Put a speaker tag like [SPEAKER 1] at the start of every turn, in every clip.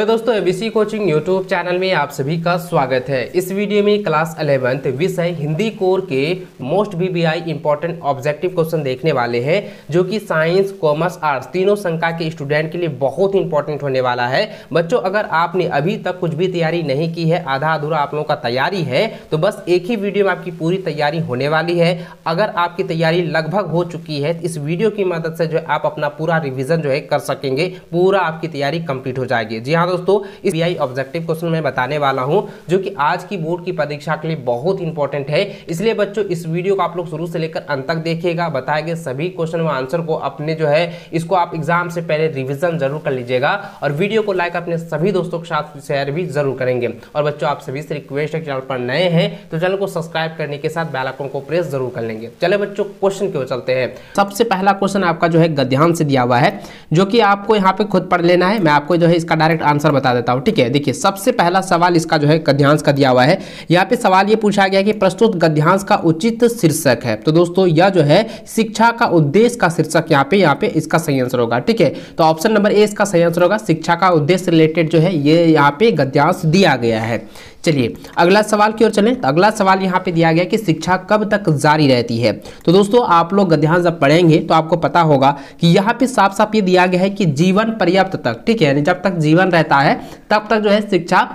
[SPEAKER 1] तो दोस्तों ABC coaching YouTube channel में आप सभी का स्वागत है इस वीडियो में क्लास अलेवेंथ विषय हिंदी कोर के मोस्ट बीबीआई इंपॉर्टेंट ऑब्जेक्टिव क्वेश्चन देखने वाले हैं जो कि साइंस कॉमर्स आर्ट्स तीनों संख्या के स्टूडेंट के लिए बहुत ही इंपॉर्टेंट होने वाला है बच्चों अगर आपने अभी तक कुछ भी तैयारी नहीं की है आधा अधूरा आप लोगों का तैयारी है तो बस एक ही वीडियो में आपकी पूरी तैयारी होने वाली है अगर आपकी तैयारी लगभग हो चुकी है तो इस वीडियो की मदद से जो है आप अपना पूरा रिविजन जो है कर सकेंगे पूरा आपकी तैयारी कंप्लीट हो जाएगी जी हाँ दोस्तों इस बी ऑब्जेक्टिव क्वेश्चन में बताने वाला हूँ जो कि आज की बोर्ड की परीक्षा के लिए बहुत इंपॉर्टेंट है इसलिए बच्चों इस वीडियो को आप लोग शुरू से लेकर अंत तक देखिएगा बताए गए सभी क्वेश्चन व आंसर को अपने जो है इसको आप एग्जाम से पहले रिविजन जरूर कर लीजिएगा और वीडियो को लाइक अपने सभी दोस्तों के साथ शेयर भी जरूर करेंगे और बच्चों आप सभी से रिक्वेस्ट है चैनल पर नए हैं तो चैनल को सब्सक्राइब करने के साथ बेलाइकन को प्रेस जरूर कर लेंगे चले बच्चों क्वेश्चन क्यों चलते हैं सबसे पहला क्वेश्चन आपका जो है गद्यांश से दिया हुआ है जो कि आपको यहाँ पे खुद पढ़ लेना है मैं आपको जो है इसका डायरेक्ट आंसर बता देता हूँ ठीक है देखिए सबसे पहला सवाल इसका जो है गद्यांश का दिया हुआ है यहाँ पे सवाल ये पूछा गया कि प्रस्तुत गद्यांश का उचित शीर्षक है तो दोस्तों यह जो है शिक्षा का उद्देश्य का शीर्षक यहाँ पे यहाँ पे इसका सही आंसर होगा ठीक है तो ऑप्शन नंबर ए इसका सही आंसर होगा शिक्षा का उद्देश्य रिलेटेड जो है ये यहाँ पे गद्यांश दिया गया है चलिए अगला सवाल की ओर चलें तो अगला सवाल यहाँ पे दिया गया कि शिक्षा कब तक जारी रहती है तो दोस्तों आप लोग ध्यान जब पढ़ेंगे तो आपको पता होगा कि यहाँ पे साफ साफ ये दिया गया है कि जीवन पर्याप्त तक ठीक है जब तक जीवन रहता है तब तक जो है शिक्षा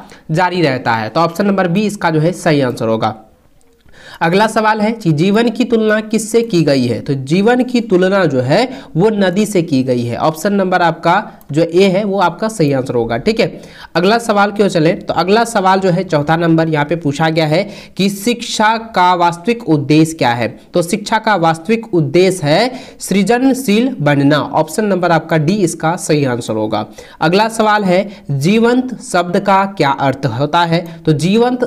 [SPEAKER 1] जारी रहता है तो ऑप्शन नंबर बी इसका जो है सही आंसर होगा अगला सवाल है कि जीवन की तुलना किससे की गई है तो जीवन की तुलना जो है वो नदी से की गई है ऑप्शन नंबर आपका जो ए है वो आपका सही आंसर होगा ठीक है अगला सवाल क्यों चले तो अगला सवाल जो है चौथा नंबर यहाँ पे पूछा गया है कि शिक्षा का वास्तविक उद्देश्य क्या है तो शिक्षा का वास्तविक उद्देश्य है सृजनशील बनना ऑप्शन नंबर आपका डी इसका सही आंसर होगा अगला सवाल है जीवंत शब्द का क्या अर्थ होता है तो जीवंत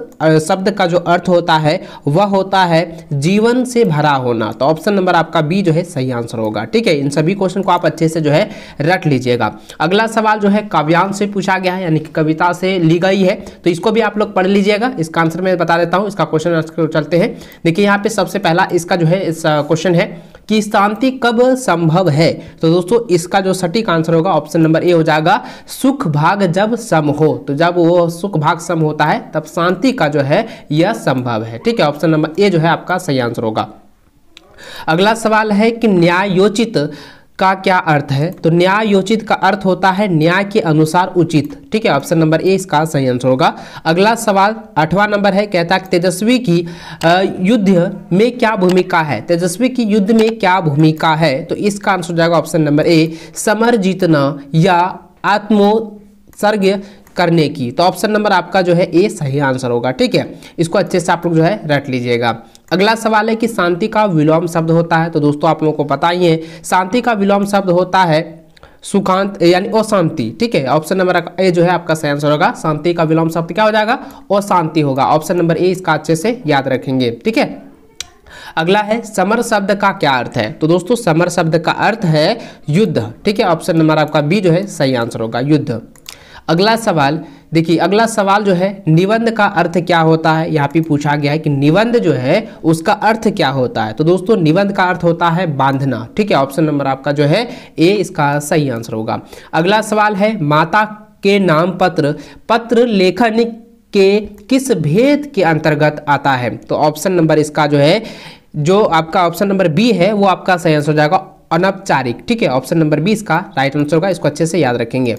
[SPEAKER 1] शब्द का जो अर्थ होता है वह होता है जीवन से भरा होना तो ऑप्शन नंबर आपका बी जो है सही आंसर होगा ठीक है इन सभी क्वेश्चन को आप अच्छे से जो है रट लीजिएगा अगला सवाल जो है काव्यांश से पूछा गया है यानी कि कविता से ली गई है तो इसको भी आप लोग पढ़ लीजिएगा इसका आंसर मैं बता देता हूँ इसका क्वेश्चन चलते हैं देखिए यहाँ पे सबसे पहला इसका जो है इस क्वेश्चन है कि शांति कब संभव है तो दोस्तों इसका जो सटीक आंसर होगा ऑप्शन नंबर ए हो जाएगा सुख भाग जब सम हो तो जब वो सुख भाग सम होता है तब शांति का जो है यह संभव है ठीक है ऑप्शन नंबर ए जो है आपका सही आंसर होगा अगला सवाल है कि न्यायोचित का क्या अर्थ है तो न्याय योचित का अर्थ होता है न्याय के अनुसार उचित ठीक है ऑप्शन नंबर ए इसका सही आंसर होगा अगला सवाल आठवां नंबर है कहता है तेजस्वी की युद्ध में क्या भूमिका है तेजस्वी की युद्ध में क्या भूमिका है तो इसका आंसर हो जाएगा ऑप्शन नंबर ए समर जीतना या आत्मोसर्ग करने की तो ऑप्शन नंबर आपका जो है ए सही आंसर होगा ठीक है इसको अच्छे से आप लोग जो है रट लीजिएगा अगला सवाल है कि शांति का विलोम शब्द होता है तो दोस्तों आप लोगों को पता ही है शांति का विलोम शब्द होता है सुखांत यानी अशांति ठीक है ऑप्शन नंबर ए जो है आपका सही आंसर होगा शांति का विलोम शब्द क्या हो जाएगा अशांति होगा ऑप्शन नंबर ए इसका अच्छे से याद रखेंगे ठीक है अगला है समर शब्द का क्या अर्थ है तो दोस्तों समर शब्द का अर्थ है युद्ध ठीक है ऑप्शन नंबर आपका बी जो है सही आंसर होगा युद्ध अगला सवाल देखिए अगला सवाल जो है निबंध का अर्थ क्या होता है यहाँ पे पूछा गया है कि निबंध जो है उसका अर्थ क्या होता है तो दोस्तों निबंध का अर्थ होता है बांधना ठीक है ऑप्शन नंबर आपका जो है ए इसका सही आंसर होगा अगला सवाल है माता के नाम पत्र पत्र लेखन के किस भेद के अंतर्गत आता है तो ऑप्शन नंबर इसका जो है जो आपका ऑप्शन नंबर बी है वो आपका सही आंसर हो जाएगा अनौपचारिक ठीक है ऑप्शन नंबर बी इसका राइट आंसर होगा इसको अच्छे से याद रखेंगे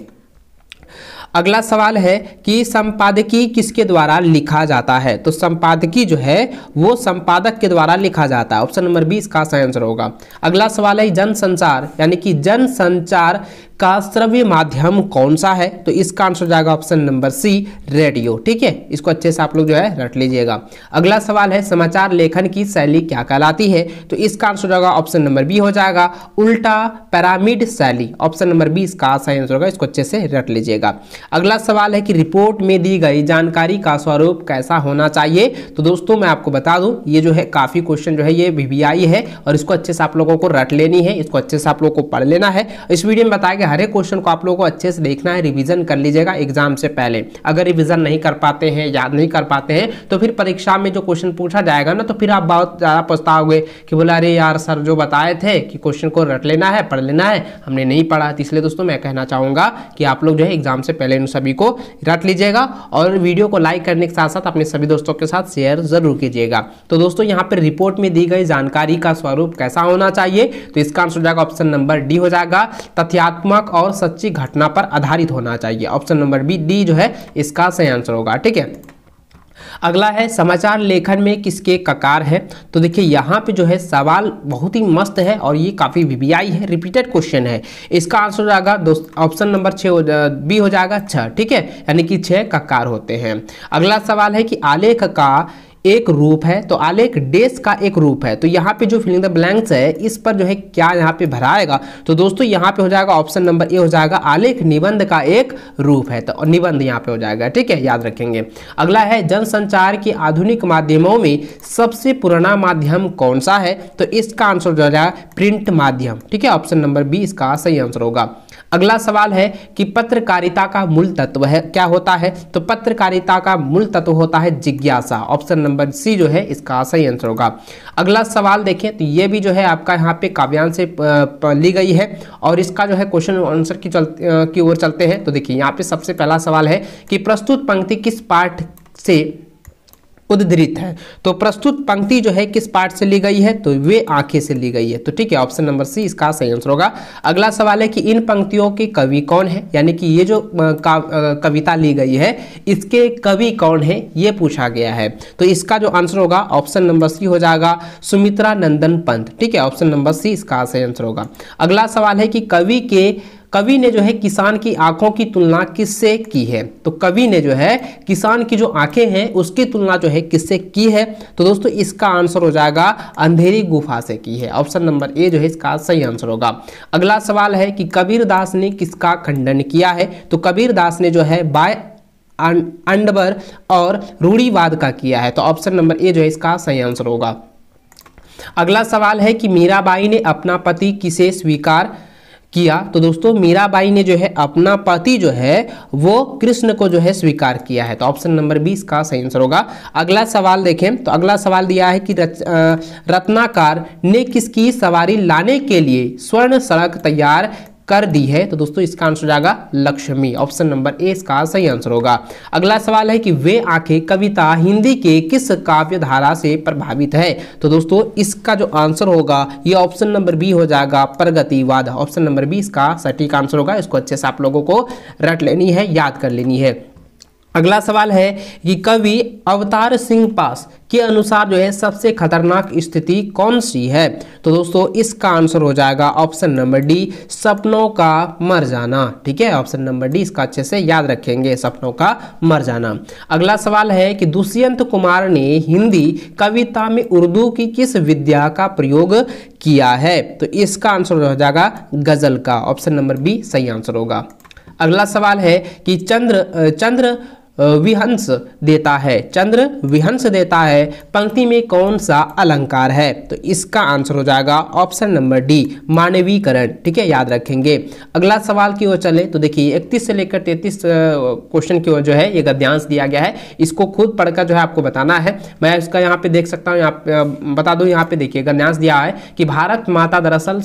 [SPEAKER 1] अगला सवाल है कि संपादकीय किसके द्वारा लिखा जाता है तो संपादकीय जो है वो संपादक के द्वारा लिखा जाता है ऑप्शन नंबर बी इसका आंसर होगा अगला सवाल है जनसंचार यानी कि जनसंचार का श्रव्य माध्यम कौन सा है तो इसका आंसर जाएगा ऑप्शन नंबर सी रेडियो ठीक है इसको अच्छे से आप लोग जो है रट लीजिएगा अगला सवाल है समाचार लेखन की शैली क्या कहलाती है तो इसका आंसर जाएगा ऑप्शन नंबर बी हो जाएगा उल्टा पैरामिड शैली ऑप्शन नंबर बी इसका सही आंसर होगा इसको अच्छे से रट लीजिएगा अगला सवाल है कि रिपोर्ट में दी गई जानकारी का स्वरूप कैसा होना चाहिए तो दोस्तों मैं आपको बता दूं ये जो है काफ़ी क्वेश्चन जो है ये वी है और इसको अच्छे से आप लोगों को रट लेनी है इसको अच्छे से आप लोगों को पढ़ लेना है इस वीडियो में बताया गया हर एक क्वेश्चन को आप लोगों को अच्छे से देखना है रिवीजन कर लीजिएगा एग्जाम से पहले अगर रिवीजन नहीं कर पाते हैं याद नहीं कर पाते हैं तो फिर परीक्षा में जो क्वेश्चन पूछा जाएगा ना तो फिर आप बहुत ज़्यादा पछताओगे कि बोला अरे यार सर जो बताए थे कि क्वेश्चन को रट लेना है पढ़ लेना है हमने नहीं पढ़ा तो इसलिए दोस्तों मैं कहना चाहूँगा कि आप लोग जो है एग्जाम से पहले इन सभी को रट लीजिएगा और वीडियो को लाइक करने के साथ साथ अपने सभी दोस्तों के साथ शेयर जरूर कीजिएगा तो दोस्तों यहाँ पर रिपोर्ट में दी गई जानकारी का स्वरूप कैसा होना चाहिए तो इसका आंसर हो जाएगा ऑप्शन नंबर डी हो जाएगा तथ्यात्मक भ्रामक और सच्ची घटना पर आधारित होना चाहिए ऑप्शन नंबर बी डी जो है इसका सही आंसर होगा ठीक है अगला है समाचार लेखन में किसके ककार है तो देखिए यहाँ पे जो है सवाल बहुत ही मस्त है और ये काफ़ी वीवीआई है रिपीटेड क्वेश्चन है इसका आंसर हो जाएगा दोस्त ऑप्शन नंबर छः बी हो जाएगा छः ठीक है यानी कि छः ककार होते हैं अगला सवाल है कि आलेख का एक रूप है तो आलेख डेस का एक रूप है तो यहाँ पे जो फिलिंग द ब्लैंक्स है इस पर जो है क्या यहाँ पे भराएगा तो दोस्तों यहाँ पे हो जाएगा ऑप्शन नंबर ए हो जाएगा आलेख निबंध का एक रूप है तो निबंध यहाँ पे हो जाएगा ठीक है याद रखेंगे अगला है जनसंचार के आधुनिक माध्यमों में सबसे पुराना माध्यम कौन सा है तो इसका आंसर जो हो जाएगा प्रिंट माध्यम ठीक है ऑप्शन नंबर बी इसका सही आंसर होगा अगला सवाल है कि पत्रकारिता का मूल तत्व है क्या होता है तो पत्रकारिता का मूल तत्व होता है जिज्ञासा ऑप्शन नंबर सी जो है इसका सही आंसर होगा अगला सवाल देखें तो ये भी जो है आपका यहाँ पे काव्यांश से ली गई है और इसका जो है क्वेश्चन आंसर की की ओर चलते हैं तो देखिए यहाँ पे सबसे पहला सवाल है कि प्रस्तुत पंक्ति किस पाठ से उद्धृत है तो प्रस्तुत पंक्ति जो है किस पार्ट से ली गई है तो वे आंखें से ली गई है तो ठीक है ऑप्शन नंबर सी इसका सही आंसर होगा अगला सवाल है कि इन पंक्तियों के कवि कौन है यानी कि ये जो कविता ली गई है इसके कवि कौन है ये पूछा गया है तो इसका जो आंसर होगा ऑप्शन नंबर सी हो जाएगा सुमित्रा नंदन पंत ठीक है ऑप्शन नंबर सी इसका सही आंसर होगा अगला सवाल है कि कवि के कवि ने जो है किसान की आंखों की तुलना किससे की है तो कवि ने जो है किसान की जो आंखें हैं उसकी तुलना जो है किससे की है तो दोस्तों इसका आंसर हो जाएगा अंधेरी गुफा से की है ऑप्शन नंबर ए जो है इसका सही आंसर होगा अगला सवाल है कि कबीर दास ने किसका खंडन किया है तो कबीर दास ने जो है बाय अं-, अंडबर और रूढ़ीवाद का किया है तो ऑप्शन नंबर ए जो है इसका सही आंसर होगा अगला सवाल है कि मीराबाई ने अपना पति किसे स्वीकार किया तो दोस्तों मीराबाई ने जो है अपना पति जो है वो कृष्ण को जो है स्वीकार किया है तो ऑप्शन नंबर बीस का सही आंसर होगा अगला सवाल देखें तो अगला सवाल दिया है कि रत्नाकार ने किसकी सवारी लाने के लिए स्वर्ण सड़क तैयार कर दी है तो दोस्तों इसका आंसर हो जाएगा लक्ष्मी ऑप्शन नंबर ए इसका सही आंसर होगा अगला सवाल है कि वे आंखें कविता हिंदी के किस काव्य धारा से प्रभावित है तो दोस्तों इसका जो आंसर होगा ये ऑप्शन नंबर बी हो जाएगा प्रगतिवाद ऑप्शन नंबर बी इसका सटीक आंसर होगा इसको अच्छे से आप लोगों को रट लेनी है याद कर लेनी है अगला सवाल है कि कवि अवतार सिंह पास के अनुसार जो है सबसे खतरनाक स्थिति कौन सी है तो दोस्तों इसका आंसर हो जाएगा ऑप्शन नंबर डी सपनों का मर जाना ठीक है ऑप्शन नंबर डी इसका अच्छे से याद रखेंगे सपनों का मर जाना अगला सवाल है कि दुष्यंत कुमार ने हिंदी कविता में उर्दू की किस विद्या का प्रयोग किया है तो इसका आंसर हो जाएगा गज़ल का ऑप्शन नंबर बी सही आंसर होगा अगला सवाल है कि चंद्र चंद्र विहंस देता है चंद्र विहंस देता है पंक्ति में कौन सा अलंकार है तो इसका आंसर हो जाएगा ऑप्शन नंबर डी मानवीकरण ठीक है याद रखेंगे अगला सवाल की ओर चले तो देखिए इकतीस से लेकर तैतीस क्वेश्चन की ओर जो है ये गद्यांश दिया गया है इसको खुद पढ़कर जो है आपको बताना है मैं इसका यहाँ पे देख सकता हूँ यहाँ बता दू यहाँ पे देखिए गद्यांश दिया है कि भारत माता दरअसल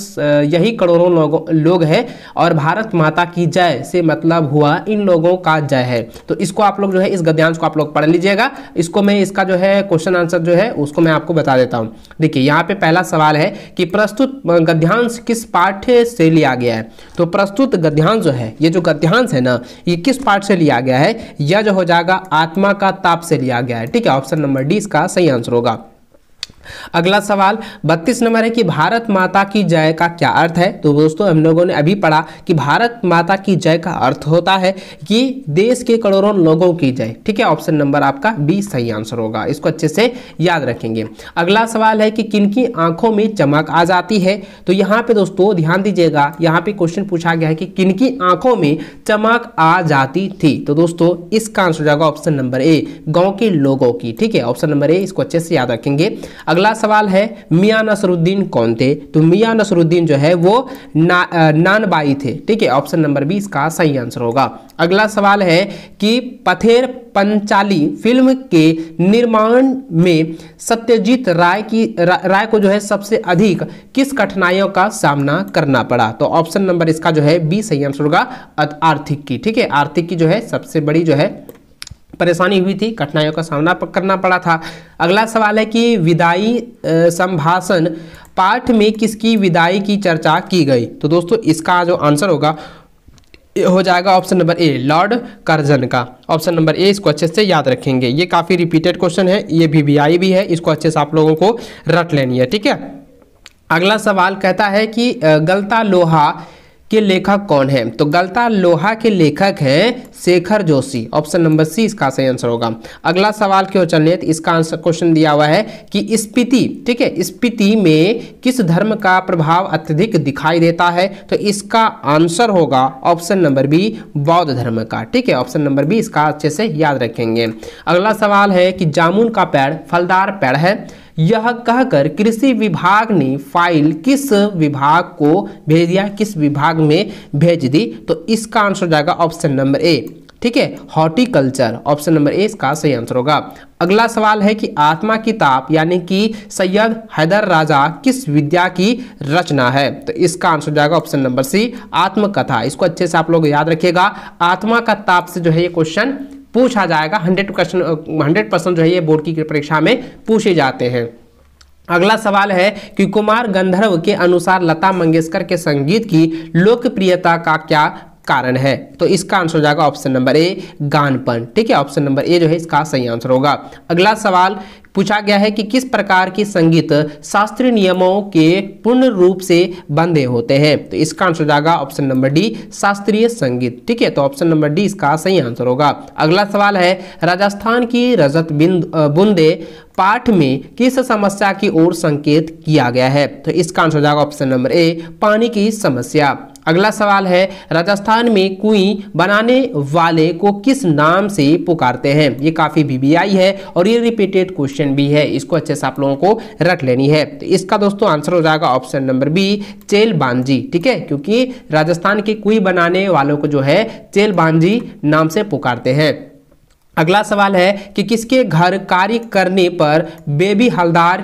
[SPEAKER 1] यही करोड़ों लोगों लोग हैं और भारत माता की जय से मतलब हुआ इन लोगों का जय है तो इसको आप लोग जो है इस गद्यांश को आप लोग पढ़ लीजिएगा इसको मैं इसका जो है क्वेश्चन आंसर जो है उसको मैं आपको बता देता हूँ देखिए यहाँ पे पहला सवाल है कि प्रस्तुत गद्यांश किस पाठ से लिया गया है तो प्रस्तुत गद्यांश जो है ये जो गद्यांश है ना ये किस पाठ से लिया गया है यह जो हो जाएगा आत्मा का ताप से लिया गया है ठीक है ऑप्शन नंबर डी इसका सही आंसर होगा अगला सवाल बत्तीस नंबर है कि भारत माता की जय का क्या अर्थ है तो दोस्तों हम लोगों ने अभी पढ़ा कि भारत माता की जय का अर्थ होता है कि देश के करोड़ों लोगों की जय ठीक है ऑप्शन नंबर आपका बी सही आंसर होगा इसको अच्छे से याद रखेंगे अगला सवाल है कि किनकी आंखों में चमक आ जाती है तो यहाँ पे दोस्तों ध्यान दीजिएगा यहाँ पे क्वेश्चन पूछा गया है कि किनकी आंखों में चमक आ जाती थी तो दोस्तों इसका आंसर हो जाएगा ऑप्शन नंबर ए गाँव के लोगों की ठीक है ऑप्शन नंबर ए इसको अच्छे से याद रखेंगे अगला सवाल है मियाँ नसरुद्दीन कौन थे तो मियाँ नसरुद्दीन जो है वो ना, नानबाई थे ठीक है ऑप्शन नंबर भी इसका सही आंसर होगा अगला सवाल है कि पथेर पंचाली फिल्म के निर्माण में सत्यजीत राय की रा, राय को जो है सबसे अधिक किस कठिनाइयों का सामना करना पड़ा तो ऑप्शन नंबर इसका जो है बी सही आंसर होगा आर्थिक की ठीक है आर्थिक की जो है सबसे बड़ी जो है परेशानी हुई थी कठिनाइयों का सामना करना पड़ा था अगला सवाल है कि विदाई संभाषण पाठ में किसकी विदाई की चर्चा की गई तो दोस्तों इसका जो आंसर होगा हो जाएगा option number A lord Curzon का ऑप्शन नंबर ए इसको अच्छे से याद रखेंगे ये काफ़ी रिपीटेड क्वेश्चन है ये भी वी भी है इसको अच्छे से आप लोगों को रट लेनी है ठीक है अगला सवाल कहता है कि गलता लोहा के लेखक कौन है तो गलता लोहा के लेखक है Shekhar Joshi option number C इसका सही आंसर होगा अगला सवाल क्यों चल चलने तो इसका आंसर क्वेश्चन दिया हुआ है कि स्पीति ठीक है स्पीति में किस धर्म का प्रभाव अत्यधिक दिखाई देता है तो इसका आंसर होगा ऑप्शन नंबर बी बौद्ध धर्म का ठीक है ऑप्शन नंबर बी इसका अच्छे से याद रखेंगे अगला सवाल है कि जामुन का पेड़ फलदार पेड़ है यह कहकर कृषि विभाग ने फाइल किस विभाग को भेज दिया किस विभाग में भेज दी तो इसका आंसर हो जाएगा ऑप्शन नंबर ए ठीक है हॉर्टिकल्चर ऑप्शन नंबर ए इसका सही आंसर होगा अगला सवाल है कि आत्मा किताब यानी कि सैयद हैदर राजा किस विद्या की रचना है तो इसका आंसर हो जाएगा ऑप्शन नंबर सी आत्मकथा इसको अच्छे से आप लोग याद रखिएगा आत्मा का ताप से जो है ये क्वेश्चन पूछा जाएगा हंड्रेड क्वेश्चन हंड्रेड परसेंट जो है ये बोर्ड की परीक्षा में पूछे जाते हैं अगला सवाल है कि कुमार गंधर्व के अनुसार लता मंगेशकर के संगीत की लोकप्रियता का क्या कारण है तो इसका आंसर हो जाएगा ऑप्शन नंबर ए गानपन ठीक है ऑप्शन नंबर ए जो है इसका सही आंसर होगा अगला सवाल पूछा गया है कि किस प्रकार के संगीत शास्त्रीय नियमों के पूर्ण रूप से बंधे होते हैं तो इसका आंसर हो जाएगा ऑप्शन नंबर डी शास्त्रीय संगीत ठीक है तो ऑप्शन नंबर डी इसका सही आंसर होगा अगला सवाल है राजस्थान की रजत बिंद बुंदे पाठ में किस समस्या की ओर संकेत किया गया है तो इसका आंसर हो जाएगा ऑप्शन नंबर ए पानी की समस्या अगला सवाल है राजस्थान में कुई बनाने वाले को किस नाम से पुकारते हैं ये काफ़ी बीबीआई है और ये रिपीटेड क्वेश्चन भी है इसको अच्छे से आप लोगों को रख लेनी है तो इसका दोस्तों आंसर हो जाएगा ऑप्शन नंबर बी चेल बांजी ठीक है क्योंकि राजस्थान के कुई बनाने वालों को जो है चेल बांजी नाम से पुकारते हैं अगला सवाल है कि किसके घर कार्य करने पर बेबी हलदार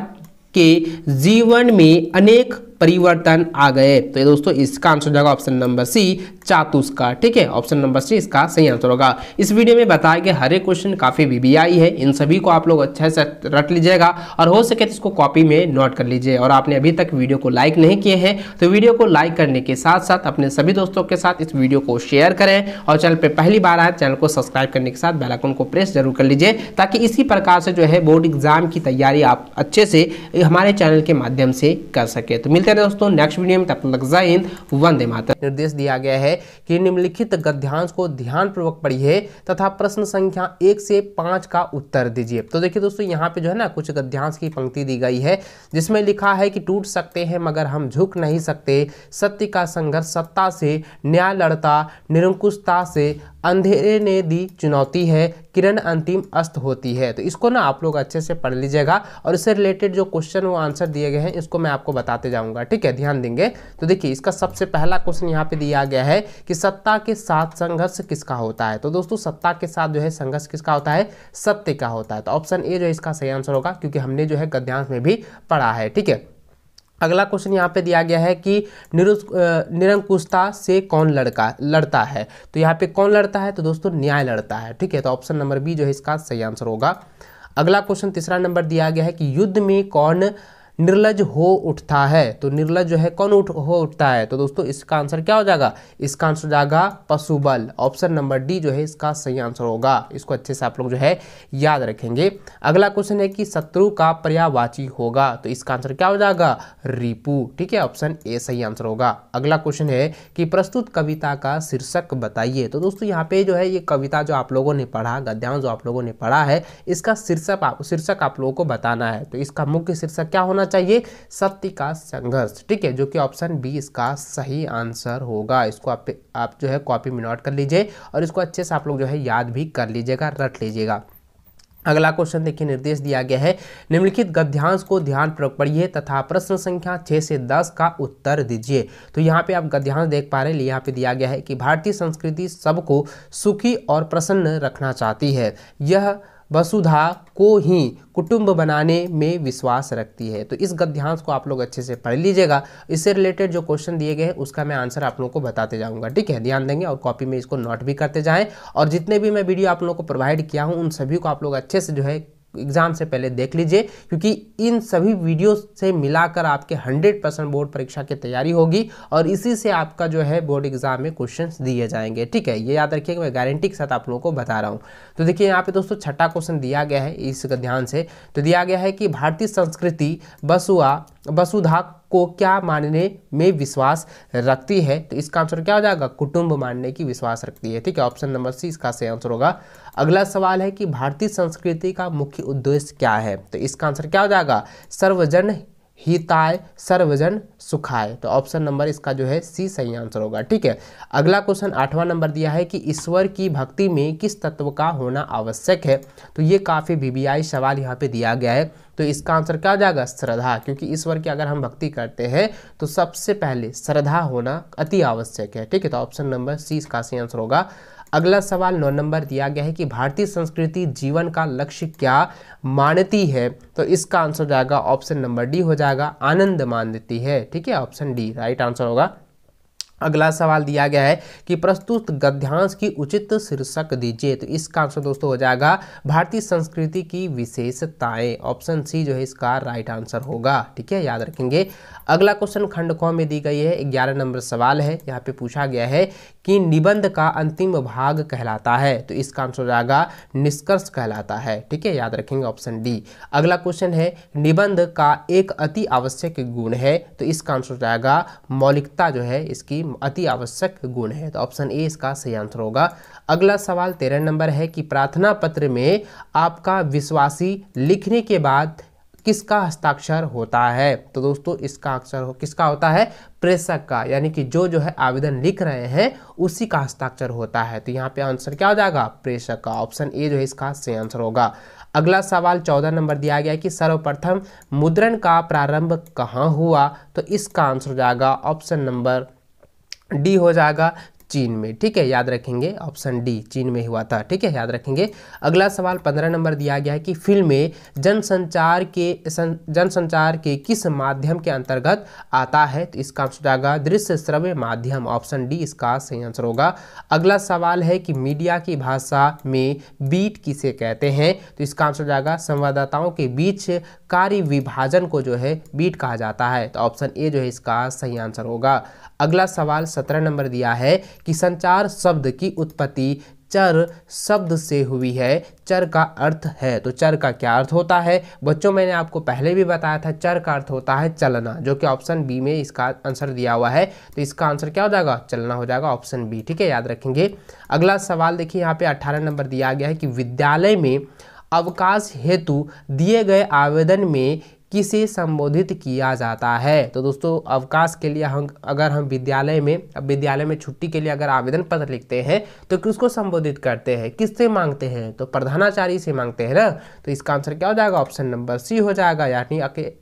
[SPEAKER 1] के जीवन में अनेक परिवर्तन आ गए तो ये दोस्तों इसका आंसर हो जाएगा ऑप्शन नंबर सी चातुष्का का ठीक है ऑप्शन नंबर सी इसका सही आंसर होगा इस वीडियो में बताया गया हर एक क्वेश्चन काफ़ी बीबीआई है इन सभी को आप लोग अच्छे से रट लीजिएगा और हो सके तो इसको कॉपी में नोट कर लीजिए और आपने अभी तक वीडियो को लाइक नहीं किए हैं तो वीडियो को लाइक करने के साथ साथ अपने सभी दोस्तों के साथ इस वीडियो को शेयर करें और चैनल पर पहली बार आए चैनल को सब्सक्राइब करने के साथ बैलाकून को प्रेस जरूर कर लीजिए ताकि इसी प्रकार से जो है बोर्ड एग्जाम की तैयारी आप अच्छे से हमारे चैनल के माध्यम से कर सके तो मिलते करें दोस्तों नेक्स्ट वीडियो में तब तक जय हिंद वंदे मातर निर्देश दिया गया है कि निम्नलिखित गद्यांश को ध्यानपूर्वक पढ़िए तथा प्रश्न संख्या एक से पाँच का उत्तर दीजिए तो देखिए दोस्तों यहाँ पे जो है ना कुछ गद्यांश की पंक्ति दी गई है जिसमें लिखा है कि टूट सकते हैं मगर हम झुक नहीं सकते सत्य का संघर्ष सत्ता से न्याय लड़ता निरंकुशता से अंधेरे ने दी चुनौती है किरण अंतिम अस्त होती है तो इसको ना आप लोग अच्छे से पढ़ लीजिएगा और इससे रिलेटेड जो क्वेश्चन वो आंसर दिए गए हैं इसको मैं आपको बताते जाऊंगा ठीक है ध्यान देंगे तो देखिए इसका सबसे पहला क्वेश्चन यहाँ पे दिया गया है कि सत्ता के साथ संघर्ष किसका होता है तो दोस्तों सत्ता के साथ जो है संघर्ष किसका होता है सत्य का होता है तो ऑप्शन ए जो है इसका सही आंसर होगा क्योंकि हमने जो है गद्यांश में भी पढ़ा है ठीक है अगला क्वेश्चन यहाँ पे दिया गया है कि निरंकुशता से कौन लड़का लड़ता है तो यहाँ पे कौन लड़ता है तो दोस्तों न्याय लड़ता है ठीक है तो ऑप्शन नंबर बी जो है इसका सही आंसर होगा अगला क्वेश्चन तीसरा नंबर दिया गया है कि युद्ध में कौन निर्लज हो उठता है तो निर्लज जो है कौन उठ हो उठता है तो दोस्तों इसका आंसर क्या हो जाएगा इसका आंसर हो जाएगा पशुबल ऑप्शन नंबर डी जो है इसका सही आंसर होगा इसको अच्छे से आप लोग जो है याद रखेंगे अगला क्वेश्चन है कि शत्रु का पर्यावाची होगा तो इसका आंसर क्या हो जाएगा रिपू ठीक है ऑप्शन ए सही आंसर होगा अगला क्वेश्चन है कि प्रस्तुत कविता का शीर्षक बताइए तो दोस्तों यहाँ पे जो है ये कविता जो आप लोगों ने पढ़ा गद्यांश जो आप लोगों ने पढ़ा है इसका शीर्षक शीर्षक आप लोगों को बताना है तो इसका मुख्य शीर्षक क्या होना होना चाहिए सत्य का संघर्ष ठीक है जो कि ऑप्शन बी इसका सही आंसर होगा इसको आप आप जो है कॉपी में नोट कर लीजिए और इसको अच्छे से आप लोग जो है याद भी कर लीजिएगा रट लीजिएगा अगला क्वेश्चन देखिए निर्देश दिया गया है निम्नलिखित गद्यांश को ध्यानपूर्वक पढ़िए तथा प्रश्न संख्या छः से दस का उत्तर दीजिए तो यहाँ पे आप गद्यांश देख पा रहे हैं यहाँ पे दिया गया है कि भारतीय संस्कृति सबको सुखी और प्रसन्न रखना चाहती है यह वसुधा को ही कुटुंब बनाने में विश्वास रखती है तो इस गद्यांश को आप लोग अच्छे से पढ़ लीजिएगा इससे रिलेटेड जो क्वेश्चन दिए गए हैं उसका मैं आंसर आप लोगों को बताते जाऊंगा ठीक है ध्यान देंगे और कॉपी में इसको नोट भी करते जाएं और जितने भी मैं वीडियो आप लोगों को प्रोवाइड किया हूँ उन सभी को आप लोग अच्छे से जो है एग्ज़ाम से पहले देख लीजिए क्योंकि इन सभी वीडियो से मिलाकर आपके 100 परसेंट बोर्ड परीक्षा की तैयारी होगी और इसी से आपका जो है बोर्ड एग्ज़ाम में क्वेश्चंस दिए जाएंगे ठीक है ये याद रखिएगा मैं गारंटी के साथ आप लोगों को बता रहा हूँ तो देखिए यहाँ पे दोस्तों छठा क्वेश्चन दिया गया है इसका ध्यान से तो दिया गया है कि भारतीय संस्कृति बसुआ वसुधा को क्या मानने में विश्वास रखती है तो इसका आंसर क्या हो जाएगा कुटुंब मानने की विश्वास रखती है ठीक है ऑप्शन नंबर सी इसका सही आंसर होगा अगला सवाल है कि भारतीय संस्कृति का मुख्य उद्देश्य क्या है तो इसका आंसर क्या हो जाएगा सर्वजन हिताय सर्वजन सुखाय तो ऑप्शन नंबर इसका जो है सी सही आंसर होगा ठीक है अगला क्वेश्चन आठवां नंबर दिया है कि ईश्वर की भक्ति में किस तत्व का होना आवश्यक है तो ये काफ़ी वीवीआई सवाल यहाँ पे दिया गया है तो इसका आंसर क्या हो जाएगा श्रद्धा क्योंकि ईश्वर की अगर हम भक्ति करते हैं तो सबसे पहले श्रद्धा होना अति आवश्यक है ठीक है तो ऑप्शन नंबर सी इसका सही आंसर होगा अगला सवाल नौ नंबर दिया गया है कि भारतीय संस्कृति जीवन का लक्ष्य क्या मानती है तो इसका आंसर जाएगा ऑप्शन नंबर डी हो जाएगा आनंद मान देती है ठीक है ऑप्शन डी राइट आंसर होगा अगला सवाल दिया गया है कि प्रस्तुत गद्यांश की उचित शीर्षक दीजिए तो इसका आंसर दोस्तों हो जाएगा भारतीय संस्कृति की विशेषताएं ऑप्शन सी जो है इसका राइट आंसर होगा ठीक है याद रखेंगे अगला क्वेश्चन खंड कौ में दी गई है ग्यारह नंबर सवाल है यहाँ पे पूछा गया है कि निबंध का अंतिम भाग कहलाता है तो इसका आंसर हो जाएगा निष्कर्ष कहलाता है ठीक है याद रखेंगे ऑप्शन डी अगला क्वेश्चन है निबंध का एक अति आवश्यक गुण है तो इसका आंसर हो जाएगा मौलिकता जो है इसकी अति आवश्यक गुण है तो ऑप्शन ए इसका सही आंसर होगा अगला सवाल तेरह नंबर है कि प्रार्थना पत्र में आपका विश्वासी लिखने के बाद किसका हस्ताक्षर होता है तो दोस्तों इसका अक्षर हो किसका होता है प्रेषक का यानी कि जो जो है आवेदन लिख रहे हैं उसी का हस्ताक्षर होता है तो यहाँ पे आंसर क्या हो जाएगा प्रेषक का ऑप्शन ए जो है इसका सही आंसर होगा अगला सवाल चौदह नंबर दिया गया है कि सर्वप्रथम मुद्रण का प्रारंभ कहाँ हुआ तो इसका आंसर हो जाएगा ऑप्शन नंबर डी हो जाएगा चीन में ठीक है याद रखेंगे ऑप्शन डी चीन में हुआ था ठीक है याद रखेंगे अगला सवाल पंद्रह नंबर दिया गया है कि फिल्में जनसंचार के जनसंचार के किस माध्यम के अंतर्गत आता है तो इसका आंसर जाएगा दृश्य श्रव्य माध्यम ऑप्शन डी इसका सही आंसर होगा अगला सवाल है कि मीडिया की भाषा में बीट किसे कहते हैं तो इसका आंसर जाएगा संवाददाताओं के बीच कार्य विभाजन को जो है बीट कहा जाता है तो ऑप्शन ए जो है इसका सही आंसर होगा अगला सवाल सत्रह नंबर दिया है कि संचार शब्द की उत्पत्ति चर शब्द से हुई है चर का अर्थ है तो चर का क्या अर्थ होता है बच्चों मैंने आपको पहले भी बताया था चर का अर्थ होता है चलना जो कि ऑप्शन बी में इसका आंसर दिया हुआ है तो इसका आंसर क्या हो जाएगा चलना हो जाएगा ऑप्शन बी ठीक है याद रखेंगे अगला सवाल देखिए यहाँ पे अट्ठारह नंबर दिया गया है कि विद्यालय में अवकाश हेतु दिए गए आवेदन में किसे संबोधित किया जाता है तो दोस्तों अवकाश के लिए हम अगर हम विद्यालय में अब विद्यालय में छुट्टी के लिए अगर आवेदन पत्र लिखते हैं तो किसको संबोधित करते हैं किससे मांगते हैं तो प्रधानाचार्य से मांगते हैं ना तो इसका आंसर क्या हो जाएगा ऑप्शन नंबर सी हो जाएगा यानी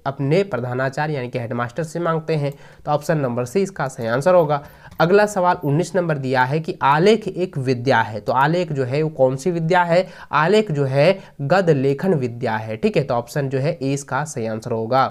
[SPEAKER 1] अपने प्रधानाचार्य यानी कि हेडमास्टर से मांगते हैं तो ऑप्शन नंबर सी इसका सही आंसर होगा अगला सवाल 19 नंबर दिया है कि आलेख एक विद्या है तो आलेख जो है वो कौन सी विद्या है आलेख जो है गद लेखन विद्या है ठीक है तो ऑप्शन जो है ए इसका सही आंसर होगा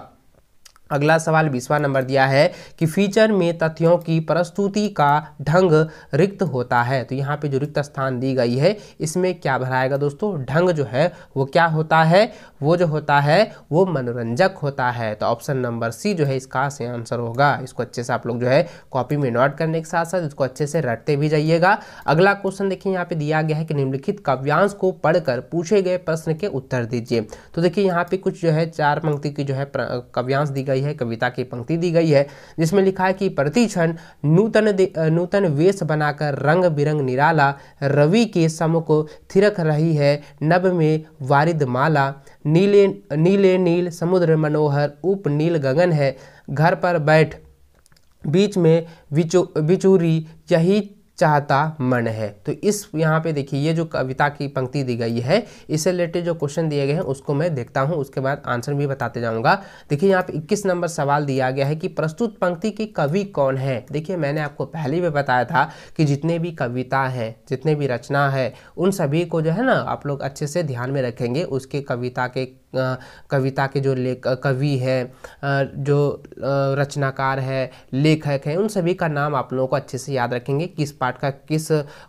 [SPEAKER 1] अगला सवाल बीसवा नंबर दिया है कि फीचर में तथ्यों की प्रस्तुति का ढंग रिक्त होता है तो यहाँ पे जो रिक्त स्थान दी गई है इसमें क्या भराएगा दोस्तों ढंग जो है वो क्या होता है वो जो होता है वो मनोरंजक होता है तो ऑप्शन नंबर सी जो है इसका से आंसर होगा इसको अच्छे से आप लोग जो है कॉपी में नोट करने के साथ साथ इसको अच्छे से रटते भी जाइएगा अगला क्वेश्चन देखिए यहाँ पर दिया गया है कि निम्नलिखित काव्यांश को पढ़कर पूछे गए प्रश्न के उत्तर दीजिए तो देखिए यहाँ पे कुछ जो है चार पंक्ति की जो है काव्यांश दी गई गई है कविता की पंक्ति दी गई है जिसमें लिखा है कि क्षण नूतन नूतन वेश बनाकर रंग बिरंग निराला रवि के सम को थिरक रही है नब में वारिद माला नीले नीले नील समुद्र मनोहर उप नील गगन है घर पर बैठ बीच में विचो बिचूरी यही चाहता मन है तो इस यहाँ पे देखिए ये जो कविता की पंक्ति दी गई है इससे रिलेटेड जो क्वेश्चन दिए गए हैं उसको मैं देखता हूँ उसके बाद आंसर भी बताते जाऊँगा देखिए यहाँ पे 21 नंबर सवाल दिया गया है कि प्रस्तुत पंक्ति के कवि कौन है देखिए मैंने आपको पहले भी बताया था कि जितने भी कविता है जितने भी रचना है उन सभी को जो है ना आप लोग अच्छे से ध्यान में रखेंगे उसके कविता के कविता के जो लेख कवि है जो रचनाकार है लेखक है उन सभी का नाम आप लोगों को अच्छे से याद रखेंगे किस पाठ का किस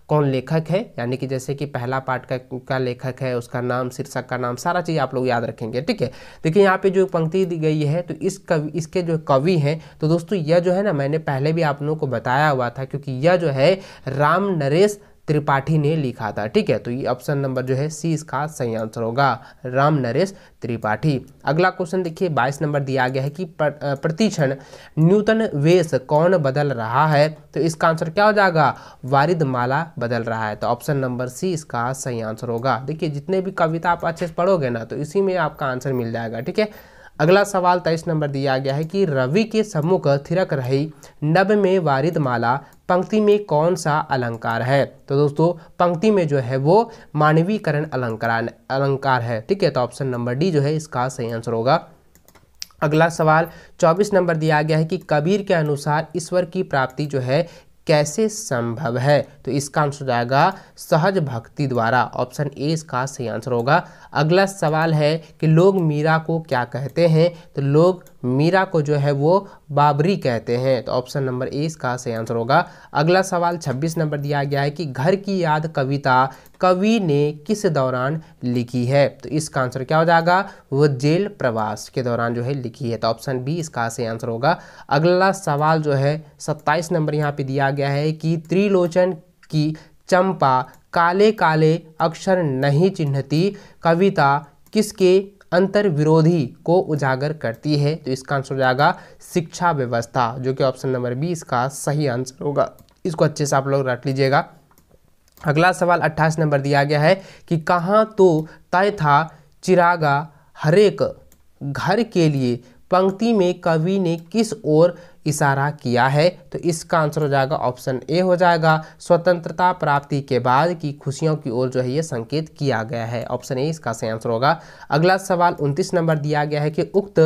[SPEAKER 1] कौन लेखक है यानी कि जैसे कि पहला पाठ का का लेखक है उसका नाम शीर्षक का नाम सारा चीज़ आप लोग याद रखेंगे ठीक है देखिए यहाँ पे जो पंक्ति दी गई है तो इस कवि इसके जो कवि हैं तो दोस्तों यह जो है ना मैंने पहले भी आप लोगों को बताया हुआ था क्योंकि यह जो है राम नरेश त्रिपाठी ने लिखा था ठीक है तो ये ऑप्शन नंबर जो है सी इसका सही आंसर होगा राम नरेश त्रिपाठी अगला क्वेश्चन देखिए बाईस नंबर दिया गया है कि प्रतिक्षण न्यूतन वेश कौन बदल रहा है तो इसका आंसर क्या हो जाएगा वारिद माला बदल रहा है तो ऑप्शन नंबर सी इसका सही आंसर होगा देखिए जितने भी कविता आप अच्छे से पढ़ोगे ना तो इसी में आपका आंसर मिल जाएगा ठीक है अगला सवाल तेईस नंबर दिया गया है कि रवि के सम्मुख थिरक रही नभ में वारिद माला पंक्ति में कौन सा अलंकार है तो दोस्तों पंक्ति में जो है वो मानवीकरण अलंकार अलंकार है ठीक है तो ऑप्शन नंबर डी जो है इसका सही आंसर होगा अगला सवाल 24 नंबर दिया गया है कि कबीर के अनुसार ईश्वर की प्राप्ति जो है कैसे संभव है तो इसका आंसर हो जाएगा सहज भक्ति द्वारा ऑप्शन ए इसका सही आंसर होगा अगला सवाल है कि लोग मीरा को क्या कहते हैं तो लोग मीरा को जो है वो बाबरी कहते हैं तो ऑप्शन नंबर ए इसका सही आंसर होगा अगला सवाल 26 नंबर दिया गया है कि घर की याद कविता कवि ने किस दौरान लिखी है तो इसका आंसर क्या हो जाएगा वो जेल प्रवास के दौरान जो है लिखी है तो ऑप्शन बी इसका से आंसर होगा अगला सवाल जो है सत्ताईस नंबर यहाँ पे दिया गया है कि त्रिलोचन की चंपा काले काले अक्षर नहीं चिन्हती कविता किसके अंतर विरोधी को उजागर करती है तो इसका आंसर हो जाएगा शिक्षा व्यवस्था जो कि ऑप्शन नंबर बी इसका सही आंसर होगा इसको अच्छे से आप लोग रट लीजिएगा अगला सवाल अट्ठाईस नंबर दिया गया है कि कहाँ तो तय था चिरागा हरेक घर के लिए पंक्ति में कवि ने किस ओर इशारा किया है तो इसका आंसर हो जाएगा ऑप्शन ए हो जाएगा स्वतंत्रता प्राप्ति के बाद की खुशियों की ओर जो है ये संकेत किया गया है ऑप्शन ए इसका सही आंसर होगा अगला सवाल उनतीस नंबर दिया गया है कि उक्त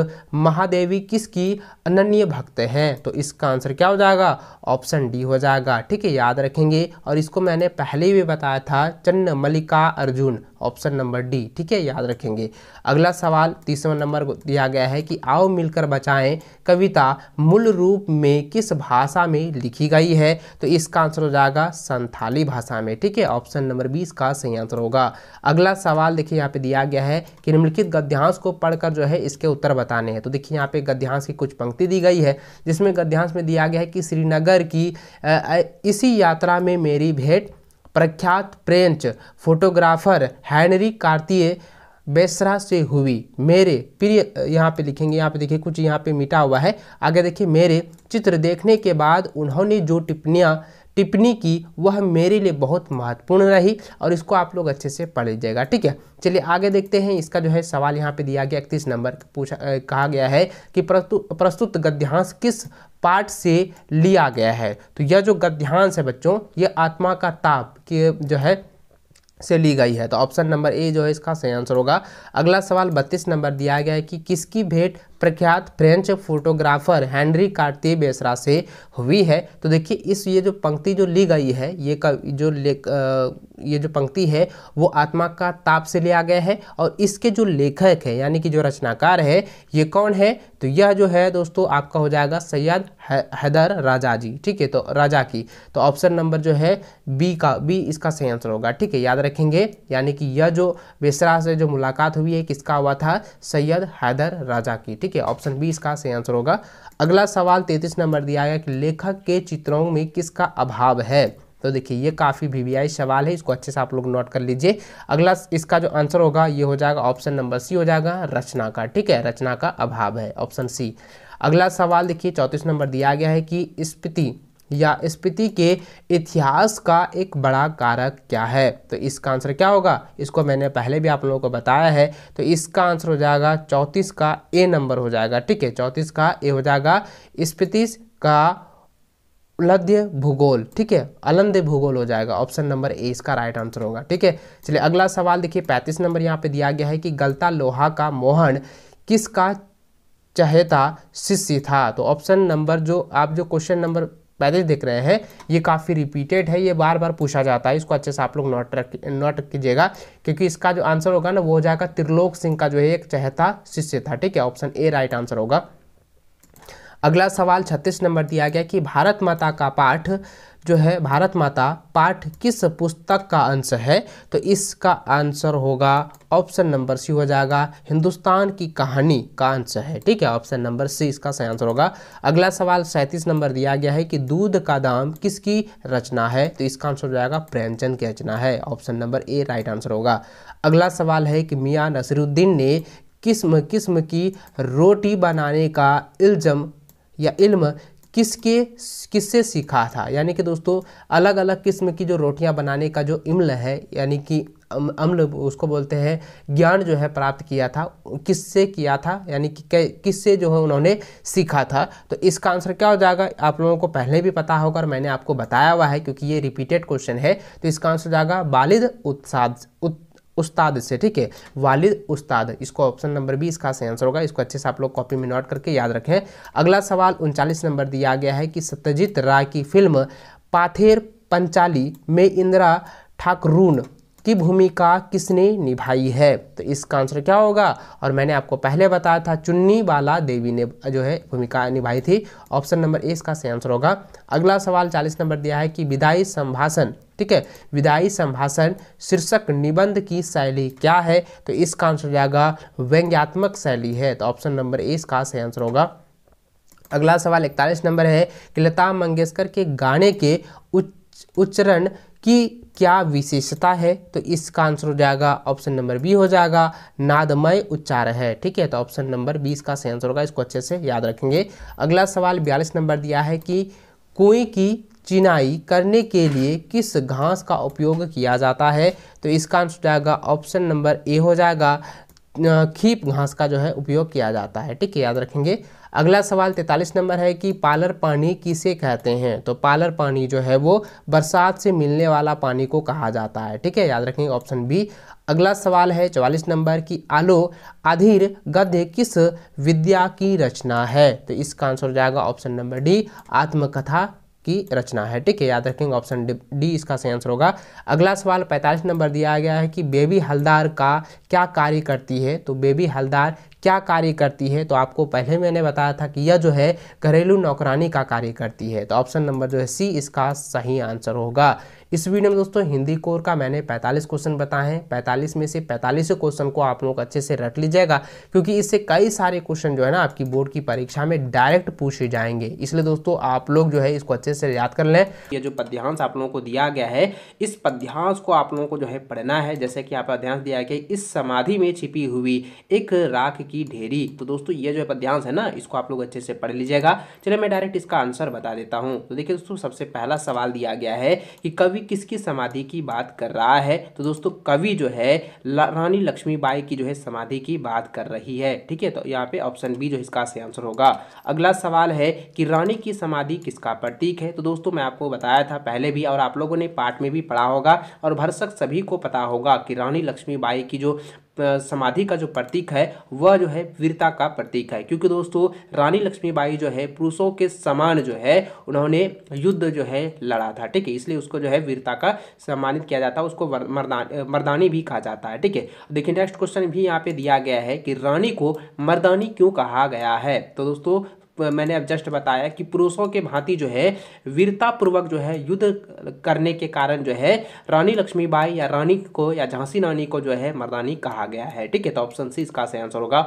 [SPEAKER 1] महादेवी किसकी अनन्य भक्त हैं तो इसका आंसर क्या हो जाएगा ऑप्शन डी हो जाएगा ठीक है याद रखेंगे और इसको मैंने पहले भी बताया था चन्न मल्लिका अर्जुन ऑप्शन नंबर डी ठीक है याद रखेंगे अगला सवाल तीसरा नंबर दिया गया है कि आओ मिलकर बचाएं कविता मूल रूप में किस भाषा में लिखी गई है तो इसका आंसर हो जाएगा संथाली भाषा में ठीक है ऑप्शन नंबर बी इसका सही आंसर होगा अगला सवाल देखिए यहाँ पे दिया गया है कि निम्नलिखित गद्यांश को पढ़कर जो है इसके उत्तर बताने हैं तो देखिए यहाँ पे गद्यांश की कुछ पंक्ति दी गई है जिसमें गद्यांश में दिया गया है कि श्रीनगर की इसी यात्रा में मेरी भेंट प्रख्यात फ्रेंच फोटोग्राफर हैनरी कार्तीय बेसरा से हुई मेरे प्रिय यहाँ पे लिखेंगे यहाँ पे देखिए कुछ यहाँ पे मिटा हुआ है आगे देखिए मेरे चित्र देखने के बाद उन्होंने जो टिप्पणियाँ टिप्पणी की वह मेरे लिए बहुत महत्वपूर्ण रही और इसको आप लोग अच्छे से पढ़ लीजिएगा ठीक है चलिए आगे देखते हैं इसका जो है सवाल यहाँ पे दिया गया इकतीस नंबर पूछा कहा गया है कि प्रस्तुत गद्यांश किस पार्ट से लिया गया है तो यह जो गद्यांश है बच्चों ये आत्मा का ताप के जो है से ली गई है तो ऑप्शन नंबर ए जो है इसका सही आंसर होगा अगला सवाल बत्तीस नंबर दिया गया है कि किसकी भेंट प्रख्यात French photographer Henri Cartier Bresson से हुई है तो देखिए इस ये जो पंक्ति जो ली गई है ये का जो ये जो पंक्ति है वो आत्मा का ताप से लिया गया है और इसके जो लेखक है यानी कि जो रचनाकार है ये कौन है तो यह जो है दोस्तों आपका हो जाएगा सैयद हैदर राजा जी ठीक है तो राजा की तो ऑप्शन नंबर जो है बी का बी इसका सही आंसर होगा ठीक है याद रखेंगे यानी कि यह जो बेसरा से जो मुलाकात हुई है किसका हुआ था सैयद हैदर राजा की ठीक ठीक है ऑप्शन बी इसका सही आंसर होगा अगला सवाल तैतीस नंबर दिया गया कि लेखक के चित्रों में किसका अभाव है तो देखिए ये काफ़ी वी सवाल है इसको अच्छे से आप लोग नोट कर लीजिए अगला इसका जो आंसर होगा ये हो जाएगा ऑप्शन नंबर सी हो जाएगा रचना का ठीक है रचना का अभाव है ऑप्शन सी अगला सवाल देखिए चौंतीस नंबर दिया गया है कि स्पिति या स्पीति के इतिहास का एक बड़ा कारक क्या है तो इसका आंसर क्या होगा इसको मैंने पहले भी आप लोगों को बताया है तो इसका आंसर हो जाएगा चौंतीस का ए नंबर हो जाएगा ठीक है चौंतीस का ए हो जाएगा स्पीति का लद्य भूगोल ठीक है अलंद भूगोल हो जाएगा ऑप्शन नंबर ए इसका राइट आंसर होगा ठीक है चलिए अगला सवाल देखिए पैंतीस नंबर यहाँ पे दिया गया है कि गलता लोहा का मोहन किसका चहेता शिष्य था तो ऑप्शन नंबर जो आप जो क्वेश्चन नंबर पैदल दिख रहे हैं ये काफ़ी रिपीटेड है ये बार बार पूछा जाता है इसको अच्छे से आप लोग नोट रख नोट कीजिएगा क्योंकि इसका जो आंसर होगा ना वो हो जाएगा त्रिलोक सिंह का जो है एक चहता शिष्य था ठीक है ऑप्शन ए राइट आंसर होगा अगला सवाल छत्तीस नंबर दिया गया कि भारत माता का पाठ जो है भारत माता पाठ किस पुस्तक का अंश है तो इसका आंसर होगा ऑप्शन नंबर सी हो जाएगा हिंदुस्तान की कहानी का आंसर है ठीक है ऑप्शन नंबर सी इसका सही आंसर होगा अगला सवाल सैंतीस नंबर दिया गया है कि दूध का दाम किसकी रचना है तो इसका आंसर हो जाएगा प्रेमचंद की रचना है option number A right answer होगा अगला सवाल है कि मियाँ नसरुद्दीन ने किस्म किस्म की रोटी बनाने का इल्ज़म या इल्म किसके किससे सीखा था यानी कि दोस्तों अलग अलग किस्म की जो रोटियां बनाने का जो इम्ल है यानी कि अम्ल उसको बोलते हैं ज्ञान जो है प्राप्त किया था किससे किया था यानी कि किससे जो है उन्होंने सीखा था तो इसका आंसर क्या हो जाएगा आप लोगों को पहले भी पता होगा और मैंने आपको बताया हुआ है क्योंकि ये रिपीटेड क्वेश्चन है तो इसका आंसर जाएगा बालिद उत्साह उत उस्ताद से ठीक है वालिद उस्ताद इसको ऑप्शन नंबर बी इसका सही आंसर होगा इसको अच्छे से आप लोग कॉपी में नोट करके याद रखें अगला सवाल उनचालीस नंबर दिया गया है कि सत्यजीत राय की फिल्म पाथेर पंचाली में इंदिरा ठाकरून की भूमिका किसने निभाई है तो इसका आंसर क्या होगा और मैंने आपको पहले बताया था चुन्नी बाला देवी ने जो है भूमिका निभाई थी ऑप्शन नंबर ए इसका सही आंसर होगा अगला सवाल 40 नंबर दिया है कि विदाई संभाषण ठीक है विदाई संभाषण शीर्षक निबंध की शैली क्या है तो इसका आंसर हो जाएगा व्यंग्यात्मक शैली है तो ऑप्शन नंबर ए इसका सही आंसर होगा अगला सवाल इकतालीस नंबर है कि लता मंगेशकर के गाने के उच्च उच्चरण की क्या विशेषता है तो इसका आंसर हो जाएगा ऑप्शन नंबर बी हो जाएगा नादमय उच्चार है ठीक है तो ऑप्शन नंबर बी इसका सही आंसर होगा इसको अच्छे से याद रखेंगे अगला सवाल बयालीस नंबर दिया है कि कुएं की चिनाई करने के लिए किस घास का उपयोग किया जाता है तो इसका आंसर हो जाएगा ऑप्शन नंबर ए हो जाएगा खीप घास का जो है उपयोग किया जाता है ठीक है याद रखेंगे अगला सवाल तैंतालीस नंबर है कि पालर पानी किसे कहते हैं तो पालर पानी जो है वो बरसात से मिलने वाला पानी को कहा जाता है ठीक है याद रखेंगे ऑप्शन बी अगला सवाल है चवालीस नंबर की आलो अधीर गद्य किस विद्या की रचना है तो इसका आंसर हो जाएगा ऑप्शन नंबर डी आत्मकथा की रचना है ठीक है याद रखेंगे ऑप्शन डी इसका सही आंसर होगा अगला सवाल 45 नंबर दिया गया है कि बेबी हलदार का क्या कार्य करती है तो बेबी हलदार क्या कार्य करती है तो आपको पहले मैंने बताया था कि यह जो है घरेलू नौकरानी का कार्य करती है तो ऑप्शन नंबर जो है सी इसका सही आंसर होगा इस वीडियो में दोस्तों हिंदी कोर का मैंने 45 क्वेश्चन बताए हैं 45 में से 45 क्वेश्चन को आप लोग अच्छे से रट लीजिएगा क्योंकि इससे कई सारे क्वेश्चन जो है ना आपकी बोर्ड की परीक्षा में डायरेक्ट पूछे जाएंगे इसलिए दोस्तों आप लोग जो है इसको अच्छे से याद कर लें ये जो पद्यांश आप लोगों को दिया गया है इस पद्यांश को आप लोगों को जो है पढ़ना है जैसे कि आप अध्यांश दिया गया इस समाधि में छिपी हुई एक राख की ढेरी तो दोस्तों ये जो पद्यांश है ना इसको आप लोग अच्छे से पढ़ लीजिएगा चलिए मैं डायरेक्ट इसका आंसर बता देता हूँ तो देखिए दोस्तों सबसे पहला सवाल दिया गया है कि कवि किसकी समाधि की बात कर रहा है तो दोस्तों कवि जो है रानी लक्ष्मीबाई की जो है समाधि की बात कर रही है ठीक है तो यहाँ पे ऑप्शन बी जो इसका से आंसर होगा अगला सवाल है कि रानी की समाधि किसका प्रतीक है तो दोस्तों मैं आपको बताया था पहले भी और आप लोगों ने पाठ में भी पढ़ा होगा और भरसक सभी को पता होगा कि रानी लक्ष्मीबाई की जो समाधि का जो प्रतीक है वह जो है वीरता का प्रतीक है क्योंकि दोस्तों रानी लक्ष्मीबाई जो है पुरुषों के समान जो है उन्होंने युद्ध जो है लड़ा था ठीक है इसलिए उसको जो है वीरता का सम्मानित किया जाता है उसको मर्दान मर्दानी भी कहा जाता है ठीक है देखिए नेक्स्ट क्वेश्चन भी यहाँ पे दिया गया है कि रानी को मर्दानी क्यों कहा गया है तो दोस्तों मैंने अब जस्ट बताया कि पुरुषों के भांति जो है वीरतापूर्वक जो है युद्ध करने के कारण जो है रानी लक्ष्मीबाई या रानी को या झांसी रानी को जो है मर्दानी कहा गया है ठीक है तो ऑप्शन सी इसका आंसर होगा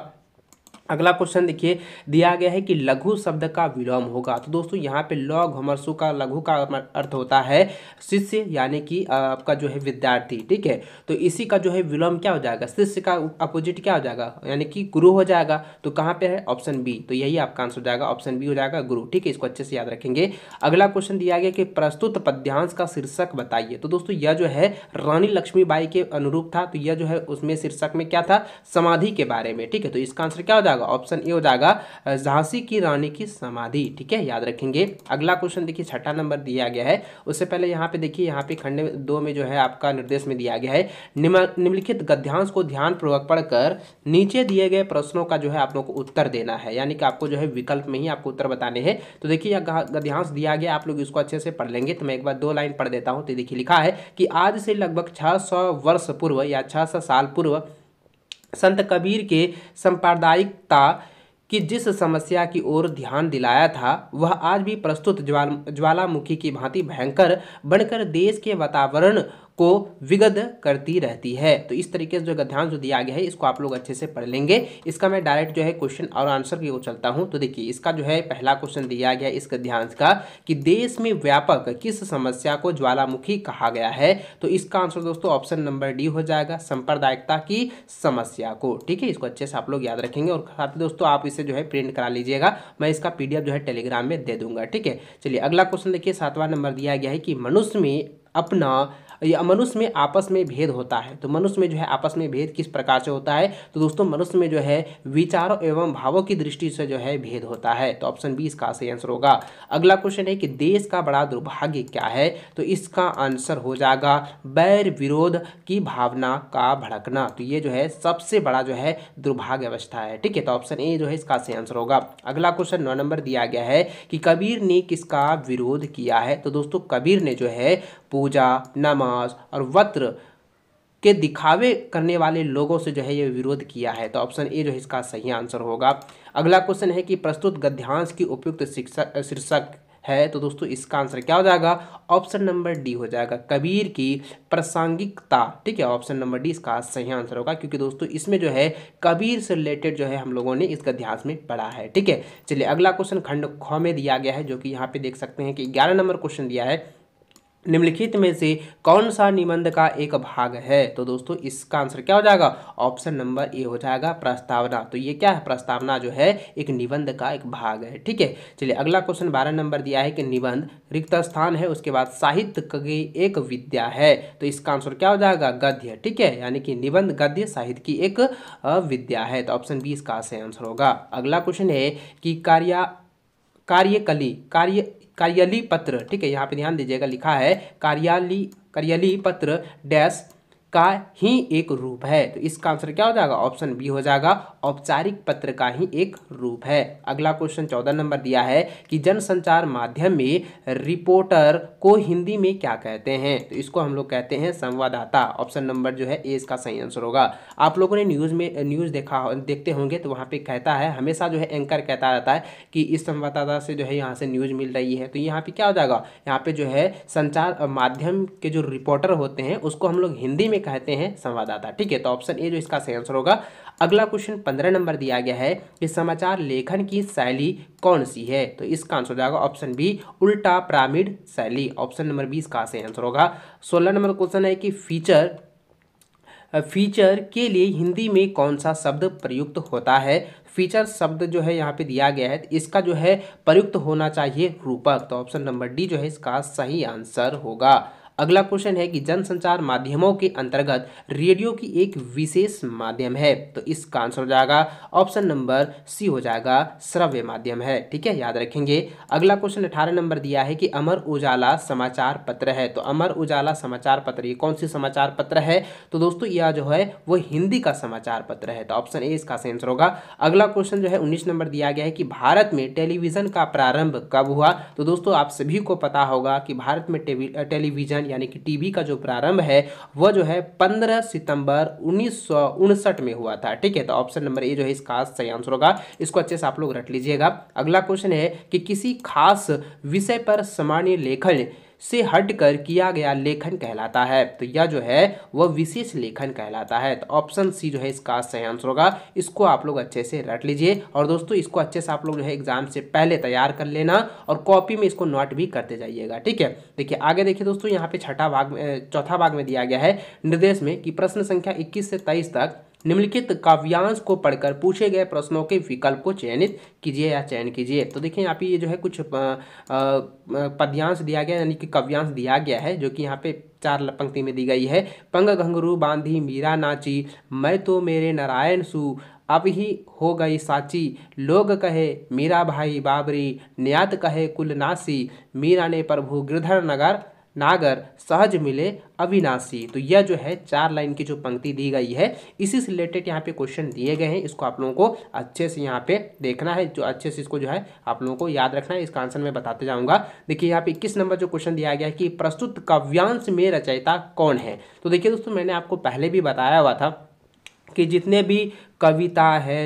[SPEAKER 1] अगला क्वेश्चन देखिए दिया गया है कि लघु शब्द का विलोम होगा तो दोस्तों यहाँ पे लॉ घमरसु का लघु का अर्थ होता है शिष्य यानी कि आपका जो है विद्यार्थी ठीक है तो इसी का जो है विलोम क्या हो जाएगा शिष्य का अपोजिट क्या हो जाएगा यानी कि गुरु हो जाएगा तो कहाँ पे है ऑप्शन बी तो यही आपका आंसर हो जाएगा ऑप्शन बी हो जाएगा गुरु ठीक है इसको अच्छे से याद रखेंगे अगला क्वेश्चन दिया गया कि प्रस्तुत पद्यांश का शीर्षक बताइए तो दोस्तों यह जो है रानी लक्ष्मीबाई के अनुरूप था तो यह जो है उसमें शीर्षक में क्या था समाधि के बारे में ठीक है तो इसका आंसर क्या हो जाएगा जाएगा ऑप्शन ए हो जाएगा झांसी की रानी की समाधि ठीक है याद रखेंगे अगला क्वेश्चन देखिए छठा नंबर दिया गया है उससे पहले यहाँ पे देखिए यहाँ पे खंड दो में जो है आपका निर्देश में दिया गया है निम्नलिखित गद्यांश को ध्यानपूर्वक पढ़कर नीचे दिए गए प्रश्नों का जो है आप लोग को उत्तर देना है यानी कि आपको जो है विकल्प में ही आपको उत्तर बताने हैं तो देखिए यह गद्यांश दिया गया आप लोग इसको अच्छे से पढ़ लेंगे तो मैं एक बार दो लाइन पढ़ देता हूँ तो देखिए लिखा है कि आज से लगभग छः वर्ष पूर्व या छः साल पूर्व संत कबीर के सांप्रदायिकता की जिस समस्या की ओर ध्यान दिलाया था वह आज भी प्रस्तुत ज्वाल ज्वालामुखी की भांति भयंकर बनकर देश के वातावरण को विगत करती रहती है तो इस तरीके से जो गद्यांश जो दिया गया है इसको आप लोग अच्छे से पढ़ लेंगे इसका मैं डायरेक्ट जो है क्वेश्चन और आंसर की ओर चलता हूँ तो देखिए इसका जो है पहला क्वेश्चन दिया गया इस गद्यांश का कि देश में व्यापक किस समस्या को ज्वालामुखी कहा गया है तो इसका आंसर दोस्तों ऑप्शन नंबर डी हो जाएगा संप्रदायिकता की समस्या को ठीक है इसको अच्छे से आप लोग याद रखेंगे और साथ ही दोस्तों आप इसे जो है प्रिंट करा लीजिएगा मैं इसका पी जो है टेलीग्राम में दे दूंगा ठीक है चलिए अगला क्वेश्चन देखिए सातवां नंबर दिया गया है कि मनुष्य में अपना मनुष्य में आपस में भेद होता है तो मनुष्य में जो है आपस में भेद किस प्रकार से होता है तो दोस्तों मनुष्य में जो है विचारों एवं भावों की दृष्टि से जो है भेद होता है तो ऑप्शन बी इसका सही आंसर होगा अगला क्वेश्चन है कि देश का बड़ा दुर्भाग्य क्या है तो इसका आंसर हो जाएगा बैर विरोध की भावना का भड़कना तो ये जो है सबसे बड़ा जो है दुर्भाग्य अवस्था है ठीक है तो ऑप्शन ए जो है इसका सही आंसर होगा अगला क्वेश्चन नौ नंबर दिया गया है कि कबीर ने किसका विरोध किया है तो दोस्तों कबीर ने जो है पूजा नमाज और वत्र के दिखावे करने वाले लोगों से जो है ये विरोध किया है तो ऑप्शन ए जो है इसका सही आंसर होगा अगला क्वेश्चन है कि प्रस्तुत गद्यांश की उपयुक्त शीर्षक है तो दोस्तों इसका आंसर क्या हो जाएगा ऑप्शन नंबर डी हो जाएगा कबीर की प्रासंगिकता ठीक है ऑप्शन नंबर डी इसका सही आंसर होगा क्योंकि दोस्तों इसमें जो है कबीर से रिलेटेड जो है हम लोगों ने इसका ध्यान में पढ़ा है ठीक है चलिए अगला क्वेश्चन खंड ख में दिया गया है जो कि यहाँ पे देख सकते हैं कि ग्यारह नंबर क्वेश्चन दिया है निम्नलिखित में से कौन सा निबंध का एक भाग है तो दोस्तों इसका आंसर क्या हो जाएगा ऑप्शन नंबर ए हो जाएगा प्रस्तावना तो ये क्या है प्रस्तावना जो है एक निबंध का एक भाग है ठीक है चलिए अगला क्वेश्चन बारह नंबर दिया है कि निबंध रिक्त स्थान है उसके बाद साहित्य की एक विद्या है तो इसका आंसर क्या हो जाएगा गद्य ठीक है यानी कि निबंध गद्य साहित्य की एक विद्या है तो ऑप्शन बी इसका आंसर होगा अगला क्वेश्चन है कि कार्या कार्यकली कार्य कार्यालय पत्र ठीक है यहाँ पे ध्यान दीजिएगा लिखा है कार्यालय कार्यालय पत्र डैश का ही एक रूप है तो इसका आंसर क्या हो जाएगा ऑप्शन बी हो जाएगा औपचारिक पत्र का ही एक रूप है अगला क्वेश्चन चौदह नंबर दिया है कि जनसंचार माध्यम में रिपोर्टर को हिंदी में क्या कहते हैं तो इसको हम लोग कहते हैं संवाददाता ऑप्शन नंबर जो है ए इसका सही आंसर होगा आप लोगों ने न्यूज़ में न्यूज़ देखा देखते होंगे तो वहाँ पे कहता है हमेशा जो है एंकर कहता रहता है कि इस संवाददाता से जो है यहाँ से न्यूज़ मिल रही है तो यहाँ पे क्या हो जाएगा यहाँ पे जो है संचार माध्यम के जो रिपोर्टर होते हैं उसको हम लोग हिंदी में कहते हैं संवाददाता ठीक है तो ऑप्शन ए जो इसका सही आंसर होगा अगला क्वेश्चन पंद्रह नंबर दिया गया है कि समाचार लेखन की शैली कौन सी है तो इसका आंसर हो जाएगा ऑप्शन बी उल्टा प्रामिड शैली ऑप्शन नंबर बी इसका सही आंसर होगा सोलह नंबर क्वेश्चन है कि फीचर फीचर के लिए हिंदी में कौन सा शब्द प्रयुक्त होता है फीचर शब्द जो है यहाँ पे दिया गया है इसका जो है प्रयुक्त होना चाहिए रूपक तो ऑप्शन नंबर डी जो है इसका सही आंसर होगा अगला क्वेश्चन है कि जनसंचार माध्यमों के अंतर्गत रेडियो की एक विशेष माध्यम है तो इसका आंसर हो जाएगा ऑप्शन नंबर सी हो जाएगा श्रव्य माध्यम है ठीक है याद रखेंगे अगला क्वेश्चन अठारह नंबर दिया है कि अमर उजाला समाचार पत्र है तो अमर उजाला समाचार पत्र ये कौन सी समाचार पत्र है तो दोस्तों यह जो है वो हिंदी का समाचार पत्र है तो ऑप्शन ए इसका आंसर होगा अगला क्वेश्चन जो है उन्नीस नंबर दिया गया है कि भारत में टेलीविजन का प्रारंभ कब हुआ तो दोस्तों आप सभी को पता होगा कि भारत में टेलीविजन आंदोलन यानी कि टीबी का जो प्रारंभ है वह जो है पंद्रह सितंबर उन्नीस में हुआ था ठीक है तो ऑप्शन नंबर ए जो है इसका सही आंसर होगा इसको अच्छे से आप लोग रट लीजिएगा अगला क्वेश्चन है कि किसी खास विषय पर सामान्य लेखन से हटकर किया गया लेखन कहलाता है तो यह जो है वह विशेष लेखन कहलाता है तो ऑप्शन सी जो है इसका सही आंसर होगा इसको आप लोग अच्छे से रट लीजिए और दोस्तों इसको अच्छे से आप लोग जो है एग्जाम से पहले तैयार कर लेना और कॉपी में इसको नोट भी करते जाइएगा ठीक है देखिए आगे देखिए दोस्तों यहाँ पे छठा भाग में चौथा भाग में दिया गया है निर्देश में कि प्रश्न संख्या इक्कीस से तेईस तक निम्नलिखित काव्यांश को पढ़कर पूछे गए प्रश्नों के विकल्प को चयनित कीजिए या चयन कीजिए तो देखिए यहाँ पे ये जो है कुछ पद्यांश दिया गया यानी कि काव्यांश दिया गया है जो कि यहाँ पे चार पंक्ति में दी गई है पंग घंगरू बांधी मीरा नाची मैं तो मेरे नारायण सु अब ही हो गई साची लोग कहे मीरा भाई बाबरी न्यात कहे कुलनासी मीरा ने प्रभु गिरधर नगर नागर सहज मिले अविनाशी तो यह जो है चार लाइन की जो पंक्ति दी गई है इसी से रिलेटेड यहाँ पे क्वेश्चन दिए गए हैं इसको आप लोगों को अच्छे से यहाँ पे देखना है जो अच्छे से इसको जो है आप लोगों को याद रखना है इसका आंसर मैं बताते जाऊँगा देखिए यहाँ पे इक्कीस नंबर जो क्वेश्चन दिया गया है कि प्रस्तुत काव्यांश में रचयिता कौन है तो देखिए दोस्तों मैंने आपको पहले भी बताया हुआ था कि जितने भी कविता है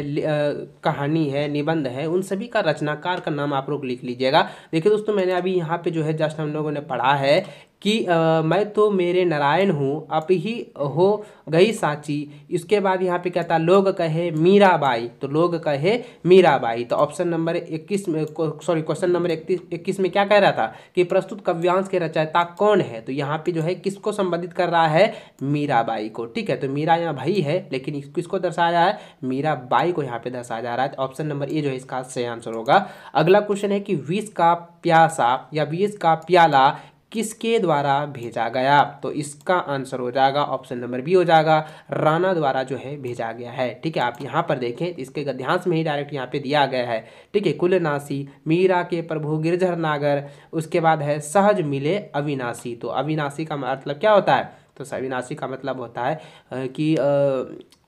[SPEAKER 1] कहानी है निबंध है उन सभी का रचनाकार का नाम आप लोग लिख लीजिएगा देखिए दोस्तों मैंने अभी यहाँ पे जो है जस्ट हम लोगों ने पढ़ा है कि आ, मैं तो मेरे नारायण हूँ अप ही हो गई सांची इसके बाद यहाँ पे कहता लोग कहे मीराबाई तो लोग कहे मीराबाई तो ऑप्शन नंबर इक्कीस में सॉरी क्वेश्चन नंबर इक्कीस इक्कीस में क्या कह रहा था कि प्रस्तुत कव्यांश के रचयिता कौन है तो यहाँ पे जो है किसको संबंधित कर रहा है मीराबाई को ठीक है तो मीरा यहाँ भाई है लेकिन किसको दर्शाया जा रहा है मीराबाई को यहाँ पे दर्शाया जा रहा है तो ऑप्शन नंबर ए जो है इसका सही आंसर होगा अगला क्वेश्चन है कि विष का प्यासा या विष का प्याला किसके द्वारा भेजा गया तो इसका आंसर हो जाएगा ऑप्शन नंबर बी हो जाएगा राणा द्वारा जो है भेजा गया है ठीक है आप यहाँ पर देखें इसके गद्यांश में ही डायरेक्ट यहाँ पे दिया गया है ठीक है कुलनासी मीरा के प्रभु गिरझर नागर उसके बाद है सहज मिले अविनाशी तो अविनाशी का मतलब क्या होता है तो अविनाशी का मतलब होता है कि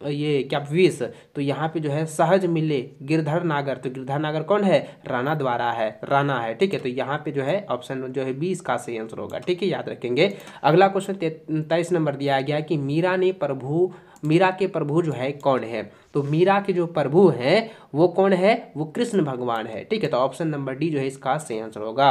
[SPEAKER 1] ये क्या विष तो यहाँ पे जो है सहज मिले गिरधर नागर तो गिरधर नागर कौन है राणा द्वारा है राणा है ठीक है तो यहाँ पे जो है ऑप्शन जो है बीस का सही आंसर होगा ठीक है याद रखेंगे अगला क्वेश्चन तेईस नंबर दिया गया कि मीरा ने प्रभु मीरा के प्रभु जो है कौन है तो मीरा के जो प्रभु हैं वो कौन है वो कृष्ण भगवान है ठीक है तो ऑप्शन नंबर डी जो है इसका सही आंसर होगा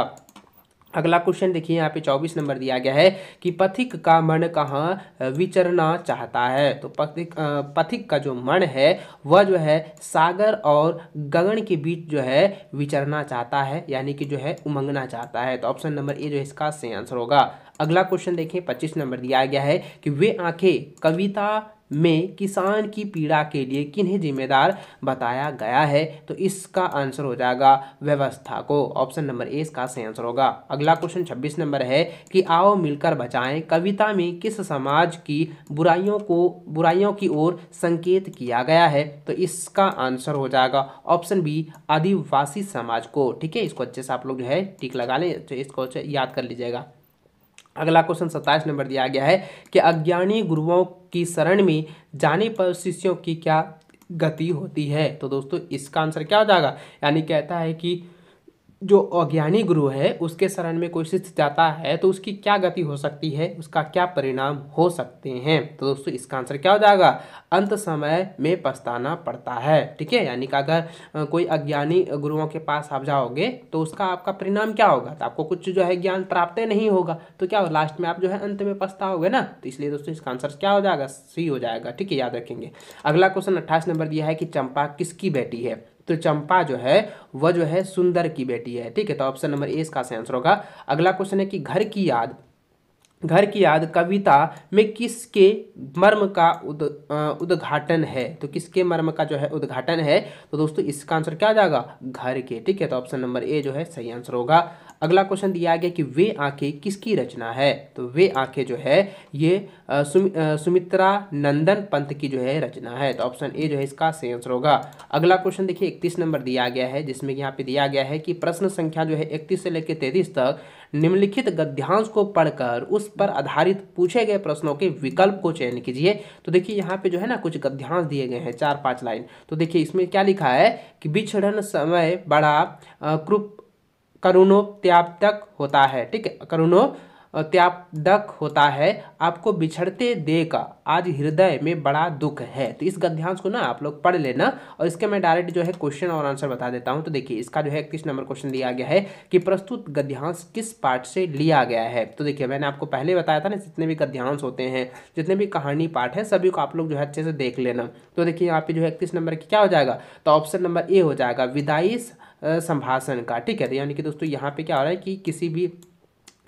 [SPEAKER 1] अगला क्वेश्चन देखिए यहाँ पे चौबीस नंबर दिया गया है कि पथिक का मन कहाँ विचरना चाहता है तो पथिक पथिक का जो मन है वह जो है सागर और गगन के बीच जो है विचरना चाहता है यानी कि जो है उमंगना चाहता है तो ऑप्शन नंबर ए जो है इसका सही आंसर होगा अगला क्वेश्चन देखिए पच्चीस नंबर दिया गया है कि वे आंखें कविता में किसान की पीड़ा के लिए किन्हें जिम्मेदार बताया गया है तो इसका आंसर हो जाएगा व्यवस्था को ऑप्शन नंबर ए इसका सही आंसर होगा अगला क्वेश्चन छब्बीस नंबर है कि आओ मिलकर बचाएं कविता में किस समाज की बुराइयों को बुराइयों की ओर संकेत किया गया है तो इसका आंसर हो जाएगा ऑप्शन बी आदिवासी समाज को ठीक है इसको अच्छे से आप लोग जो है टिक लगा लें तो इसको याद कर लीजिएगा अगला क्वेश्चन सत्ताईस नंबर दिया गया है कि अज्ञानी गुरुओं की शरण में जाने पर शिष्यों की क्या गति होती है तो दोस्तों इसका आंसर क्या हो जाएगा यानी कहता है कि जो अज्ञानी गुरु है उसके शरण में कोई शिष्य जाता है तो उसकी क्या गति हो सकती है उसका क्या परिणाम हो सकते हैं तो दोस्तों इसका आंसर क्या हो जाएगा अंत समय में पछताना पड़ता है ठीक है यानी कि अगर कोई अज्ञानी गुरुओं के पास आप जाओगे तो उसका आपका परिणाम क्या होगा तो आपको कुछ जो है ज्ञान प्राप्त नहीं होगा तो क्या हो लास्ट में आप जो है अंत में पछताओगे ना तो इसलिए दोस्तों इसका आंसर क्या हो जाएगा सी हो जाएगा ठीक है याद रखेंगे अगला क्वेश्चन अट्ठाईस नंबर दिया है कि चंपा किसकी बेटी है तो चंपा जो है वह जो है सुंदर की बेटी है ठीक है तो ऑप्शन नंबर ए इसका आंसर होगा अगला क्वेश्चन है कि घर की याद घर की याद कविता में किसके मर्म का उद उद्घाटन है तो किसके मर्म का जो है उद्घाटन है तो दोस्तों इसका आंसर क्या आ जाएगा घर के ठीक है तो ऑप्शन नंबर ए जो है सही आंसर होगा अगला क्वेश्चन दिया गया कि वे आंखें किसकी रचना है तो वे आंखें जो है ये सुमित्रा नंदन पंत की जो है रचना है तो ऑप्शन ए जो है इसका सही आंसर होगा अगला क्वेश्चन देखिए इकतीस नंबर दिया गया है जिसमें यहाँ पे दिया गया है कि प्रश्न संख्या जो है इकतीस से लेकर तैतीस तक निम्नलिखित गद्यांश को पढ़कर उस पर आधारित पूछे गए प्रश्नों के विकल्प को चयन कीजिए तो देखिए यहाँ पे जो है ना कुछ गद्यांश दिए गए हैं चार पांच लाइन तो देखिए इसमें क्या लिखा है कि बिछड़न समय बड़ा कृप करुणोत्यापदक होता है ठीक है करुणो त्यापदक होता है आपको बिछड़ते देख आज हृदय में बड़ा दुख है तो इस गद्यांश को ना आप लोग पढ़ लेना और इसके मैं डायरेक्ट जो है क्वेश्चन और आंसर बता देता हूँ तो देखिए इसका जो है इक्कीस नंबर क्वेश्चन दिया गया है कि प्रस्तुत गद्यांश किस पाठ से लिया गया है तो देखिए मैंने आपको पहले बताया था ना जितने भी गद्यांश होते हैं जितने भी कहानी पाठ है सभी को आप लोग जो है अच्छे से देख लेना तो देखिए यहाँ पे जो है इकतीस नंबर क्या हो जाएगा तो ऑप्शन नंबर ए हो जाएगा विदाइश संभाषण का ठीक है तो यानी कि दोस्तों यहाँ पे क्या हो रहा है कि किसी भी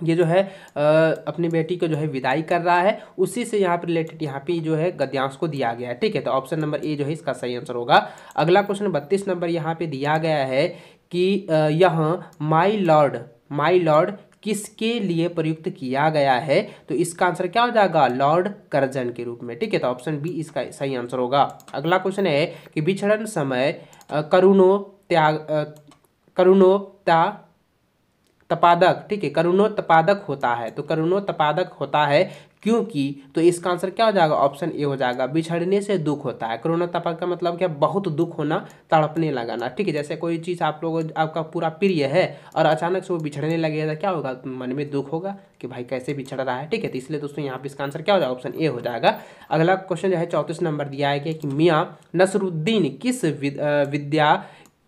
[SPEAKER 1] ये जो है अपनी बेटी को जो है विदाई कर रहा है उसी से यहाँ पर रिलेटेड यहाँ पे जो है गद्यांश को दिया गया है ठीक है तो ऑप्शन नंबर ए जो है इसका सही आंसर होगा अगला क्वेश्चन बत्तीस नंबर यहाँ पे दिया गया है कि यह माई लॉर्ड माई लॉर्ड किसके लिए प्रयुक्त किया गया है तो इसका आंसर क्या हो जाएगा लॉर्ड कर्जन के रूप में ठीक है तो ऑप्शन बी इसका सही आंसर होगा अगला क्वेश्चन है कि बिछड़न समय करुणो त्याग करुणोत्ता तपादक ठीक है करुणोत्पादक होता है तो करुणोत्पादक होता है क्योंकि तो इसका आंसर क्या हो जाएगा ऑप्शन ए हो जाएगा बिछड़ने से दुख होता है करुणोत्पाद का मतलब क्या बहुत दुख होना तड़पने लगाना ठीक है जैसे कोई चीज़ आप लोगों आपका पूरा प्रिय है और अचानक से वो बिछड़ने लगेगा तो क्या होगा मन में दुख होगा कि भाई कैसे बिछड़ रहा है ठीक है तो इसलिए दोस्तों यहाँ पर इसका आंसर क्या हो जाएगा ऑप्शन ए हो जाएगा अगला क्वेश्चन जो है चौंतीस नंबर दिया है कि मियाँ नसरुद्दीन किस विद्या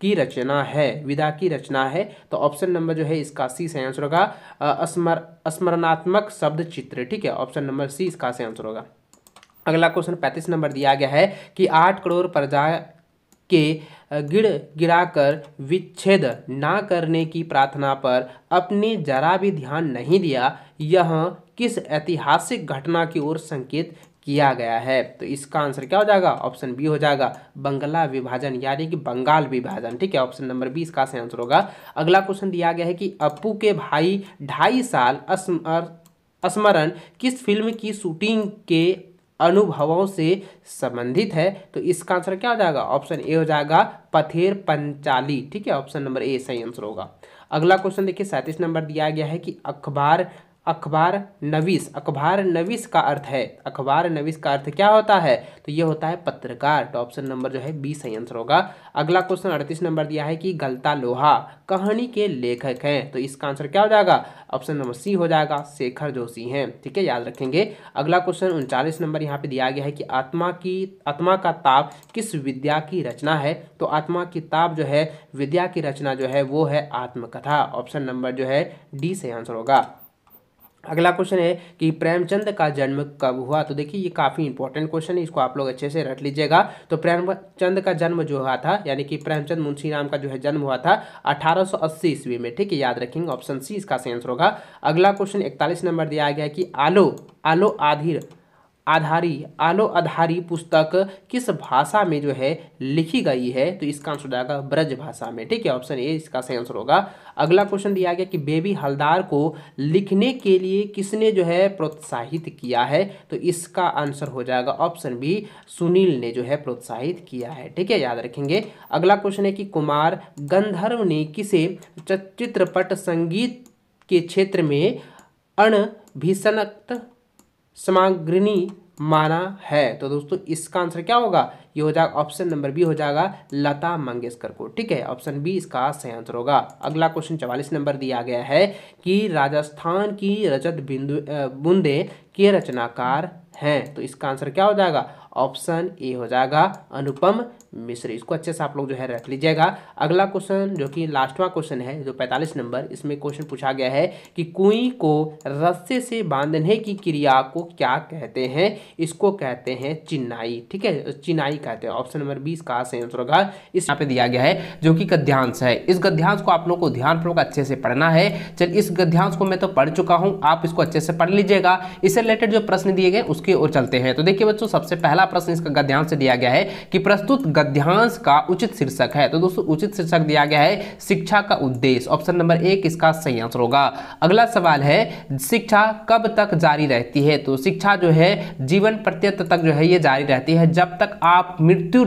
[SPEAKER 1] की रचना है विदा की रचना है तो ऑप्शन नंबर जो है इसका सी सही आंसर होगा स्मरणात्मक शब्द चित्र ठीक है ऑप्शन नंबर सी इसका सही आंसर होगा अगला क्वेश्चन पैंतीस नंबर दिया गया है कि आठ करोड़ प्रजा के गिड़ गिराकर विच्छेद ना करने की प्रार्थना पर अपने जरा भी ध्यान नहीं दिया यह किस ऐतिहासिक घटना की ओर संकेत किया गया है तो इसका आंसर क्या हो जाएगा ऑप्शन बी हो जाएगा बंगला विभाजन यानी कि बंगाल विभाजन ठीक है ऑप्शन नंबर बी इसका सही आंसर होगा अगला क्वेश्चन दिया गया है कि अपू के भाई ढाई साल स्मरण किस फिल्म की शूटिंग के अनुभवों से संबंधित है तो इसका आंसर क्या हो जाएगा ऑप्शन ए हो जाएगा पथेर पंचाली ठीक है ऑप्शन नंबर ए सही आंसर होगा अगला क्वेश्चन देखिए सैंतीस नंबर दिया गया है कि अखबार अखबार नवीस अखबार नवीस का अर्थ है अखबार नवीस का अर्थ क्या होता है तो ये होता है पत्रकार तो ऑप्शन नंबर जो है बी सही आंसर होगा अगला क्वेश्चन अड़तीस नंबर दिया है कि गलता लोहा कहानी के लेखक हैं तो इसका आंसर क्या हो जाएगा ऑप्शन नंबर सी हो जाएगा शेखर जोशी हैं ठीक है याद रखेंगे अगला क्वेश्चन उनचालीस नंबर यहाँ पे दिया गया है कि आत्मा की आत्मा का ताप किस विद्या की रचना है तो आत्मा की ताप जो है विद्या की रचना जो है वो है आत्मकथा ऑप्शन नंबर जो है डी से आंसर होगा अगला क्वेश्चन है कि प्रेमचंद का जन्म कब हुआ तो देखिए ये काफ़ी इंपॉर्टेंट क्वेश्चन है इसको आप लोग अच्छे से रट लीजिएगा तो प्रेमचंद का जन्म जो हुआ था यानी कि प्रेमचंद मुंशी नाम का जो है जन्म हुआ था 1880 ईस्वी में ठीक है याद रखेंगे ऑप्शन सी इसका आंसर होगा अगला क्वेश्चन इकतालीस नंबर दिया गया कि आलो आलो आधिर आधारी आलो आधारी पुस्तक किस भाषा में जो है लिखी गई है तो इसका आंसर हो जाएगा ब्रज भाषा में ठीक है ऑप्शन ए इसका सही आंसर होगा अगला क्वेश्चन दिया गया कि बेबी हलदार को लिखने के लिए किसने जो है प्रोत्साहित किया है तो इसका आंसर हो जाएगा ऑप्शन बी सुनील ने जो है प्रोत्साहित किया है ठीक है याद रखेंगे अगला क्वेश्चन है कि कुमार गंधर्व ने किसे चित्रपट संगीत के क्षेत्र में अण समाग्रिनी माना है तो दोस्तों इसका आंसर क्या होगा ये हो जाएगा ऑप्शन नंबर बी हो जाएगा लता मंगेशकर को ठीक है ऑप्शन बी इसका सही आंसर होगा अगला क्वेश्चन चवालीस नंबर दिया गया है कि राजस्थान की रजत बिंदु बुंदे के रचनाकार हैं तो इसका आंसर क्या हो जाएगा ऑप्शन ए हो जाएगा अनुपम मिश्र इसको अच्छे से आप लोग जो है रख लीजिएगा अगला क्वेश्चन जो कि लास्टवा क्वेश्चन है जो पैंतालीस नंबर इसमें क्वेश्चन पूछा गया है कि कुई को रस्से से बांधने की क्रिया को क्या कहते हैं इसको कहते हैं चिन्नाई ठीक है चिनाई कहते हैं ऑप्शन नंबर बीस का सही आंसर होगा इस यहाँ पे दिया गया है जो कि गद्यांश है इस गद्यांश को आप लोग को ध्यानपूर्वक अच्छे से पढ़ना है चल इस गद्यांश को मैं तो पढ़ चुका हूँ आप इसको अच्छे से पढ़ लीजिएगा इससे रिलेटेड जो प्रश्न दिए गए उसके ओर चलते हैं तो देखिए बच्चों सबसे पहला प्रश्न इसका गद्यांश से दिया गया है कि प्रस्तुत गद्यांश का उचित शीर्षक है तो दोस्तों उचित शीर्षक दिया गया है शिक्षा का उद्देश्य ऑप्शन नंबर एक इसका सही आंसर होगा अगला सवाल है शिक्षा कब तक जारी रहती है तो शिक्षा जो है जीवन पर्यंत तक जो है ये जारी रहती है जब तक आप मृत्यु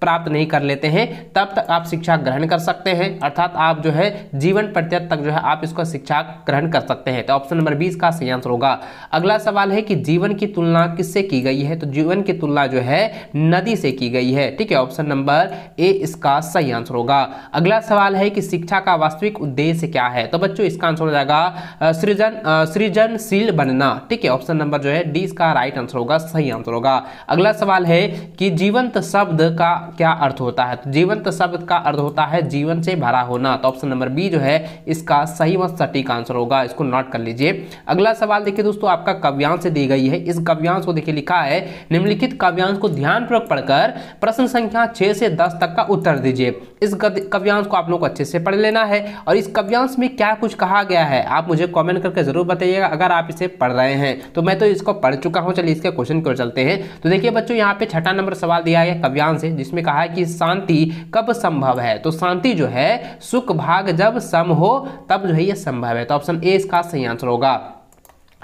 [SPEAKER 1] प्राप्त नहीं कर लेते हैं तब तक आप शिक्षा ग्रहण कर सकते हैं अर्थात आप जो है जीवन पर्यंत तक जो है आप इसको शिक्षा ग्रहण कर सकते हैं तो ऑप्शन नंबर बीस का सही आंसर होगा अगला सवाल है कि जीवन की तुलना किससे की गई है तो जीवन की तुलना जो है नदी से की गई है ठीक है ऑप्शन नंबर ए इसका सही आंसर होगा अगला सवाल है कि शिक्षा का वास्तविक उद्देश्य क्या है तो बच्चों इसका आंसर हो जाएगा सृजन सृजनशील बनना ठीक है ऑप्शन नंबर जो है डी इसका राइट आंसर होगा सही आंसर होगा अगला सवाल है कि जीवंत शब्द का क्या अर्थ होता है तो जीवंत शब्द का अर्थ होता है जीवन से भरा होना तो ऑप्शन नंबर बी जो है इसका सही व सटीक आंसर होगा इसको नोट कर लीजिए अगला सवाल देखिए दोस्तों आपका कव्यांश दी गई है इस कव्यांश को देखिए लिखा है निम्नलिखित कव्यांश को ध्यानपूर्वक पढ़कर प्रश्न संख्या छः से दस तक का उत्तर दीजिए इस कव्यांश को आप लोग को अच्छे से पढ़ लेना है और इस कव्यांश में क्या कुछ कहा गया है आप मुझे कॉमेंट करके जरूर बताइएगा अगर आप इसे पढ़ रहे हैं तो मैं तो इसको पढ़ चुका हूँ चलिए इसके क्वेश्चन की ओर चलते हैं तो देखिए बच्चों यहाँ पे छठा नंबर सवाल दिया है कव्यांश है जिसमें इसमें कहा है कि शांति कब संभव है तो शांति जो है सुख भाग जब सम हो तब जो है यह संभव है तो ऑप्शन ए इसका सही आंसर होगा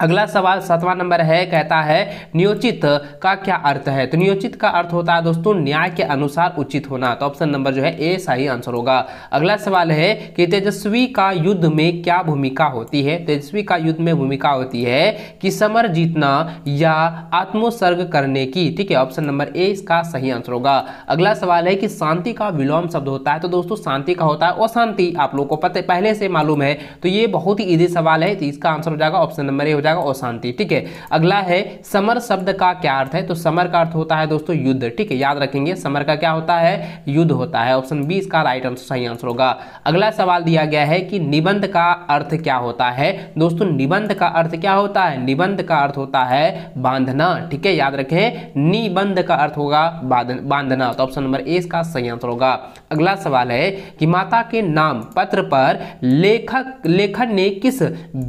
[SPEAKER 1] अगला सवाल सातवां नंबर है कहता है नियोचित का क्या अर्थ है तो नियोचित का अर्थ होता है दोस्तों न्याय के अनुसार उचित होना तो ऑप्शन नंबर जो है ए सही आंसर होगा अगला सवाल है कि तेजस्वी का युद्ध में क्या भूमिका होती है तेजस्वी का युद्ध में भूमिका होती है कि समर जीतना या आत्मोसर्ग करने की ठीक है ऑप्शन नंबर ए इसका सही आंसर होगा अगला सवाल है कि शांति का विलोम शब्द होता है तो दोस्तों शांति का होता है अशांति आप लोग को पहले से मालूम है तो ये बहुत ही ईजी सवाल है तो इसका आंसर हो जाएगा ऑप्शन नंबर ए जाएगा अशांति ठीक है अगला है समर शब्द का क्या अर्थ है तो समर का अर्थ होता है दोस्तों युद्ध ठीक है याद रखेंगे समर का क्या होता है युद्ध होता है ऑप्शन बी इसका राइट आंसर सही आंसर होगा अगला सवाल दिया गया है कि निबंध का अर्थ क्या होता है दोस्तों निबंध का अर्थ क्या होता है निबंध का अर्थ होता है बांधना ठीक है याद रखें निबंध का अर्थ होगा बांधना तो ऑप्शन नंबर ए इसका सही आंसर होगा अगला सवाल है कि माता के नाम पत्र पर लेखक लेखन ने किस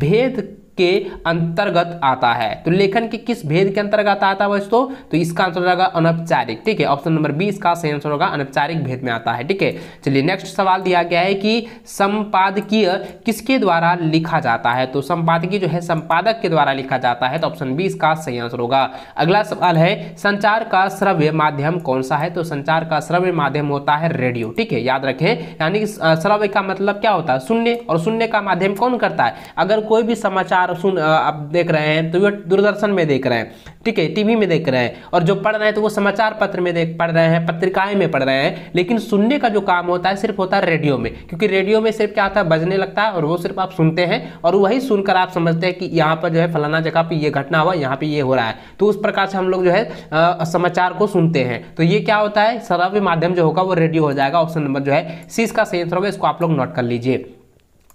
[SPEAKER 1] भेद के अंतर्गत आता है तो लेखन के किस भेद के अंतर्गत आता है दोस्तों तो इसका आंसर हो जाएगा अनौपचारिक ठीक है ऑप्शन नंबर बी इसका सही आंसर होगा अनौपचारिक भेद में आता है ठीक है चलिए नेक्स्ट सवाल दिया गया है कि संपादकीय किसके द्वारा लिखा जाता है तो संपादकीय जो है संपादक के द्वारा लिखा जाता है तो ऑप्शन बी इसका सही आंसर होगा अगला सवाल है संचार का श्रव्य माध्यम कौन सा है तो संचार का श्रव्य माध्यम होता है रेडियो ठीक है याद रखें यानी श्रव्य का मतलब क्या होता है सुनने और सुनने का माध्यम कौन करता है अगर कोई भी समाचार बार सुन आप देख रहे हैं तो वो दूरदर्शन में देख रहे हैं ठीक है टीवी में देख रहे हैं और जो पढ़ रहे हैं तो वो समाचार पत्र में देख पढ़ रहे हैं पत्रिकाएं में पढ़ रहे हैं लेकिन सुनने का जो काम होता है सिर्फ होता है रेडियो में क्योंकि रेडियो में सिर्फ क्या आता है बजने लगता है और वो सिर्फ आप सुनते हैं और वही सुनकर आप समझते हैं कि यहाँ पर जो है फलाना जगह पर ये घटना हुआ यहाँ पर ये हो रहा है तो उस प्रकार से हम लोग जो है समाचार को सुनते हैं तो ये क्या होता है सर्व माध्यम जो होगा वो रेडियो हो जाएगा ऑप्शन नंबर जो है सी इसका सही आंसर होगा इसको आप लोग नोट कर लीजिए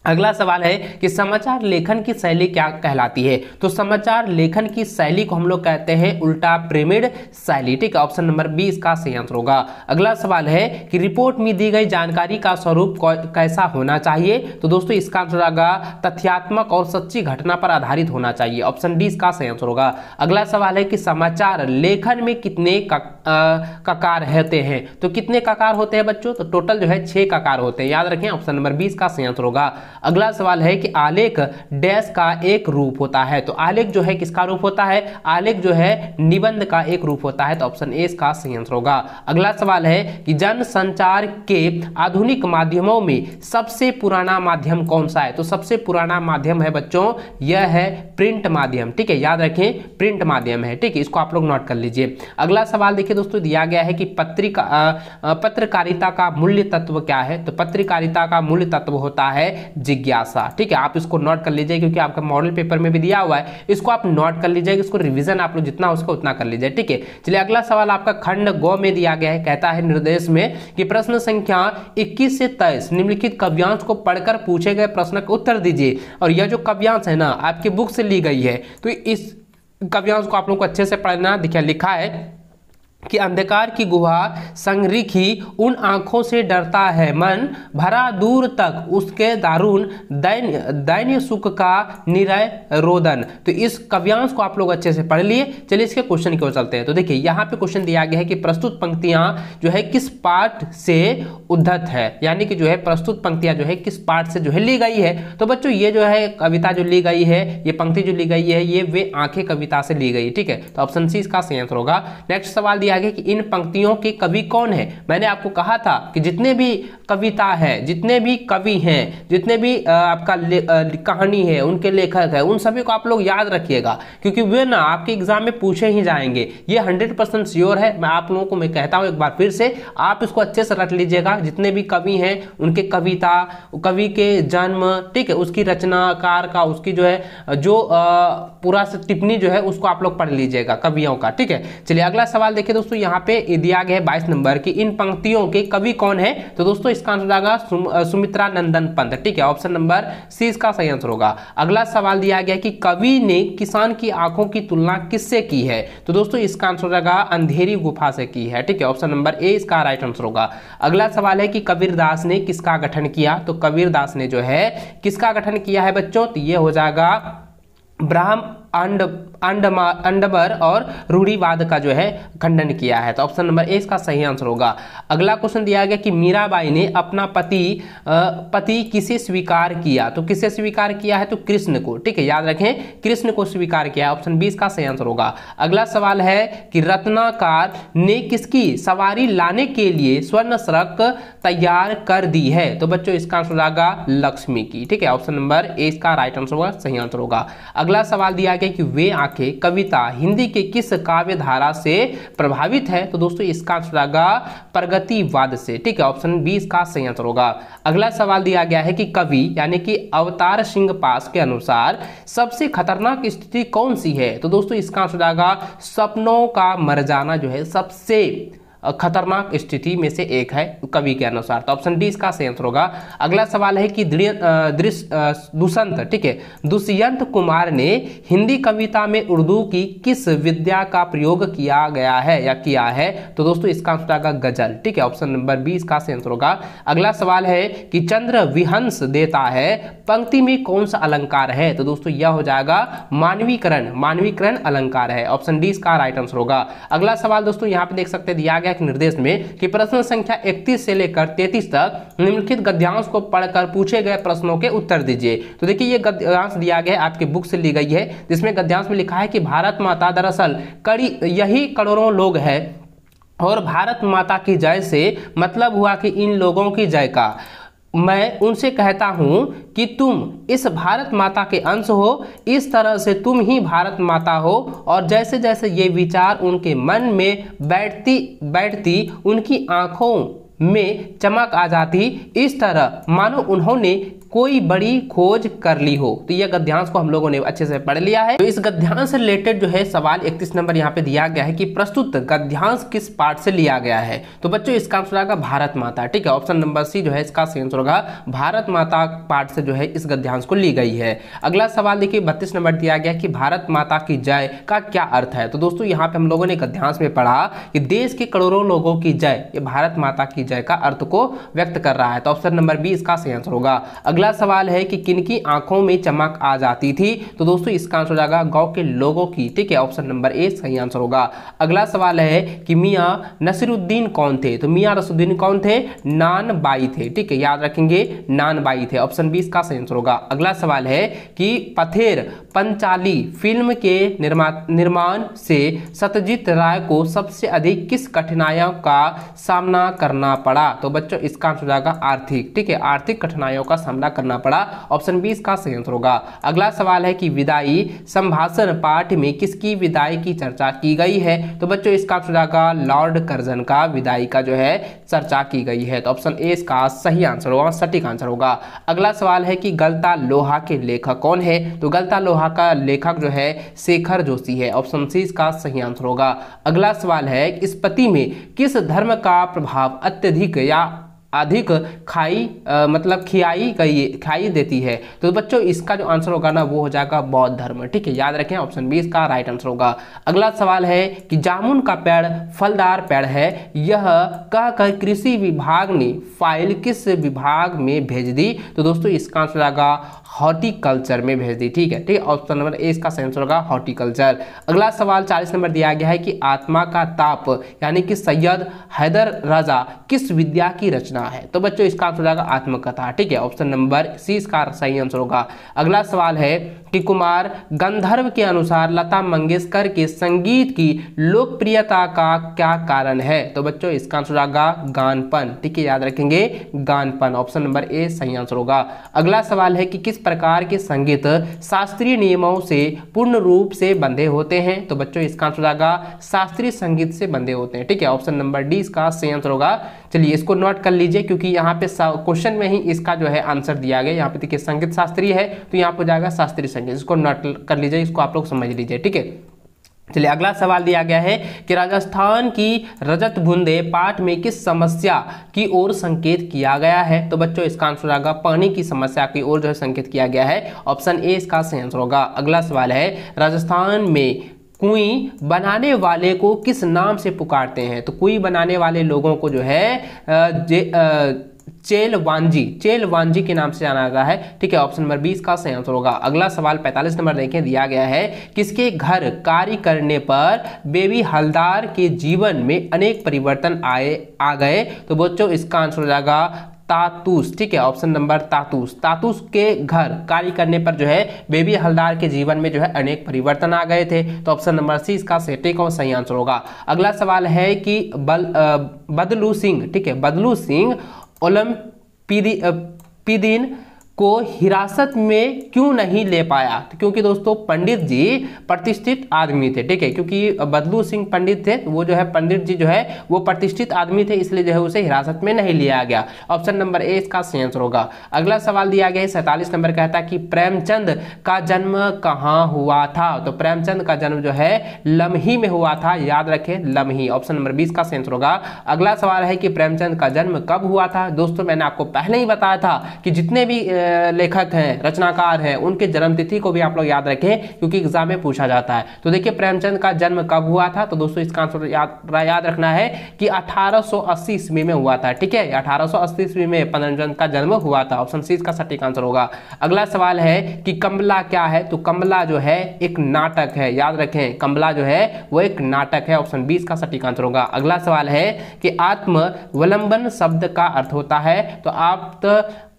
[SPEAKER 1] अगला सवाल है कि समाचार लेखन की शैली क्या कहलाती है तो समाचार लेखन की शैली को हम लोग कहते हैं उल्टा प्रेमिड शैली ठीक है ऑप्शन नंबर बी इसका सही आंसर होगा अगला सवाल है कि रिपोर्ट में दी गई जानकारी का स्वरूप कैसा होना चाहिए तो दोस्तों इसका आंसर होगा तथ्यात्मक और सच्ची घटना पर आधारित होना चाहिए ऑप्शन डी इसका सही आंसर होगा अगला सवाल है कि समाचार लेखन में कितने ककार होते हैं तो कितने ककार होते हैं बच्चों तो टोटल जो है छः ककार होते हैं याद रखें ऑप्शन नंबर बी इसका सही आंसर होगा अगला सवाल है कि आलेख डैश का एक रूप होता है तो आलेख जो है किसका रूप होता है आलेख जो है निबंध का एक रूप होता है तो ऑप्शन ए इसका सही आंसर होगा अगला सवाल है कि जनसंचार के आधुनिक माध्यमों में सबसे पुराना माध्यम कौन सा है तो सबसे पुराना माध्यम है बच्चों यह है प्रिंट माध्यम ठीक है याद रखें प्रिंट माध्यम है ठीक है इसको आप लोग नोट कर लीजिए अगला सवाल देखिए दोस्तों दिया गया है कि पत्रिका पत्रकारिता का मूल्य तत्व क्या है तो पत्रकारिता का मूल्य तत्व होता है जिज्ञासा ठीक है आप इसको नोट कर लीजिए क्योंकि आपका मॉडल पेपर में भी दिया हुआ है इसको आप नोट कर लीजिएगा इसको रिविजन आप लोग जितना उसका उतना कर लीजिए ठीक है चलिए अगला सवाल आपका खंड गौ में दिया गया है कहता है निर्देश में कि प्रश्न संख्या इक्कीस से तेईस निम्नलिखित कव्यांश को पढ़कर पूछे गए प्रश्न का उत्तर दीजिए और यह जो कव्यांश है ना आपकी बुक से ली गई है तो इस कव्यांश को आप लोग को अच्छे से पढ़ना दिखा लिखा है कि अंधकार की गुहा संग्रिखी उन आँखों से डरता है मन भरा दूर तक उसके दारुण दैन्य दैन्य सुख का निरय रोदन तो इस कव्यांश को आप लोग अच्छे से पढ़ लिए चलिए इसके क्वेश्चन की ओर चलते हैं तो देखिए यहाँ पे क्वेश्चन दिया गया है कि प्रस्तुत पंक्तियाँ जो है किस पार्ट से उद्धत है यानी कि जो है प्रस्तुत पंक्तियाँ जो है किस पार्ट से जो है ली गई है तो बच्चों ये जो है कविता जो ली गई है ये पंक्ति जो ली गई है ये वे आंखें कविता से ली गई ठीक है तो ऑप्शन सी इसका सही आंसर होगा नेक्स्ट सवाल दिया दिया गया कि इन पंक्तियों के कवि कौन है मैंने आपको कहा था कि जितने भी कविता है जितने भी कवि हैं जितने भी आपका कहानी है उनके लेखक है उन सभी को आप लोग याद रखिएगा क्योंकि वे ना आपके एग्जाम में पूछे ही जाएंगे ये हंड्रेड परसेंट श्योर है मैं आप लोगों को मैं कहता हूँ एक बार फिर से आप इसको अच्छे से रख लीजिएगा जितने भी कवि हैं उनके कविता कवि के जन्म ठीक है उसकी रचनाकार का उसकी जो है जो पूरा टिप्पणी जो है उसको आप लोग पढ़ लीजिएगा कवियों का ठीक है चलिए अगला सवाल देखिए तो दोस्तों यहाँ पे दिया गया है बाईस नंबर की इन पंक्तियों के कवि कौन है तो दोस्तों इसका आंसर आएगा सुमित्रा नंदन पंत ठीक है ऑप्शन नंबर सी इसका सही आंसर होगा अगला सवाल दिया गया कि कवि ने किसान की आंखों की तुलना किससे की है तो दोस्तों इसका आंसर आएगा अंधेरी गुफा से की है ठीक है ऑप्शन नंबर ए इसका राइट आंसर होगा अगला सवाल है कि कबीरदास ने किसका गठन किया तो कबीरदास ने जो है किसका गठन किया है बच्चों तो ये हो जाएगा ब्राह्म अंड अंडमर और रूढ़ीवाद का जो है खंडन किया है तो ऑप्शन नंबर ए इसका सही आंसर होगा अगला क्वेश्चन दिया गया कि मीराबाई ने अपना पति पति किसे स्वीकार किया तो किसे स्वीकार किया है तो कृष्ण को ठीक है याद रखें कृष्ण को स्वीकार किया ऑप्शन बी इसका सही आंसर होगा अगला सवाल है कि रत्नाकार ने किसकी सवारी लाने के लिए स्वर्ण सड़क तैयार कर दी है तो बच्चों इसका आंसर होगा लक्ष्मी की ठीक है ऑप्शन नंबर ए इसका राइट आंसर होगा सही आंसर होगा अगला सवाल दिया गया कि वे आंखें के कविता हिंदी के किस काव्य धारा से प्रभावित है तो दोस्तों इसका आंसर आएगा प्रगतिवाद से ठीक है ऑप्शन बी इसका सही आंसर होगा अगला सवाल दिया गया है कि कवि यानी कि अवतार सिंह पास के अनुसार सबसे खतरनाक स्थिति कौन सी है तो दोस्तों इसका आंसर आएगा सपनों का मर जाना जो है सबसे खतरनाक स्थिति में से एक है कवि के अनुसार तो ऑप्शन डी इसका सही आंसर होगा अगला सवाल है कि दुष्यंत ठीक है दुष्यंत कुमार ने हिंदी कविता में उर्दू की किस विद्या का प्रयोग किया गया है या किया है तो दोस्तों इसका आंसर आएगा गजल ठीक है ऑप्शन नंबर बी इसका सही आंसर होगा अगला सवाल है कि चंद्र विहंस देता है पंक्ति में कौन सा अलंकार है तो दोस्तों यह हो जाएगा मानवीकरण मानवीकरण अलंकार है ऑप्शन डी इसका राइट आंसर होगा अगला सवाल दोस्तों यहाँ पे देख सकते दिया गया एक निर्देश में कि प्रश्न संख्या 31 से लेकर 33 तक निम्नलिखित गद्यांश को पढ़कर पूछे गए प्रश्नों के उत्तर दीजिए तो देखिए ये गद्यांश दिया गया है आपकी बुक से ली गई है जिसमें गद्यांश में लिखा है कि भारत माता दरअसल कड़ी यही करोड़ों लोग है और भारत माता की जय से मतलब हुआ कि इन लोगों की जय का मैं उनसे कहता हूँ कि तुम इस भारत माता के अंश हो इस तरह से तुम ही भारत माता हो और जैसे जैसे ये विचार उनके मन में बैठती बैठती उनकी आँखों में चमक आ जाती इस तरह मानो उन्होंने कोई बड़ी खोज कर ली हो तो यह गद्यांश को हम लोगों ने अच्छे से पढ़ लिया है तो इस गद्यांश से रिलेटेड जो है सवाल इकतीस नंबर यहाँ पे दिया गया है कि प्रस्तुत गद्यांश किस पार्ट से लिया गया है तो बच्चों इसका आंसर होगा भारत माता ठीक है ऑप्शन नंबर सी जो है इसका आंसर होगा भारत माता पार्ट से जो है इस गद्यांश को ली गई है अगला सवाल देखिए बत्तीस नंबर दिया गया कि भारत माता की जय का क्या अर्थ है तो दोस्तों यहाँ पे हम लोगों ने गद्यांश में पढ़ा कि देश के करोड़ों लोगों की जय ये भारत माता की जय का अर्थ को व्यक्त कर रहा है तो ऑप्शन नंबर बी इसका आंसर होगा अगला अगला सवाल है कि किन की आंखों में चमक आ जाती थी तो दोस्तों इसका आंसर हो जाएगा गांव के लोगों की ठीक है ऑप्शन नंबर ए सही आंसर होगा अगला सवाल है कि मियाँ नसीरुद्दीन कौन थे तो मियाँ नसरुद्दीन कौन थे नान बाई थे ठीक है याद रखेंगे नान बाई थे ऑप्शन बी इसका सही आंसर होगा अगला सवाल है कि पथेर पंचाली फिल्म के निर्माण से सत्यजीत राय को सबसे अधिक किस कठिनाइयों का सामना करना पड़ा तो बच्चों इसका आंसर हो जाएगा आर्थिक ठीक है आर्थिक कठिनाइयों का सामना करना पड़ा ऑप्शन बी इसका सही आंसर होगा अगला सवाल है कि विदाई संभाषण पाठ में किसकी विदाई की चर्चा की गई है तो बच्चों इसका आंसर जाएगा लॉर्ड कर्जन का विदाई का जो है चर्चा की गई है तो ऑप्शन ए इसका सही आंसर होगा सटीक आंसर होगा अगला सवाल है कि गलता लोहा के लेखक कौन है तो गलता लोहा का लेखक जो है शेखर जोशी है ऑप्शन सी इसका सही आंसर होगा अगला सवाल है इस पति में किस धर्म का प्रभाव अत्यधिक या अधिक खाई आ, मतलब खियाई कही खाई देती है तो बच्चों इसका जो आंसर होगा ना वो हो जाएगा बौद्ध धर्म ठीक है याद रखें ऑप्शन बी इसका राइट आंसर होगा अगला सवाल है कि जामुन का पेड़ फलदार पेड़ है यह कहकर कृषि विभाग ने फाइल किस विभाग में भेज दी तो दोस्तों इसका आंसर आएगा हॉर्टिकल्चर में भेज दी ठीक है ठीक है ऑप्शन नंबर ए इसका आंसर होगा हॉर्टिकल्चर अगला सवाल चालीस नंबर दिया गया है कि आत्मा का ताप यानी कि सैयद हैदर राजा किस विद्या की रचना है तो बच्चों इसका आंसर हो जाएगा आत्मकथा ठीक है ऑप्शन नंबर सी इसका सही आंसर होगा अगला सवाल है टिकुमार गंधर्व के अनुसार लता मंगेशकर के संगीत की लोकप्रियता का क्या कारण है तो बच्चों इसका आंसर होगा गानपन ठीक है याद रखेंगे गानपन ऑप्शन नंबर ए सही आंसर होगा अगला सवाल है कि किस प्रकार के संगीत शास्त्रीय नियमों से पूर्ण रूप से बंधे होते हैं तो बच्चों इसका आंसर होगा शास्त्रीय संगीत से बंधे होते हैं ठीक है ऑप्शन नंबर डी इसका सही आंसर होगा चलिए इसको नोट कर लीजिए क्योंकि यहाँ पे क्वेश्चन में ही इसका जो है आंसर दिया गया यहाँ पे देखिए संगीत शास्त्री है तो यहाँ पर जाएगा शास्त्रीय संगीत इसको नोट कर लीजिए इसको आप लोग समझ लीजिए ठीक है चलिए अगला सवाल दिया गया है कि राजस्थान की रजत बुंदे पाठ में किस समस्या की ओर संकेत किया गया है तो बच्चों इसका आंसर होगा पानी की समस्या की ओर जो है संकेत किया गया है ऑप्शन ए इसका सही आंसर होगा अगला सवाल है राजस्थान में कुई बनाने वाले को किस नाम से पुकारते हैं तो कुई बनाने वाले लोगों को जो है जे, चेल वांजी चेल वांजी के नाम से जाना जाता है ठीक है ऑप्शन नंबर बीस का सही आंसर होगा अगला सवाल पैंतालीस नंबर देखें दिया गया है किसके घर कार्य करने पर बेबी हलदार के जीवन में अनेक परिवर्तन आए आ गए तो बच्चों इसका आंसर हो जाएगा तातूस ठीक है ऑप्शन नंबर तातूस तातूस के घर कार्य करने पर जो है बेबी हलदार के जीवन में जो है अनेक परिवर्तन आ गए थे तो ऑप्शन नंबर सी इसका सेटिक और सही आंसर होगा अगला सवाल है कि बल बदलू सिंह ठीक है बदलू सिंह ओलम्पीदी पीदीन को हिरासत में क्यों नहीं ले पाया तो क्योंकि दोस्तों पंडित जी प्रतिष्ठित आदमी थे ठीक है क्योंकि बदलू सिंह पंडित थे तो वो जो है पंडित जी जो है वो प्रतिष्ठित आदमी थे इसलिए जो है उसे हिरासत में नहीं लिया गया ऑप्शन नंबर ए इसका सही आंसर होगा अगला सवाल दिया गया है सैतालीस नंबर कहता है कि प्रेमचंद का जन्म कहाँ हुआ था तो प्रेमचंद का जन्म जो है लम्ही में हुआ था याद रखें लम्ही ऑप्शन नंबर बीस का सेंसर होगा अगला सवाल है कि प्रेमचंद का जन्म कब हुआ था दोस्तों मैंने आपको पहले ही बताया था कि जितने भी लेखक हैं रचनाकार हैं उनके जन्मतिथि को भी आप लोग याद रखें क्योंकि एग्जाम में पूछा जाता है तो देखिए प्रेमचंद का जन्म कब हुआ था तो दोस्तों इसका आंसर याद याद रखना है कि 1880 ईस्वी में हुआ था ठीक है 1880 ईस्वी में प्रेमचंद का जन्म हुआ था ऑप्शन सी इसका सटीक आंसर होगा अगला सवाल है कि कमला क्या है तो कमला जो है एक नाटक है याद रखें कमला जो है वो एक नाटक है ऑप्शन बीस का सटीक आंसर होगा अगला सवाल है कि आत्मवलंबन शब्द का अर्थ होता है तो आप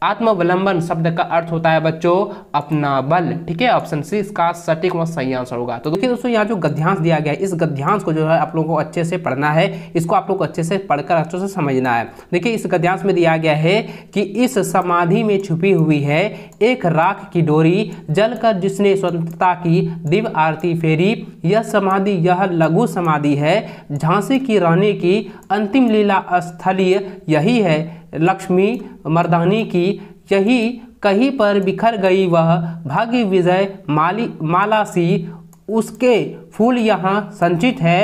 [SPEAKER 1] आत्मावलंबन शब्द का अर्थ होता है बच्चों अपना बल ठीक है ऑप्शन सी इसका सटीक व सही आंसर होगा तो देखिए दोस्तों यहाँ जो गद्यांश दिया गया है इस गद्यांश को जो है आप लोगों को अच्छे से पढ़ना है इसको आप लोग को अच्छे से पढ़कर अच्छे से समझना है देखिए इस गद्यांश में दिया गया है कि इस समाधि में छुपी हुई है एक राख की डोरी कर जिसने स्वतंत्रता की दिव आरती फेरी यह समाधि यह लघु समाधि है झांसी की रहने की अंतिम लीला स्थलीय यही है लक्ष्मी मर्दानी की यही कहीं पर बिखर गई वह भाग्य विजय माली माला सी उसके फूल यहाँ संचित है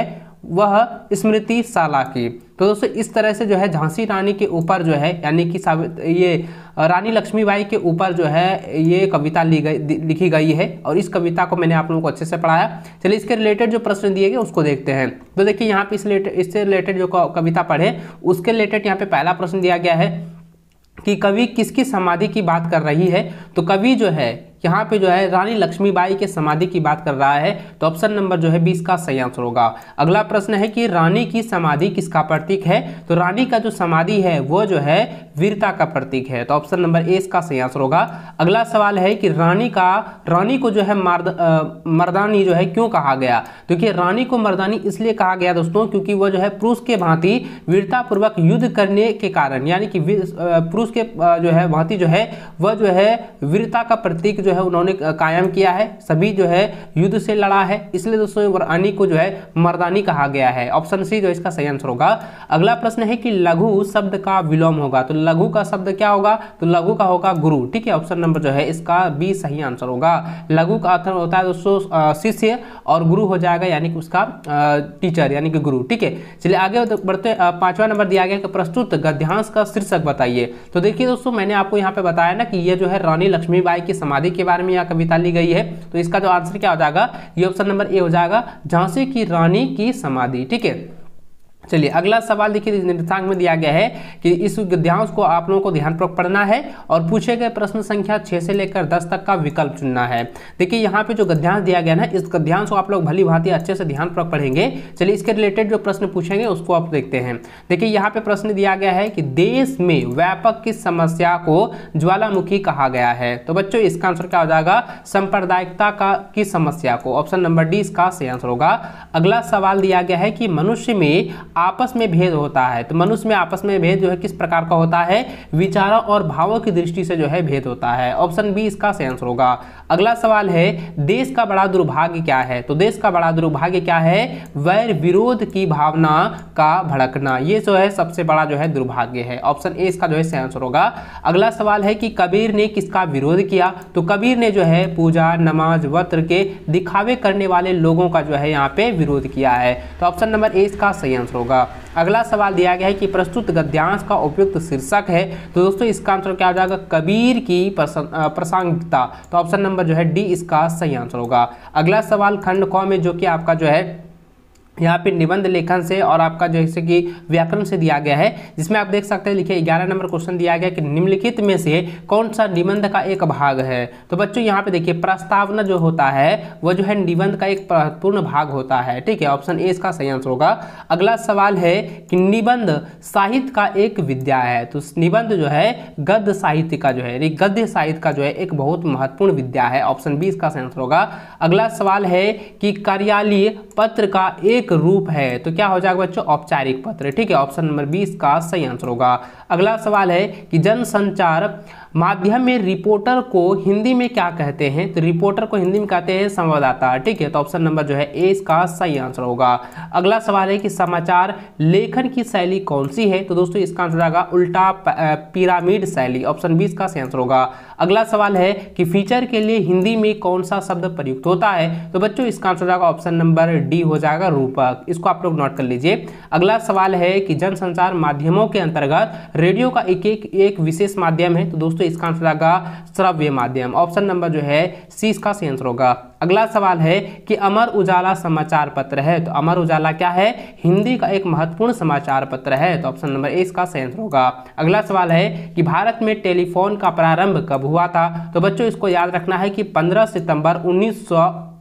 [SPEAKER 1] वह स्मृति शाला की तो दोस्तों इस तरह से जो है झांसी रानी के ऊपर जो है यानी कि ये रानी लक्ष्मीबाई के ऊपर जो है ये कविता ली गई लिखी गई है और इस कविता को मैंने आप लोगों को अच्छे से पढ़ाया चलिए इसके रिलेटेड जो प्रश्न दिए गए उसको देखते हैं तो देखिए यहाँ पे इस इससे रिलेटेड जो कविता पढ़े उसके रिलेटेड यहाँ पे पहला प्रश्न दिया गया है कि कवि किसकी समाधि की बात कर रही है तो कवि जो है यहाँ पे जो है रानी लक्ष्मीबाई के समाधि की बात कर रहा है तो ऑप्शन नंबर जो है बीस का सही आंसर होगा अगला प्रश्न है कि रानी की समाधि किसका प्रतीक है तो रानी का जो समाधि है वो जो है वीरता का प्रतीक है तो ऑप्शन नंबर ए इसका सही आंसर होगा अगला सवाल है कि रानी का रानी को जो है मर्द मर्दानी जो है क्यों कहा गया तो देखिए रानी को मर्दानी इसलिए कहा गया दोस्तों क्योंकि वह जो है पुरुष के भांति वीरतापूर्वक युद्ध करने के कारण यानी कि पुरुष के जो है भांति जो है वह जो है वीरता का प्रतीक जो है है उन्होंने कायम किया है सभी जो है युद्ध से लड़ा है इसलिए दोस्तों वरानी को जो है मर्दानी कहा गया है ऑप्शन सी जो इसका सही आंसर होगा अगला प्रश्न है कि लघु शब्द का विलोम होगा तो लघु का शब्द क्या होगा तो लघु का होगा गुरु ठीक है ऑप्शन नंबर जो है इसका बी सही आंसर होगा लघु का अर्थ होता है दोस्तों शिष्य और गुरु हो जाएगा यानी कि उसका टीचर यानी कि गुरु ठीक है चलिए आगे बढ़ते पांचवा नंबर दिया गया कि प्रस्तुत गद्यांश का शीर्षक बताइए तो देखिए दोस्तों मैंने आपको यहाँ पे बताया ना कि ये जो है रानी लक्ष्मीबाई की समाधि के बारे में यह कविता ली गई है तो इसका जो आंसर क्या हो जाएगा ये ऑप्शन नंबर ए हो जाएगा झांसी की रानी की समाधि ठीक है चलिए अगला सवाल देखिए निर्देशांक में दिया गया है कि इस गद्यांश को आप लोगों को ध्यानपूर्वक पढ़ना है और पूछे गए प्रश्न संख्या छः से लेकर दस तक का विकल्प चुनना है देखिए यहाँ पे जो गद्यांश दिया गया है इस गद्यांश को आप लोग भली भांति अच्छे से ध्यानपूर्वक पढ़ेंगे चलिए इसके रिलेटेड जो प्रश्न पूछेंगे उसको आप देखते हैं देखिए यहाँ पे प्रश्न दिया गया है कि देश में व्यापक किस समस्या को ज्वालामुखी कहा गया है तो बच्चों इसका आंसर क्या हो जाएगा सांप्रदायिकता का किस समस्या को ऑप्शन नंबर डी इसका सही आंसर होगा अगला सवाल दिया गया है कि मनुष्य में आपस में भेद होता है तो मनुष्य में आपस में भेद जो है किस प्रकार का होता है विचारों और भावों की दृष्टि से जो है भेद होता है ऑप्शन बी इसका सही आंसर होगा अगला सवाल है देश का बड़ा दुर्भाग्य क्या है तो देश का बड़ा दुर्भाग्य क्या है वैर विरोध की भावना का भड़कना ये जो है सबसे बड़ा जो है दुर्भाग्य है ऑप्शन ए इसका जो है सही आंसर होगा अगला सवाल है कि कबीर ने किसका विरोध किया तो कबीर ने जो है पूजा नमाज वत्र के दिखावे करने वाले लोगों का जो है यहाँ पे विरोध किया है तो ऑप्शन नंबर ए इसका सही आंसर होगा होगा अगला सवाल दिया गया है कि प्रस्तुत गद्यांश का उपयुक्त शीर्षक है तो दोस्तों इसका आंसर क्या हो जाएगा कबीर की प्रसांगिकता तो ऑप्शन नंबर जो है डी इसका सही आंसर होगा अगला सवाल खंड कौ में जो कि आपका जो है यहाँ पे निबंध लेखन से और आपका जैसे कि व्याकरण से दिया गया है जिसमें आप देख सकते हैं लिखिए ग्यारह नंबर क्वेश्चन दिया गया कि निम्नलिखित में से कौन सा निबंध का एक भाग है तो बच्चों यहाँ पे देखिए प्रस्तावना जो होता है वह जो है निबंध का एक महत्वपूर्ण भाग होता है ठीक है ऑप्शन ए इसका सही आंसर होगा अगला सवाल है कि निबंध साहित्य का एक विद्या है तो निबंध जो है गद्य साहित्य का जो है गद्य साहित्य का जो है एक बहुत महत्वपूर्ण विद्या है ऑप्शन बी इसका सही आंसर होगा अगला सवाल है कि कार्यालय पत्र का एक एक रूप है तो क्या हो जाएगा बच्चों औपचारिक पत्र ठीक है ऑप्शन नंबर बीस का सही आंसर होगा अगला सवाल है कि जनसंचार माध्यम में रिपोर्टर को हिंदी में क्या कहते हैं तो रिपोर्टर को हिंदी में कहते हैं संवाददाता ठीक है तो ऑप्शन नंबर जो है ए इसका सही आंसर होगा अगला सवाल है कि समाचार लेखन की शैली कौन सी है तो दोस्तों इसका आंसर आएगा उल्टा पिरामिड शैली ऑप्शन बी इसका सही आंसर होगा अगला सवाल है कि फीचर के लिए हिंदी में कौन सा शब्द प्रयुक्त होता है तो बच्चों इसका आंसर आएगा ऑप्शन नंबर डी हो जाएगा रूपक इसको आप लोग नोट कर लीजिए अगला सवाल है कि जनसंचार माध्यमों के अंतर्गत रेडियो का एक एक एक विशेष माध्यम है तो दोस्तों इसका आंसर आएगा श्रव्य माध्यम ऑप्शन नंबर जो है सी इसका सही आंसर होगा अगला सवाल है कि अमर उजाला समाचार पत्र है तो अमर उजाला क्या है हिंदी का एक महत्वपूर्ण समाचार पत्र है तो ऑप्शन नंबर ए इसका सही आंसर होगा अगला सवाल है कि भारत में टेलीफोन का प्रारंभ कब हुआ था तो बच्चों इसको याद रखना है कि 15 सितंबर उन्नीस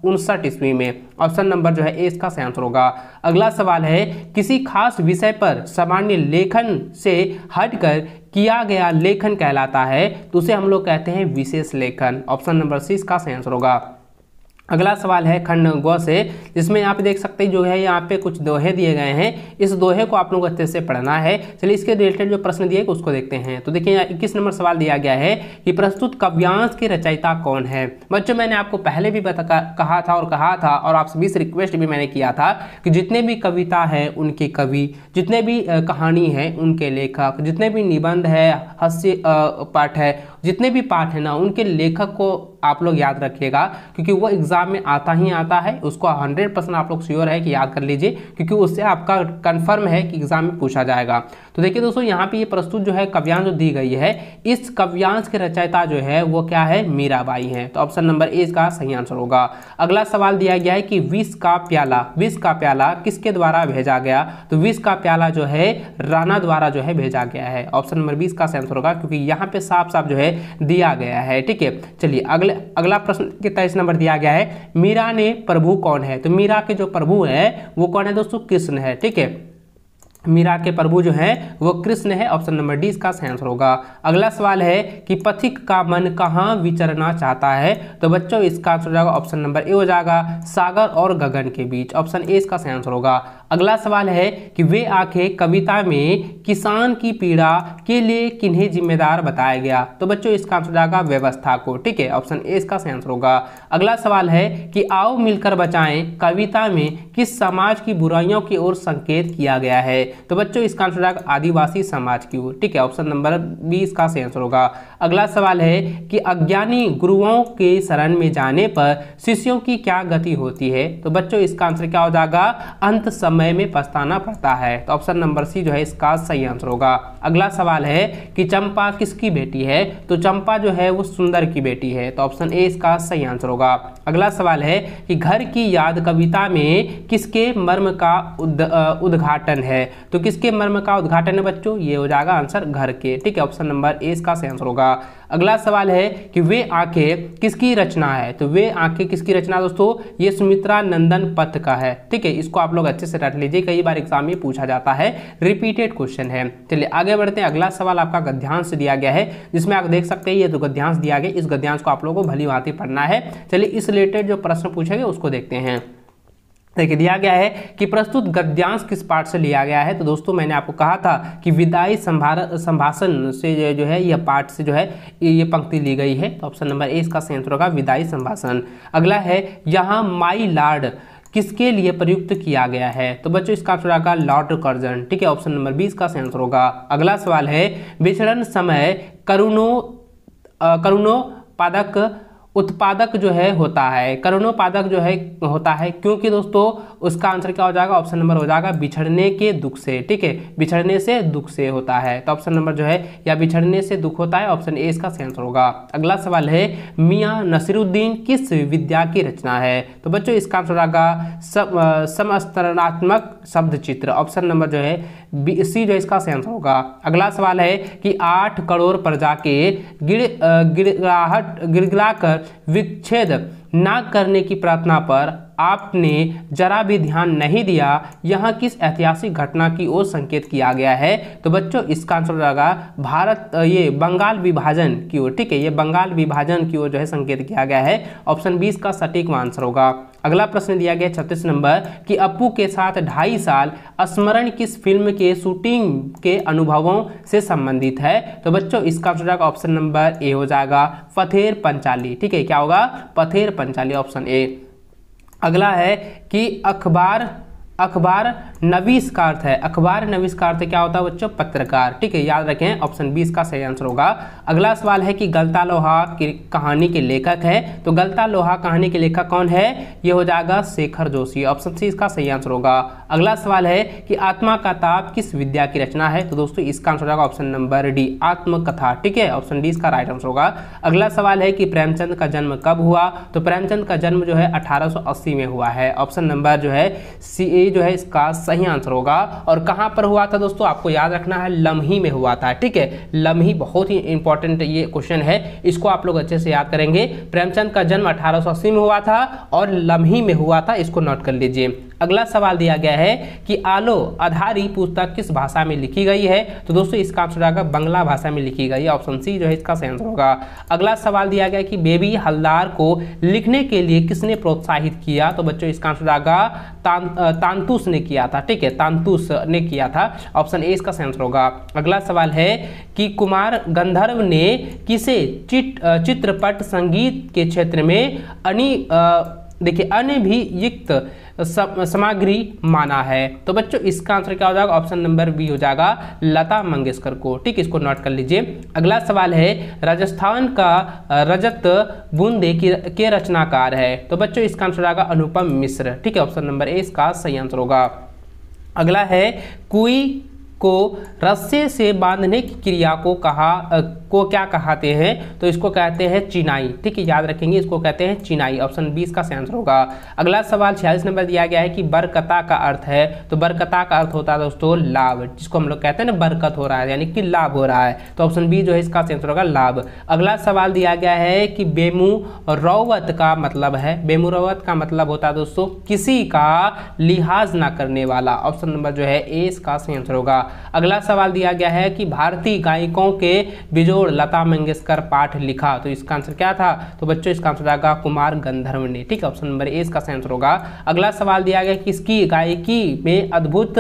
[SPEAKER 1] उनसठ ईस्वी में ऑप्शन नंबर जो है ए इसका सही आंसर होगा अगला सवाल है किसी खास विषय पर सामान्य लेखन से हटकर किया गया लेखन कहलाता है तो उसे हम लोग कहते हैं विशेष लेखन ऑप्शन नंबर सी इसका सही आंसर होगा अगला सवाल है खंड गौ से जिसमें आप देख सकते हैं जो है यहाँ पे कुछ दोहे दिए गए हैं इस दोहे को आप लोग अच्छे से पढ़ना है चलिए इसके रिलेटेड जो प्रश्न दिए उसको देखते हैं तो देखिए यहाँ इक्कीस नंबर सवाल दिया गया है कि प्रस्तुत कव्यांश की रचयिता कौन है बच्चों मैंने आपको पहले भी बता कहा था और कहा था और आप सभी से रिक्वेस्ट भी मैंने किया था कि जितने भी कविता है उनके कवि जितने भी कहानी है उनके लेखक जितने भी निबंध है हास्य पाठ है जितने भी पाठ है ना उनके लेखक को आप लोग याद रखिएगा क्योंकि वो एग्ज़ाम में आता ही आता है उसको हंड्रेड परसेंट आप लोग श्योर है कि याद कर लीजिए क्योंकि उससे आपका कंफर्म है कि एग्ज़ाम में पूछा जाएगा तो देखिए दोस्तों यहाँ पे ये प्रस्तुत जो है कव्यांश जो दी गई है इस कव्यांश के रचयिता जो है वो क्या है मीराबाई है तो ऑप्शन नंबर ए इसका सही आंसर होगा अगला सवाल दिया गया है कि विष का प्याला विष का प्याला किसके द्वारा भेजा गया तो विष का प्याला जो है राणा द्वारा जो है भेजा गया है ऑप्शन नंबर बीस का सही आंसर होगा क्योंकि यहाँ पे साफ साफ जो है दिया गया है ठीक है चलिए अगले अगला प्रश्न के तेईस नंबर दिया गया है मीरा ने प्रभु कौन है तो मीरा के जो प्रभु है वो कौन है दोस्तों कृष्ण है ठीक है मीरा के प्रभु जो हैं वो कृष्ण है ऑप्शन नंबर डी इसका सही आंसर होगा अगला सवाल है कि पथिक का मन कहाँ विचरना चाहता है तो बच्चों इसका आंसर हो जाएगा ऑप्शन नंबर ए हो जाएगा सागर और गगन के बीच ऑप्शन ए इसका सही आंसर होगा अगला सवाल है कि वे आखे कविता में किसान की पीड़ा के लिए किन्हें जिम्मेदार बताया गया तो बच्चों इसका आंसर जाएगा व्यवस्था को ठीक है ऑप्शन ए इसका सही आंसर होगा अगला सवाल है कि आओ मिलकर बचाएं कविता में किस समाज की बुराइयों की ओर संकेत किया गया है तो बच्चों इसका आंसर जाएगा आदिवासी समाज की ओर ठीक है ऑप्शन नंबर बी इसका सही आंसर होगा अगला सवाल है कि अज्ञानी गुरुओं के शरण में जाने पर शिष्यों की क्या गति होती है तो बच्चों इसका आंसर क्या हो जाएगा अंत समय समय में पछताना पड़ता है तो ऑप्शन नंबर सी जो है इसका सही आंसर होगा अगला सवाल है कि चंपा किसकी बेटी है तो चंपा जो है वो सुंदर की बेटी है तो ऑप्शन ए इसका सही आंसर होगा अगला सवाल है कि घर की याद कविता में किसके मर्म का उद्घाटन है तो किसके मर्म का उद्घाटन है बच्चों ये हो जाएगा आंसर घर के ठीक है ऑप्शन नंबर ए इसका सही आंसर होगा अगला सवाल है कि वे आंखें किसकी रचना है तो वे आंखें किसकी रचना दोस्तों ये सुमित्रा नंदन पथ का है ठीक है इसको आप लोग अच्छे से रट लीजिए कई बार एग्जाम में पूछा जाता है रिपीटेड क्वेश्चन है चलिए आगे बढ़ते हैं अगला सवाल आपका गद्यांश दिया गया है जिसमें आप देख सकते हैं ये तो गद्यांश दिया गया इस गद्यांश को आप लोगों को भली भांति पढ़ना है चलिए इस रिलेटेड जो प्रश्न पूछेगा उसको देखते हैं देखिए दिया गया है कि प्रस्तुत गद्यांश किस पाठ से लिया गया है तो दोस्तों मैंने आपको कहा था कि विदाई संभाषण से जो है यह पाठ से जो है ये पंक्ति ली गई है तो ऑप्शन नंबर ए इसका सही होगा विदाई संभाषण अगला है यहाँ माई लार्ड किसके लिए प्रयुक्त किया गया है तो बच्चों इसका आंसर आएगा लॉर्ड कर्जन ठीक है ऑप्शन नंबर बीस का सेंसर होगा अगला सवाल है विचरण समय करुणो करुणो पादक उत्पादक जो है होता है करुणोपादक जो है होता है क्योंकि दोस्तों उसका आंसर क्या हो जाएगा ऑप्शन नंबर हो जाएगा बिछड़ने के दुख से ठीक है बिछड़ने से दुख से होता है तो ऑप्शन नंबर जो है या बिछड़ने से दुख होता है ऑप्शन ए इसका सेंसर होगा अगला सवाल है मियाँ नसीरुद्दीन किस विद्या की रचना है तो बच्चों इसका आंसर होगा समस्तरणात्मक शब्द चित्र ऑप्शन नंबर जो है सी जो इसका आंसर होगा अगला सवाल है कि आठ करोड़ प्रजा के गिर गिर गिर कर विच्छेद ना करने की प्रार्थना पर आपने जरा भी ध्यान नहीं दिया यहाँ किस ऐतिहासिक घटना की ओर संकेत किया गया है तो बच्चों इसका आंसर होगा भारत ये बंगाल विभाजन की ओर ठीक है ये बंगाल विभाजन की ओर जो है संकेत किया गया है ऑप्शन बी इसका सटीक आंसर होगा अगला प्रश्न दिया गया छत्तीस नंबर कि अपू के साथ ढाई साल स्मरण किस फिल्म के शूटिंग के अनुभवों से संबंधित है तो बच्चों इसका आंसर जाएगा ऑप्शन नंबर ए हो जाएगा पथेर पंचाली ठीक है क्या होगा पथेर पंचाली ऑप्शन ए अगला है कि अखबार अखबार नवीस का अर्थ है अखबार नवीस का अर्थ क्या होता है बच्चों पत्रकार ठीक है याद रखें ऑप्शन बीस का सही आंसर होगा अगला सवाल है कि गलता लोहा की कहानी के लेखक है तो गलता लोहा कहानी के लेखक कौन है यह हो जाएगा शेखर जोशी ऑप्शन सी इसका सही आंसर होगा अगला सवाल है कि आत्मा का ताप किस विद्या की रचना है तो दोस्तों इसका आंसर हो जाएगा ऑप्शन नंबर डी आत्मकथा ठीक है ऑप्शन डी इसका राइट आंसर होगा अगला सवाल है कि प्रेमचंद का जन्म कब हुआ तो प्रेमचंद का जन्म जो है अठारह में हुआ है ऑप्शन नंबर जो है सी ए जो है इसका सही आंसर होगा और कहां पर हुआ था दोस्तों आपको याद रखना है लम्ही में हुआ था ठीक है लम्ही बहुत ही इंपॉर्टेंट ये क्वेश्चन है इसको आप लोग अच्छे से याद करेंगे प्रेमचंद का जन्म अठारह में हुआ था और लम्ही में हुआ था इसको नोट कर लीजिए अगला सवाल दिया गया है कि आलो आधारी पुस्तक किस भाषा में लिखी गई है तो दोस्तों इसका आंसर आएगा बंगला भाषा में लिखी गई ऑप्शन सी जो है इसका सही आंसर होगा अगला सवाल दिया गया कि बेबी हल्दार को लिखने के लिए किसने प्रोत्साहित किया तो बच्चों इसका आंसर आएगा तांतुस ने किया था ठीक है तांतुस ने किया था ऑप्शन ए इसका सही आंसर होगा अगला सवाल है कि कुमार गंधर्व ने किसे चित्रपट संगीत के क्षेत्र में अनि देखिए अन्य भी युक्त सामग्री माना है तो बच्चों इसका आंसर क्या हो जाएगा ऑप्शन नंबर बी हो जाएगा लता मंगेशकर को ठीक इसको नोट कर लीजिए अगला सवाल है राजस्थान का रजत बूंदे के रचनाकार है तो बच्चों इसका आंसर हो जाएगा अनुपम मिश्र ठीक है ऑप्शन नंबर ए इसका सही आंसर होगा अगला है कोई को रस्से से बांधने की क्रिया को कहा को क्या कहते हैं तो इसको कहते हैं चिनाई ठीक है याद रखेंगे इसको कहते हैं चिनाई ऑप्शन बीस का आंसर होगा अगला सवाल छियालीस नंबर दिया गया है कि बरकता का अर्थ है तो बरकता का अर्थ होता है दोस्तों लाभ जिसको हम लोग कहते हैं ना बरकत हो रहा है यानी कि लाभ हो रहा है तो ऑप्शन बी जो है इसका आंसर होगा लाभ अगला सवाल दिया गया है कि बेमू रौवत का मतलब है बेमू रौवत का मतलब होता है दोस्तों किसी का लिहाज ना करने वाला ऑप्शन नंबर जो है ए इसका आंसर होगा अगला सवाल दिया गया है कि भारतीय गायकों के बिजोड़ लता मंगेशकर पाठ लिखा तो इसका आंसर क्या था तो बच्चों इसका आंसर आएगा कुमार गंधर्व ने ठीक है ऑप्शन नंबर ए इसका आंसर होगा अगला सवाल दिया गया कि इसकी गायकी में अद्भुत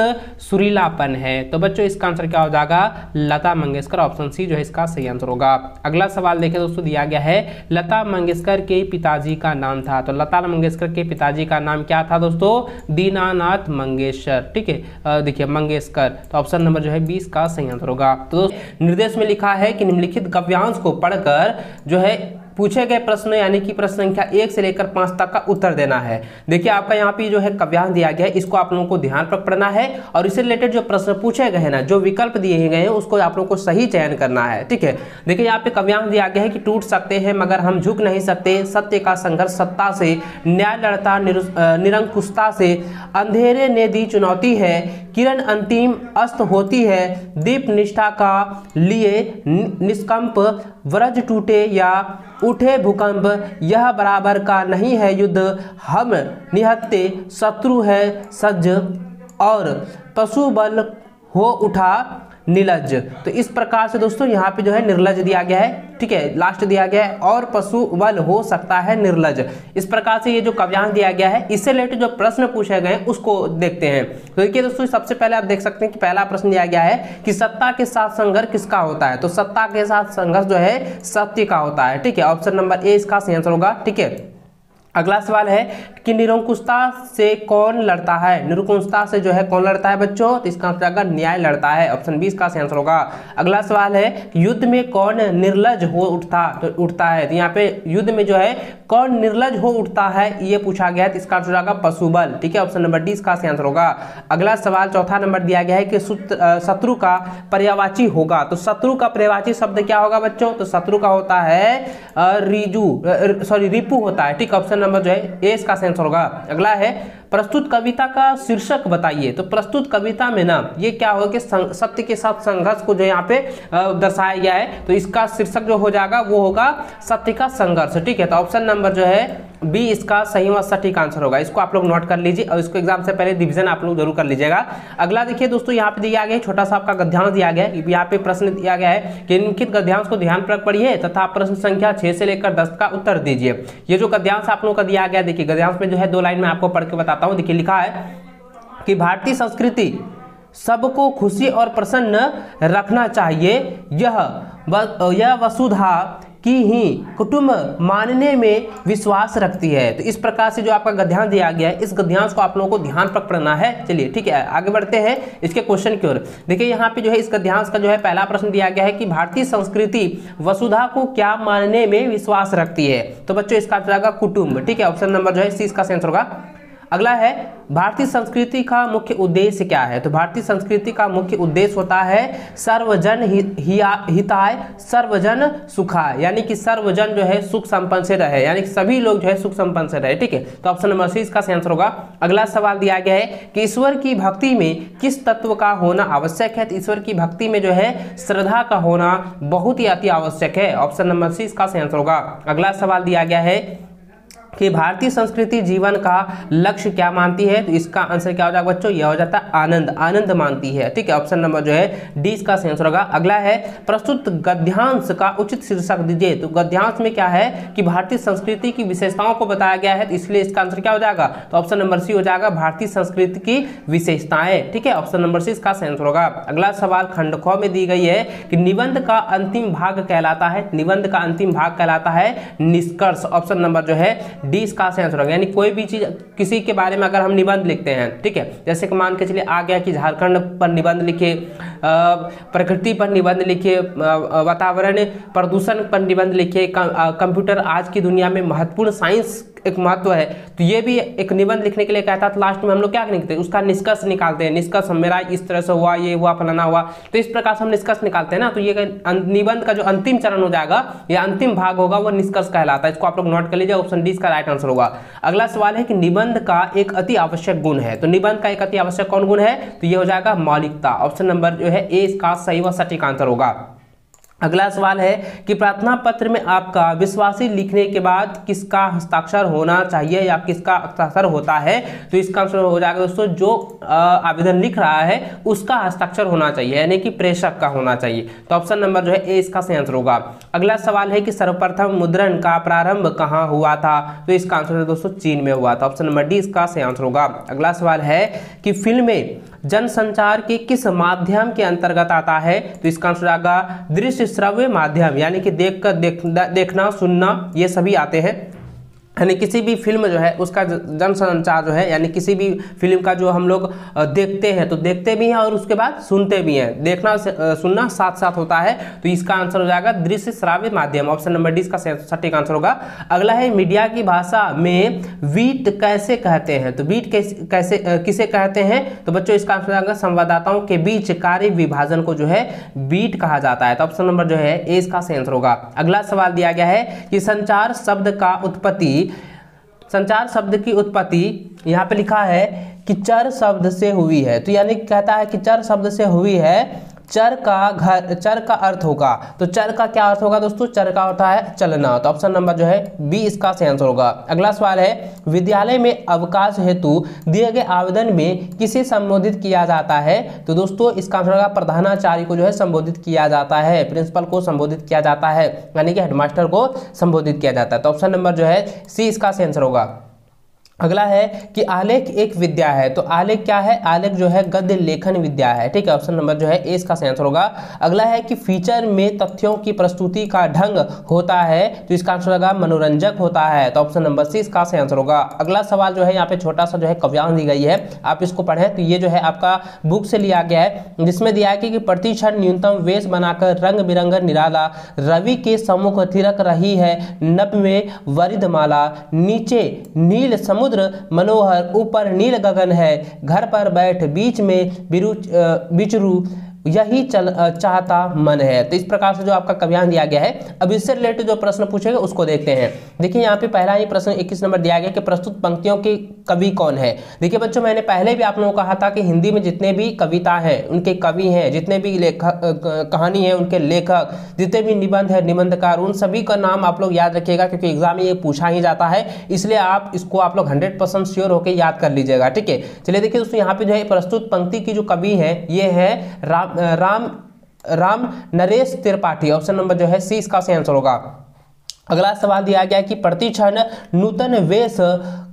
[SPEAKER 1] सुरीलापन है तो बच्चों इसका आंसर क्या हो जाएगा लता मंगेशकर ऑप्शन सी जो है इसका सही आंसर होगा अगला सवाल देखें दोस्तों दिया गया है लता मंगेशकर के पिताजी का नाम था तो लता मंगेशकर के पिताजी का नाम क्या था दोस्तों दीनानाथ मंगेशकर ठीक है देखिए मंगेशकर तो ऑप्शन ऑप्शन नंबर जो है बीस का सही आंसर होगा तो निर्देश में लिखा है कि निम्नलिखित गव्यांश को पढ़कर जो है पूछे गए प्रश्न यानी कि प्रश्न संख्या एक से लेकर पाँच तक का उत्तर देना है देखिए आपका यहाँ पे जो है कव्यांश दिया गया है इसको आप लोगों को ध्यान पर पढ़ना है और इससे रिलेटेड जो प्रश्न पूछे गए हैं ना जो विकल्प दिए गए हैं उसको आप लोगों को सही चयन करना है ठीक है देखिए यहाँ पे कव्यांश दिया गया है कि टूट सकते हैं मगर हम झुक नहीं सकते सत्य का संघर्ष सत्ता से न्याय लड़ता निरंकुशता से अंधेरे ने दी चुनौती है किरण अंतिम अस्त होती है दीप निष्ठा का लिए निष्कंप व्रज टूटे या उठे भूकंप यह बराबर का नहीं है युद्ध हम निहत्ते शत्रु हैं सज्ज और पशु बल हो उठा नीलज तो इस प्रकार से दोस्तों यहाँ पे जो है निर्लज दिया गया है ठीक है लास्ट दिया गया है और पशु वल हो सकता है निर्लज इस प्रकार से ये जो कव्यांश दिया गया है इससे रिलेटेड जो प्रश्न पूछे गए उसको देखते हैं तो देखिए दोस्तों सबसे पहले आप देख सकते हैं कि पहला प्रश्न दिया गया है कि सत्ता के साथ संघर्ष किसका होता है तो सत्ता के साथ संघर्ष जो है सत्य का होता है ठीक है ऑप्शन नंबर ए इसका सही आंसर होगा ठीक है अगला सवाल है कि निरंकुशता से कौन लड़ता है निरंकुशता से जो है कौन लड़ता है बच्चों तो इसका आंसर आएगा न्याय लड़ता है ऑप्शन बी इसका आंसर होगा अगला सवाल है युद्ध में कौन निर्लज हो उठता तो उठता है तो यहाँ पे युद्ध में जो है कौन निर्लज हो उठता है ये पूछा गया है तो इसका आंसर आएगा पशुबल ठीक है ऑप्शन नंबर डी इसका आंसर होगा अगला सवाल चौथा नंबर दिया गया है कि शत्रु का पर्यावाची होगा तो शत्रु का पर्यावाची शब्द क्या होगा बच्चों तो शत्रु का होता है रिजू सॉरी रिपू होता है ठीक ऑप्शन नंबर जो है ए इसका आंसर होगा अगला है प्रस्तुत कविता का शीर्षक बताइए तो प्रस्तुत कविता में ना ये क्या हो कि सत्य के साथ संघर्ष को जो यहाँ पे दर्शाया गया है तो इसका शीर्षक जो हो जाएगा वो होगा सत्य का संघर्ष ठीक है तो ऑप्शन नंबर जो है बी इसका सही व सटीक आंसर होगा इसको आप लोग नोट कर लीजिए और इसको एग्जाम से पहले डिवीजन आप लोग जरूर कर लीजिएगा अगला देखिए दोस्तों यहाँ पे दिया गया है छोटा सा आपका गध्यांश दिया गया है यहाँ पे प्रश्न दिया गया है कि निम्नलिखित गध्यांश को ध्यान ध्यानपूर्वक पढ़िए तथा प्रश्न संख्या छह से लेकर दस का उत्तर दीजिए ये जो गध्यांश आप लोगों का दिया गया देखिए गद्यांश में जो है दो लाइन में आपको पढ़ के बता बताता हूँ देखिए लिखा है कि भारतीय संस्कृति सबको खुशी और प्रसन्न रखना चाहिए यह व, यह वसुधा की ही कुटुंब मानने में विश्वास रखती है तो इस प्रकार से जो आपका गध्यांश दिया गया है इस गध्यांश को आप लोगों को ध्यान पर पढ़ना है चलिए ठीक है आगे बढ़ते हैं इसके क्वेश्चन की ओर देखिए यहाँ पे जो है इस गध्यांश का जो है पहला प्रश्न दिया गया है कि भारतीय संस्कृति वसुधा को क्या मानने में विश्वास रखती है तो बच्चों इसका आंसर आएगा कुटुंब ठीक है ऑप्शन नंबर जो है सी इसका आंसर होगा अगला है भारतीय संस्कृति का मुख्य उद्देश्य क्या है तो भारतीय संस्कृति का मुख्य उद्देश्य होता है सर्वजन हिताय सर्वजन सुखाय यानी कि सर्वजन जो है सुख संपन्न से रहे यानी कि सभी लोग जो है सुख संपन्न से रहे ठीक है तो ऑप्शन नंबर सी इसका आंसर होगा अगला सवाल दिया गया है कि ईश्वर की भक्ति में किस तत्व का होना आवश्यक है तो ईश्वर की भक्ति में जो है श्रद्धा का होना बहुत ही अति आवश्यक है ऑप्शन नंबर सी इसका आंसर होगा अगला सवाल दिया गया है कि भारतीय संस्कृति जीवन का लक्ष्य क्या मानती है तो इसका आंसर क्या हो जाएगा बच्चों यह हो जाता है आनंद आनंद मानती है ठीक है ऑप्शन नंबर जो है डी इसका आंसर होगा अगला है प्रस्तुत गद्यांश का उचित शीर्षक दीजिए तो गद्यांश में क्या है कि भारतीय संस्कृति की विशेषताओं को बताया गया है तो इसलिए इसका आंसर क्या हो जाएगा तो ऑप्शन नंबर सी हो जाएगा भारतीय संस्कृति की विशेषताएं ठीक है ऑप्शन नंबर सी इसका आंसर होगा अगला सवाल खंड ख में दी गई है कि निबंध का अंतिम भाग कहलाता है निबंध का अंतिम भाग कहलाता है निष्कर्ष ऑप्शन नंबर जो है डी इसका आंसर होगा यानी कोई भी चीज़ किसी के बारे में अगर हम निबंध लिखते हैं ठीक है जैसे कि मान के चलिए आ गया कि झारखंड पर निबंध लिखे प्रकृति पर निबंध लिखे वातावरण प्रदूषण पर निबंध लिखे कंप्यूटर आज की दुनिया में महत्वपूर्ण साइंस एक महत्व है तो ये भी एक निबंध लिखने के लिए कहता था तो लास्ट में हम लोग क्या लिखते हैं उसका निष्कर्ष निकालते हैं निष्कर्ष मेरा इस तरह से हुआ ये हुआ फलाना हुआ तो इस प्रकार से हम निष्कर्ष निकालते हैं ना तो ये अं, निबंध का जो अंतिम चरण हो जाएगा या अंतिम भाग होगा वो निष्कर्ष कहलाता है इसको आप लोग नोट कर लीजिए ऑप्शन डी इसका राइट आंसर होगा अगला सवाल है कि निबंध का एक अति आवश्यक गुण है तो निबंध का एक अति आवश्यक कौन गुण है तो यह हो जाएगा मौलिकता ऑप्शन नंबर जो है ए इसका सही व सटीक आंसर होगा अगला सवाल है कि प्रार्थना पत्र में आपका विश्वासी लिखने के बाद किसका हस्ताक्षर होना चाहिए या किसका हस्ताक्षर होता है तो इसका आंसर हो जाएगा दोस्तों जो आवेदन लिख रहा है उसका हस्ताक्षर होना चाहिए यानी कि प्रेषक का होना चाहिए तो ऑप्शन नंबर जो है ए इसका सही आंसर होगा अगला सवाल है कि सर्वप्रथम मुद्रण का प्रारंभ कहाँ हुआ था तो इसका आंसर दोस्तों चीन में हुआ था ऑप्शन नंबर डी इसका सही आंसर होगा अगला सवाल है कि फिल्में जनसंचार के किस माध्यम के अंतर्गत आता है तो इसका आंसर आएगा दृश्य श्रव्य माध्यम यानी कि देखकर देख, देखना सुनना ये सभी आते हैं यानी किसी भी फिल्म जो है उसका जनसंचार जो है यानी किसी भी फिल्म का जो हम लोग देखते हैं तो देखते भी हैं और उसके बाद सुनते भी हैं देखना सुनना साथ साथ होता है तो इसका आंसर हो जाएगा दृश्य श्राव्य माध्यम ऑप्शन नंबर डी इसका सटीक आंसर होगा अगला है मीडिया की भाषा में वीट कैसे कहते हैं तो वीट कैसे, कैसे किसे कहते हैं तो बच्चों इसका आंसर हो जाएगा संवाददाताओं के बीच कार्य विभाजन को जो है बीट कहा जाता है तो ऑप्शन नंबर जो है ए इसका आंसर होगा अगला सवाल दिया गया है कि संचार शब्द का उत्पत्ति संचार शब्द की उत्पत्ति यहाँ पे लिखा है कि चर शब्द से हुई है तो यानी कहता है कि चर शब्द से हुई है चर का घर चर का अर्थ होगा तो चर का क्या अर्थ होगा दोस्तों चर का होता है चलना तो ऑप्शन नंबर जो है बी इसका सही आंसर होगा अगला सवाल है विद्यालय में अवकाश हेतु दिए गए आवेदन में किसे संबोधित किया जाता है तो दोस्तों इसका आंसर होगा प्रधानाचार्य को जो है संबोधित किया जाता है प्रिंसिपल को संबोधित किया जाता है यानी कि हेडमास्टर को संबोधित किया जाता है तो ऑप्शन नंबर जो है सी इसका सही आंसर होगा अगला है कि आलेख एक विद्या है तो आलेख क्या है आलेख जो है गद्य लेखन विद्या है ठीक है ऑप्शन नंबर जो है ए इसका सही आंसर होगा अगला है कि फीचर में तथ्यों की प्रस्तुति का ढंग होता है तो इसका आंसर होगा मनोरंजक होता है तो ऑप्शन नंबर सी इसका सही आंसर होगा अगला सवाल जो है यहाँ पे छोटा सा जो है कव्यांश दी गई है आप इसको पढ़ें तो ये जो है आपका बुक से लिया गया है जिसमें दिया है कि प्रति क्षण न्यूनतम वेश बनाकर रंग बिरंगा निराला रवि के सम्मुख थिरक रही है नब में वरिदमाला नीचे नील समुद्र समुद्र मनोहर ऊपर नील गगन है घर पर बैठ बीच में बिरुच बिचरू यही चल चाहता मन है तो इस प्रकार से जो आपका कव्यान दिया गया है अब इससे रिलेटेड जो प्रश्न पूछेगा उसको देखते हैं देखिए यहाँ पे पहला ही प्रश्न 21 नंबर दिया गया कि प्रस्तुत पंक्तियों के कवि कौन है देखिए बच्चों मैंने पहले भी आप लोगों को कहा था कि हिंदी में जितने भी कविता हैं उनके कवि हैं जितने भी लेखक कहानी है उनके लेखक जितने भी निबंध है निबंधकार उन सभी का नाम आप लोग याद रखिएगा क्योंकि एग्जाम में ये पूछा ही जाता है इसलिए आप इसको आप लोग हंड्रेड परसेंट श्योर होकर याद कर लीजिएगा ठीक है चलिए देखिए दोस्तों यहाँ पे जो है प्रस्तुत पंक्ति की जो कवि है ये है राम राम राम नरेश त्रिपाठी ऑप्शन नंबर जो है सी इसका आंसर होगा अगला सवाल दिया गया कि प्रतिक्षण नूतन वेश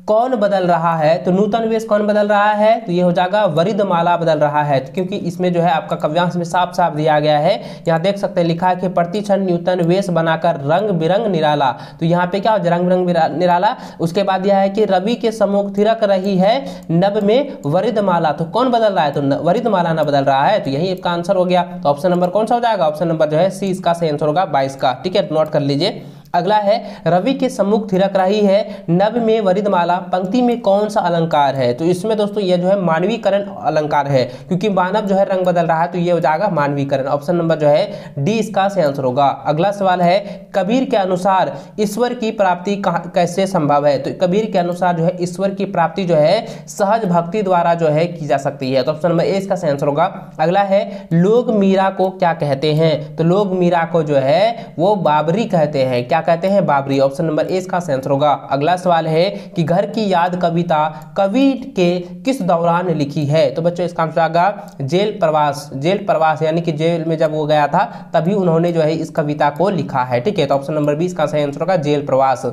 [SPEAKER 1] कौन बदल रहा है तो नूतन वेश कौन बदल रहा है तो ये हो जाएगा वरिद माला बदल रहा है तो क्योंकि इसमें जो है आपका कव्यांश में साफ साफ दिया गया है यहाँ देख सकते हैं लिखा है कि क्षण न्यूतन वेश बनाकर रंग बिरंग निराला तो यहाँ पे क्या हो जाए रंग बिरंग निराला उसके बाद यह है कि रवि के समूह थिरक रही है नब में वरिद माला तो कौन बदल रहा है तो वरिद माला ना बदल रहा है तो यही आपका आंसर हो गया तो ऑप्शन नंबर कौन सा हो जाएगा ऑप्शन नंबर जो है सी इसका सही आंसर होगा बाईस का ठीक है तो नोट कर लीजिए अगला है रवि के सम्मुख थिरक रही है नव में वरिदमाला पंक्ति में कौन सा अलंकार है तो इसमें दोस्तों यह जो है मानवीकरण अलंकार है क्योंकि मानव जो है रंग बदल रहा है तो यह हो जाएगा मानवीकरण ऑप्शन नंबर जो है डी इसका से आंसर होगा अगला सवाल है कबीर के अनुसार ईश्वर की प्राप्ति कैसे संभव है तो कबीर के अनुसार जो है ईश्वर की प्राप्ति जो है सहज भक्ति द्वारा जो है की जा सकती है तो ऑप्शन नंबर ए इसका आंसर होगा अगला है लोग मीरा को क्या कहते हैं तो लोग मीरा को जो है वो बाबरी कहते हैं क्या क्या कहते हैं बाबरी ऑप्शन नंबर ए इसका आंसर होगा अगला सवाल है कि घर की याद कविता कवि के किस दौरान लिखी है तो बच्चों इसका आंसर आगा जेल प्रवास जेल प्रवास यानी कि जेल में जब वो गया था तभी उन्होंने जो है इस कविता को लिखा है ठीक है तो ऑप्शन नंबर बी इसका सही आंसर होगा जेल प्रवास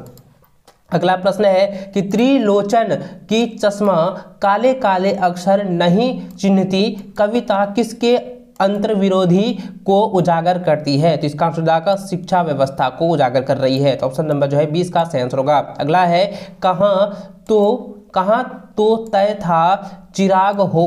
[SPEAKER 1] अगला प्रश्न है कि त्रिलोचन की चश्मा काले काले अक्षर नहीं चिन्हती कविता किसके अंतर्विरोधी को उजागर करती है तो इसका आंसर जाकर शिक्षा व्यवस्था को उजागर कर रही है तो ऑप्शन नंबर जो है बीस का आंसर होगा अगला है कहाँ तो कहाँ तो तय था चिराग हो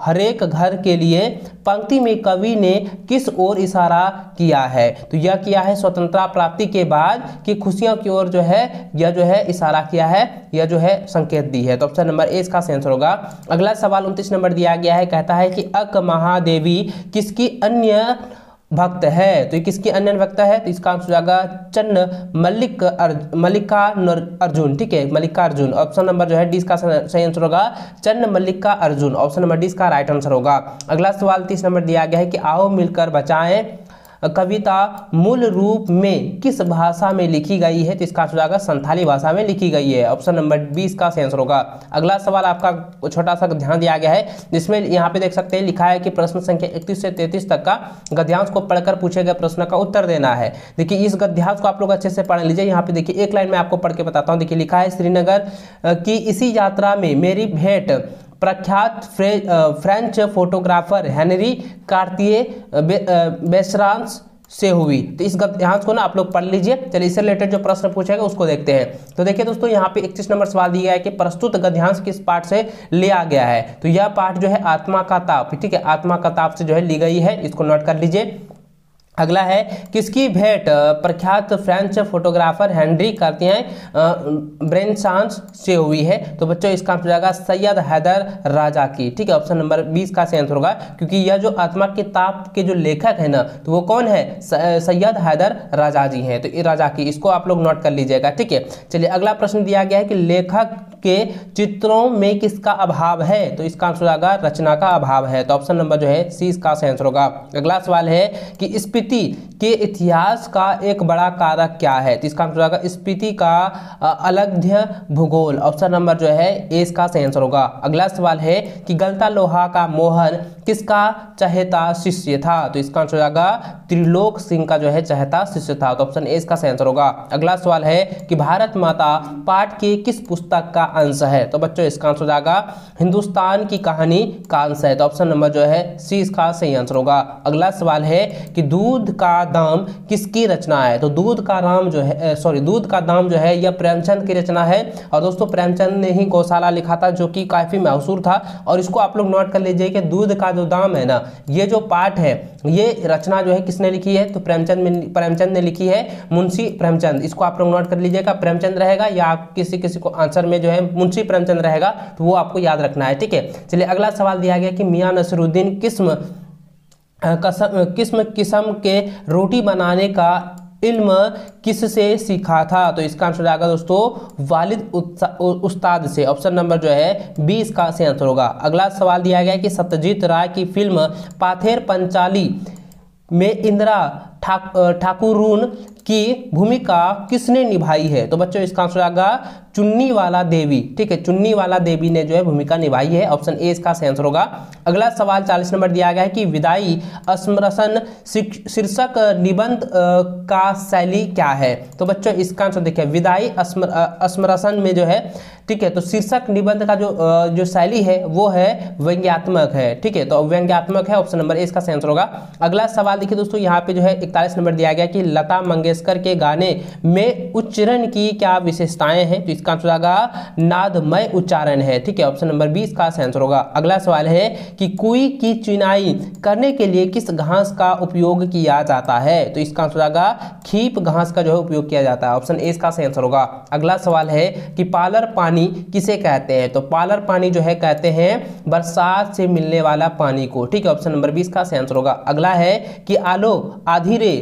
[SPEAKER 1] हरेक घर के लिए पंक्ति में कवि ने किस ओर इशारा किया है तो यह किया है स्वतंत्रता प्राप्ति के बाद कि खुशियों की ओर जो है यह जो है इशारा किया है यह जो है संकेत दी है तो ऑप्शन नंबर ए इसका सेंसर होगा अगला सवाल उनतीस नंबर दिया गया है कहता है कि अक महादेवी किसकी अन्य भक्त है तो ये किसकी अन्य वक्ता है तो इसका आंसर जाएगा चन्न मल्लिक मल्लिका अर्जुन ठीक है मल्लिका अर्जुन ऑप्शन नंबर जो है डी इसका सही आंसर होगा चन्न मल्लिका अर्जुन ऑप्शन नंबर डी इसका राइट आंसर होगा अगला सवाल तीस नंबर दिया गया है कि आओ मिलकर बचाएं कविता मूल रूप में किस भाषा में लिखी गई है तो इसका आंसर जाएगा संथाली भाषा में लिखी गई है ऑप्शन नंबर बी इसका आंसर होगा अगला सवाल आपका छोटा सा ध्यान दिया गया है जिसमें यहाँ पे देख सकते हैं लिखा है कि प्रश्न संख्या इकतीस से तैतीस तक का गद्यांश को पढ़कर पूछे गए प्रश्न का उत्तर देना है देखिए इस गद्यांश को आप लोग अच्छे से पढ़ लीजिए यहाँ पे देखिए एक लाइन में आपको पढ़ के बताता हूँ देखिए लिखा है श्रीनगर की इसी यात्रा में मेरी भेंट प्रख्यात फ्रेंच फोटोग्राफर हेनरी कार्तिये बेसरांस से हुई तो इस गलत यहाँ को ना आप लोग पढ़ लीजिए चलिए इससे रिलेटेड जो प्रश्न पूछेगा उसको देखते हैं तो देखिए दोस्तों यहाँ पे इकतीस नंबर सवाल दिया है कि प्रस्तुत गद्यांश किस पाठ से लिया गया है तो यह पाठ जो है आत्मा का ताप ठीक है आत्मा का ताप से जो है ली गई है इसको नोट कर लीजिए अगला है किसकी भेंट प्रख्यात French photographer Henri Cartier Bresson से हुई है तो बच्चों इसका आंसर जाएगा सैयद हैदर राजा की ठीक है ऑप्शन नंबर बीस का से आंसर होगा क्योंकि यह जो आत्मा के ताप के जो लेखक है ना तो वो कौन है सैयद हैदर राजा जी हैं तो ये राजा की इसको आप लोग नोट कर लीजिएगा ठीक है चलिए अगला प्रश्न दिया गया है कि लेखक के चित्रों में किसका अभाव है तो इसका आंसर आएगा रचना का अभाव है तो ऑप्शन नंबर जो है सी इसका आंसर होगा अगला सवाल है कि इस स्पीति के इतिहास का एक बड़ा कारक क्या है तो इसका आंसर मतलब होगा स्पीति का अलग भूगोल ऑप्शन नंबर जो है ए इसका सही आंसर होगा अगला सवाल है कि गलता लोहा का मोहर किसका चहेता शिष्य था तो इसका आंसर हो जाएगा त्रिलोक सिंह का जो है चहेता शिष्य था तो ऑप्शन ए इसका सही आंसर होगा अगला सवाल है कि भारत माता पाठ के किस पुस्तक का अंश है तो बच्चों इसका आंसर हो जाएगा हिंदुस्तान की कहानी का अंश है तो ऑप्शन नंबर जो है सी इसका सही आंसर होगा अगला सवाल है कि दूध का दाम किसकी रचना है तो दूध का नाम जो है सॉरी दूध का दाम जो है यह प्रेमचंद की रचना है और दोस्तों प्रेमचंद ने ही गौशाला लिखा था जो कि काफ़ी मशहूर था और इसको आप लोग नोट कर लीजिए कि दूध का जो दाम है ना ये जो पाठ है ये रचना जो है किसने लिखी है तो प्रेमचंद प्रेमचंद ने लिखी है मुंशी प्रेमचंद इसको आप लोग नोट कर लीजिएगा प्रेमचंद रहेगा या किसी किसी को आंसर में जो है मुंशी प्रेमचंद रहेगा तो वो आपको याद रखना है ठीक है चलिए अगला सवाल दिया गया कि मियाँ नसरुद्दीन किस्म कसम किस्म किस्म के रोटी बनाने का इल्म किससे सीखा था तो इसका आंसर आएगा दोस्तों वालिद उस्ताद से ऑप्शन नंबर जो है बी इसका से आंसर होगा अगला सवाल दिया गया कि सत्यजीत राय की फिल्म पाथेर पंचाली में इंदिरा ठाकुरून की भूमिका किसने निभाई है तो बच्चों इसका आंसर आएगा चुन्नी वाला देवी ठीक है चुन्नी वाला देवी ने जो है भूमिका निभाई है ऑप्शन ए इसका आंसर होगा अगला सवाल चालीस नंबर दिया गया है कि विदाई स्मरसन शीर्षक निबंध का शैली क्या है तो बच्चों इसका आंसर देखिए विदाई स्मरसन में जो है ठीक है तो शीर्षक निबंध का जो जो शैली है वो है व्यंग्यात्मक है ठीक है तो व्यंग्यात्मक है ऑप्शन नंबर ए इसका आंसर होगा अगला सवाल देखिए दोस्तों यहाँ पे जो है इकतालीस नंबर दिया गया कि लता मंगेश मंगेशकर के गाने में उच्चरण की क्या विशेषताएं हैं तो इसका आंसर होगा नादमय उच्चारण है ठीक है ऑप्शन नंबर बी इसका आंसर होगा अगला सवाल है कि कुई की चुनाई करने के लिए किस घास का उपयोग किया जाता है तो इसका आंसर होगा खीप घास का जो है उपयोग किया जाता है ऑप्शन ए इसका आंसर होगा अगला सवाल है कि पालर पानी किसे कहते हैं तो पालर पानी जो है कहते हैं बरसात से मिलने वाला पानी को ठीक है ऑप्शन नंबर बी इसका आंसर होगा अगला है कि आलो आधिरे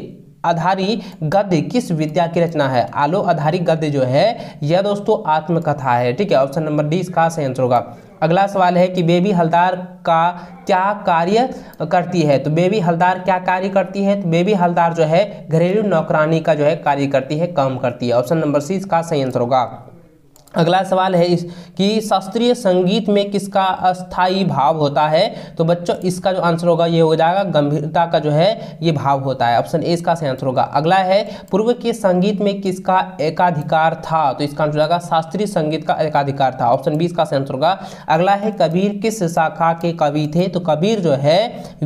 [SPEAKER 1] आधारी गद्य किस विद्या की रचना है आलो आधारी गद्य जो है यह दोस्तों आत्मकथा है ठीक है ऑप्शन नंबर डी इसका सही आंसर होगा अगला सवाल है कि बेबी हलदार का क्या कार्य करती है तो बेबी हलदार क्या कार्य करती है तो बेबी हलदार जो है घरेलू नौकरानी का जो है कार्य करती है काम करती है ऑप्शन नंबर सी इसका सही आंसर होगा अगला सवाल है इस कि शास्त्रीय संगीत में किसका अस्थाई भाव होता है तो बच्चों इसका जो आंसर होगा ये हो जाएगा गंभीरता का जो है ये भाव होता है ऑप्शन ए इसका सही आंसर होगा अगला है पूर्व के संगीत में किसका एकाधिकार था तो इसका आंसर हो जाएगा शास्त्रीय संगीत का एकाधिकार था ऑप्शन बी इसका सही आंसर होगा अगला है कबीर किस शाखा के कवि थे तो कबीर जो है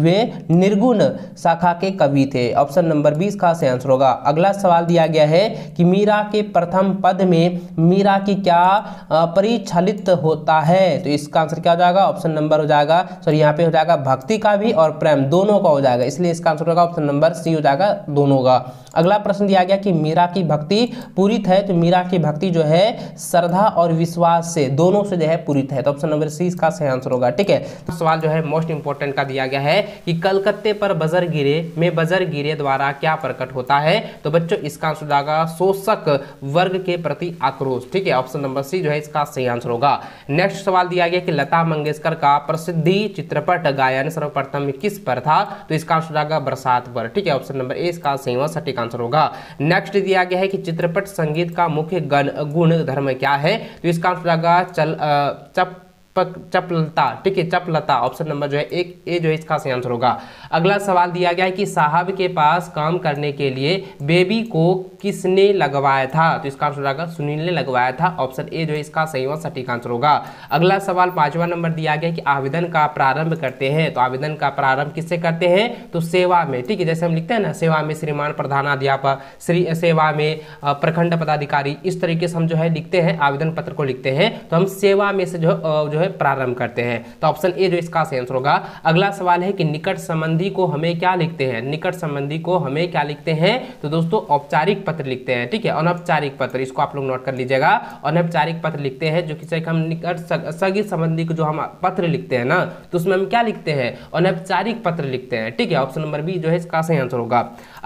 [SPEAKER 1] वे निर्गुण शाखा के कवि थे ऑप्शन नंबर बी इसका सही आंसर होगा अगला सवाल दिया गया है कि मीरा के प्रथम पद में मीरा की क्या क्या परिचालित होता है तो इसका आंसर क्या हो जाएगा ऑप्शन नंबर हो जाएगा सॉरी यहाँ पे हो जाएगा भक्ति का भी और प्रेम दोनों का हो जाएगा इसलिए इसका आंसर होगा ऑप्शन नंबर सी हो जाएगा दोनों का अगला प्रश्न दिया गया कि मीरा की भक्ति पूरित है तो मीरा की भक्ति जो है श्रद्धा और विश्वास से दोनों से जो है पूरित है तो ऑप्शन नंबर सी इसका सही आंसर होगा ठीक है तो सवाल जो है मोस्ट इंपोर्टेंट का दिया गया है कि कलकत्ते पर बजर गिरे में बजर गिरे द्वारा क्या प्रकट होता है तो बच्चों इसका आंसर जाएगा शोषक वर्ग के प्रति आक्रोश ठीक है ऑप्शन नंबर सी जो है इसका सही आंसर होगा नेक्स्ट सवाल दिया गया कि लता मंगेशकर का प्रसिद्धि चित्रपट गायन सर्वप्रथम किस पर था तो इसका आंसर जाएगा बरसात पर ठीक है ऑप्शन नंबर ए इसका सही सटीक आंसर होगा नेक्स्ट दिया गया है कि चित्रपट संगीत का मुख्य गुण धर्म क्या है तो इसका आंसर होगा चल चप चपलता ठीक है चपलता ऑप्शन नंबर जो है एक ए जो है इसका सही आंसर होगा अगला सवाल दिया गया है कि साहब के पास काम करने के लिए बेबी को किसने लगवाया था तो इसका आंसर होगा सुनील ने लगवाया था ऑप्शन ए जो है इसका सही और सटीक आंसर होगा अगला सवाल पांचवा नंबर दिया गया कि आवेदन का प्रारंभ करते हैं तो आवेदन का प्रारंभ किससे करते हैं तो सेवा में ठीक है जैसे हम लिखते हैं ना सेवा में श्रीमान प्रधानाध्यापक श्री सेवा में प्रखंड पदाधिकारी इस तरीके से हम जो है लिखते हैं आवेदन पत्र को लिखते हैं तो हम सेवा में से जो जो है प्रारंभ करते हैं तो ऑप्शन ए जो इसका आंसर होगा अगला सवाल है कि निकट संबंधी को हमें क्या लिखते हैं निकट संबंधी को हमें क्या लिखते हैं तो दोस्तों औपचारिक पत्र लिखते हैं ठीक है अनौपचारिक पत्र इसको आप लोग नोट कर लीजिएगा अनौपचारिक पत्र लिखते हैं जो कि हम निकट सगी संबंधी को जो हम पत्र लिखते हैं ना तो उसमें हम क्या लिखते हैं अनौपचारिक पत्र लिखते हैं ठीक है ऑप्शन नंबर बी जो है इसका सही आंसर होगा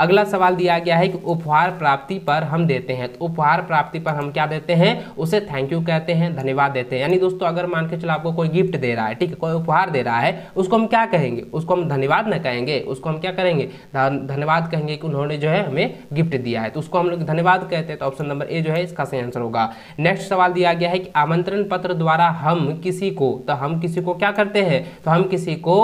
[SPEAKER 1] अगला सवाल दिया गया है कि उपहार प्राप्ति पर हम देते हैं तो उपहार प्राप्ति पर हम क्या देते हैं उसे थैंक यू कहते हैं धन्यवाद देते हैं यानी दोस्तों अगर मान के मतलब आपको कोई गिफ्ट दे रहा है ठीक है कोई उपहार दे रहा है उसको हम क्या कहेंगे उसको हम धन्यवाद ना कहेंगे उसको हम क्या करेंगे धन्यवाद कहेंगे कि उन्होंने जो है हमें गिफ्ट दिया है तो उसको हम लोग धन्यवाद कहते हैं तो ऑप्शन नंबर ए जो है इसका सही आंसर होगा नेक्स्ट सवाल दिया गया है कि आमंत्रण पत्र द्वारा हम किसी को तो हम किसी को क्या करते हैं तो हम किसी को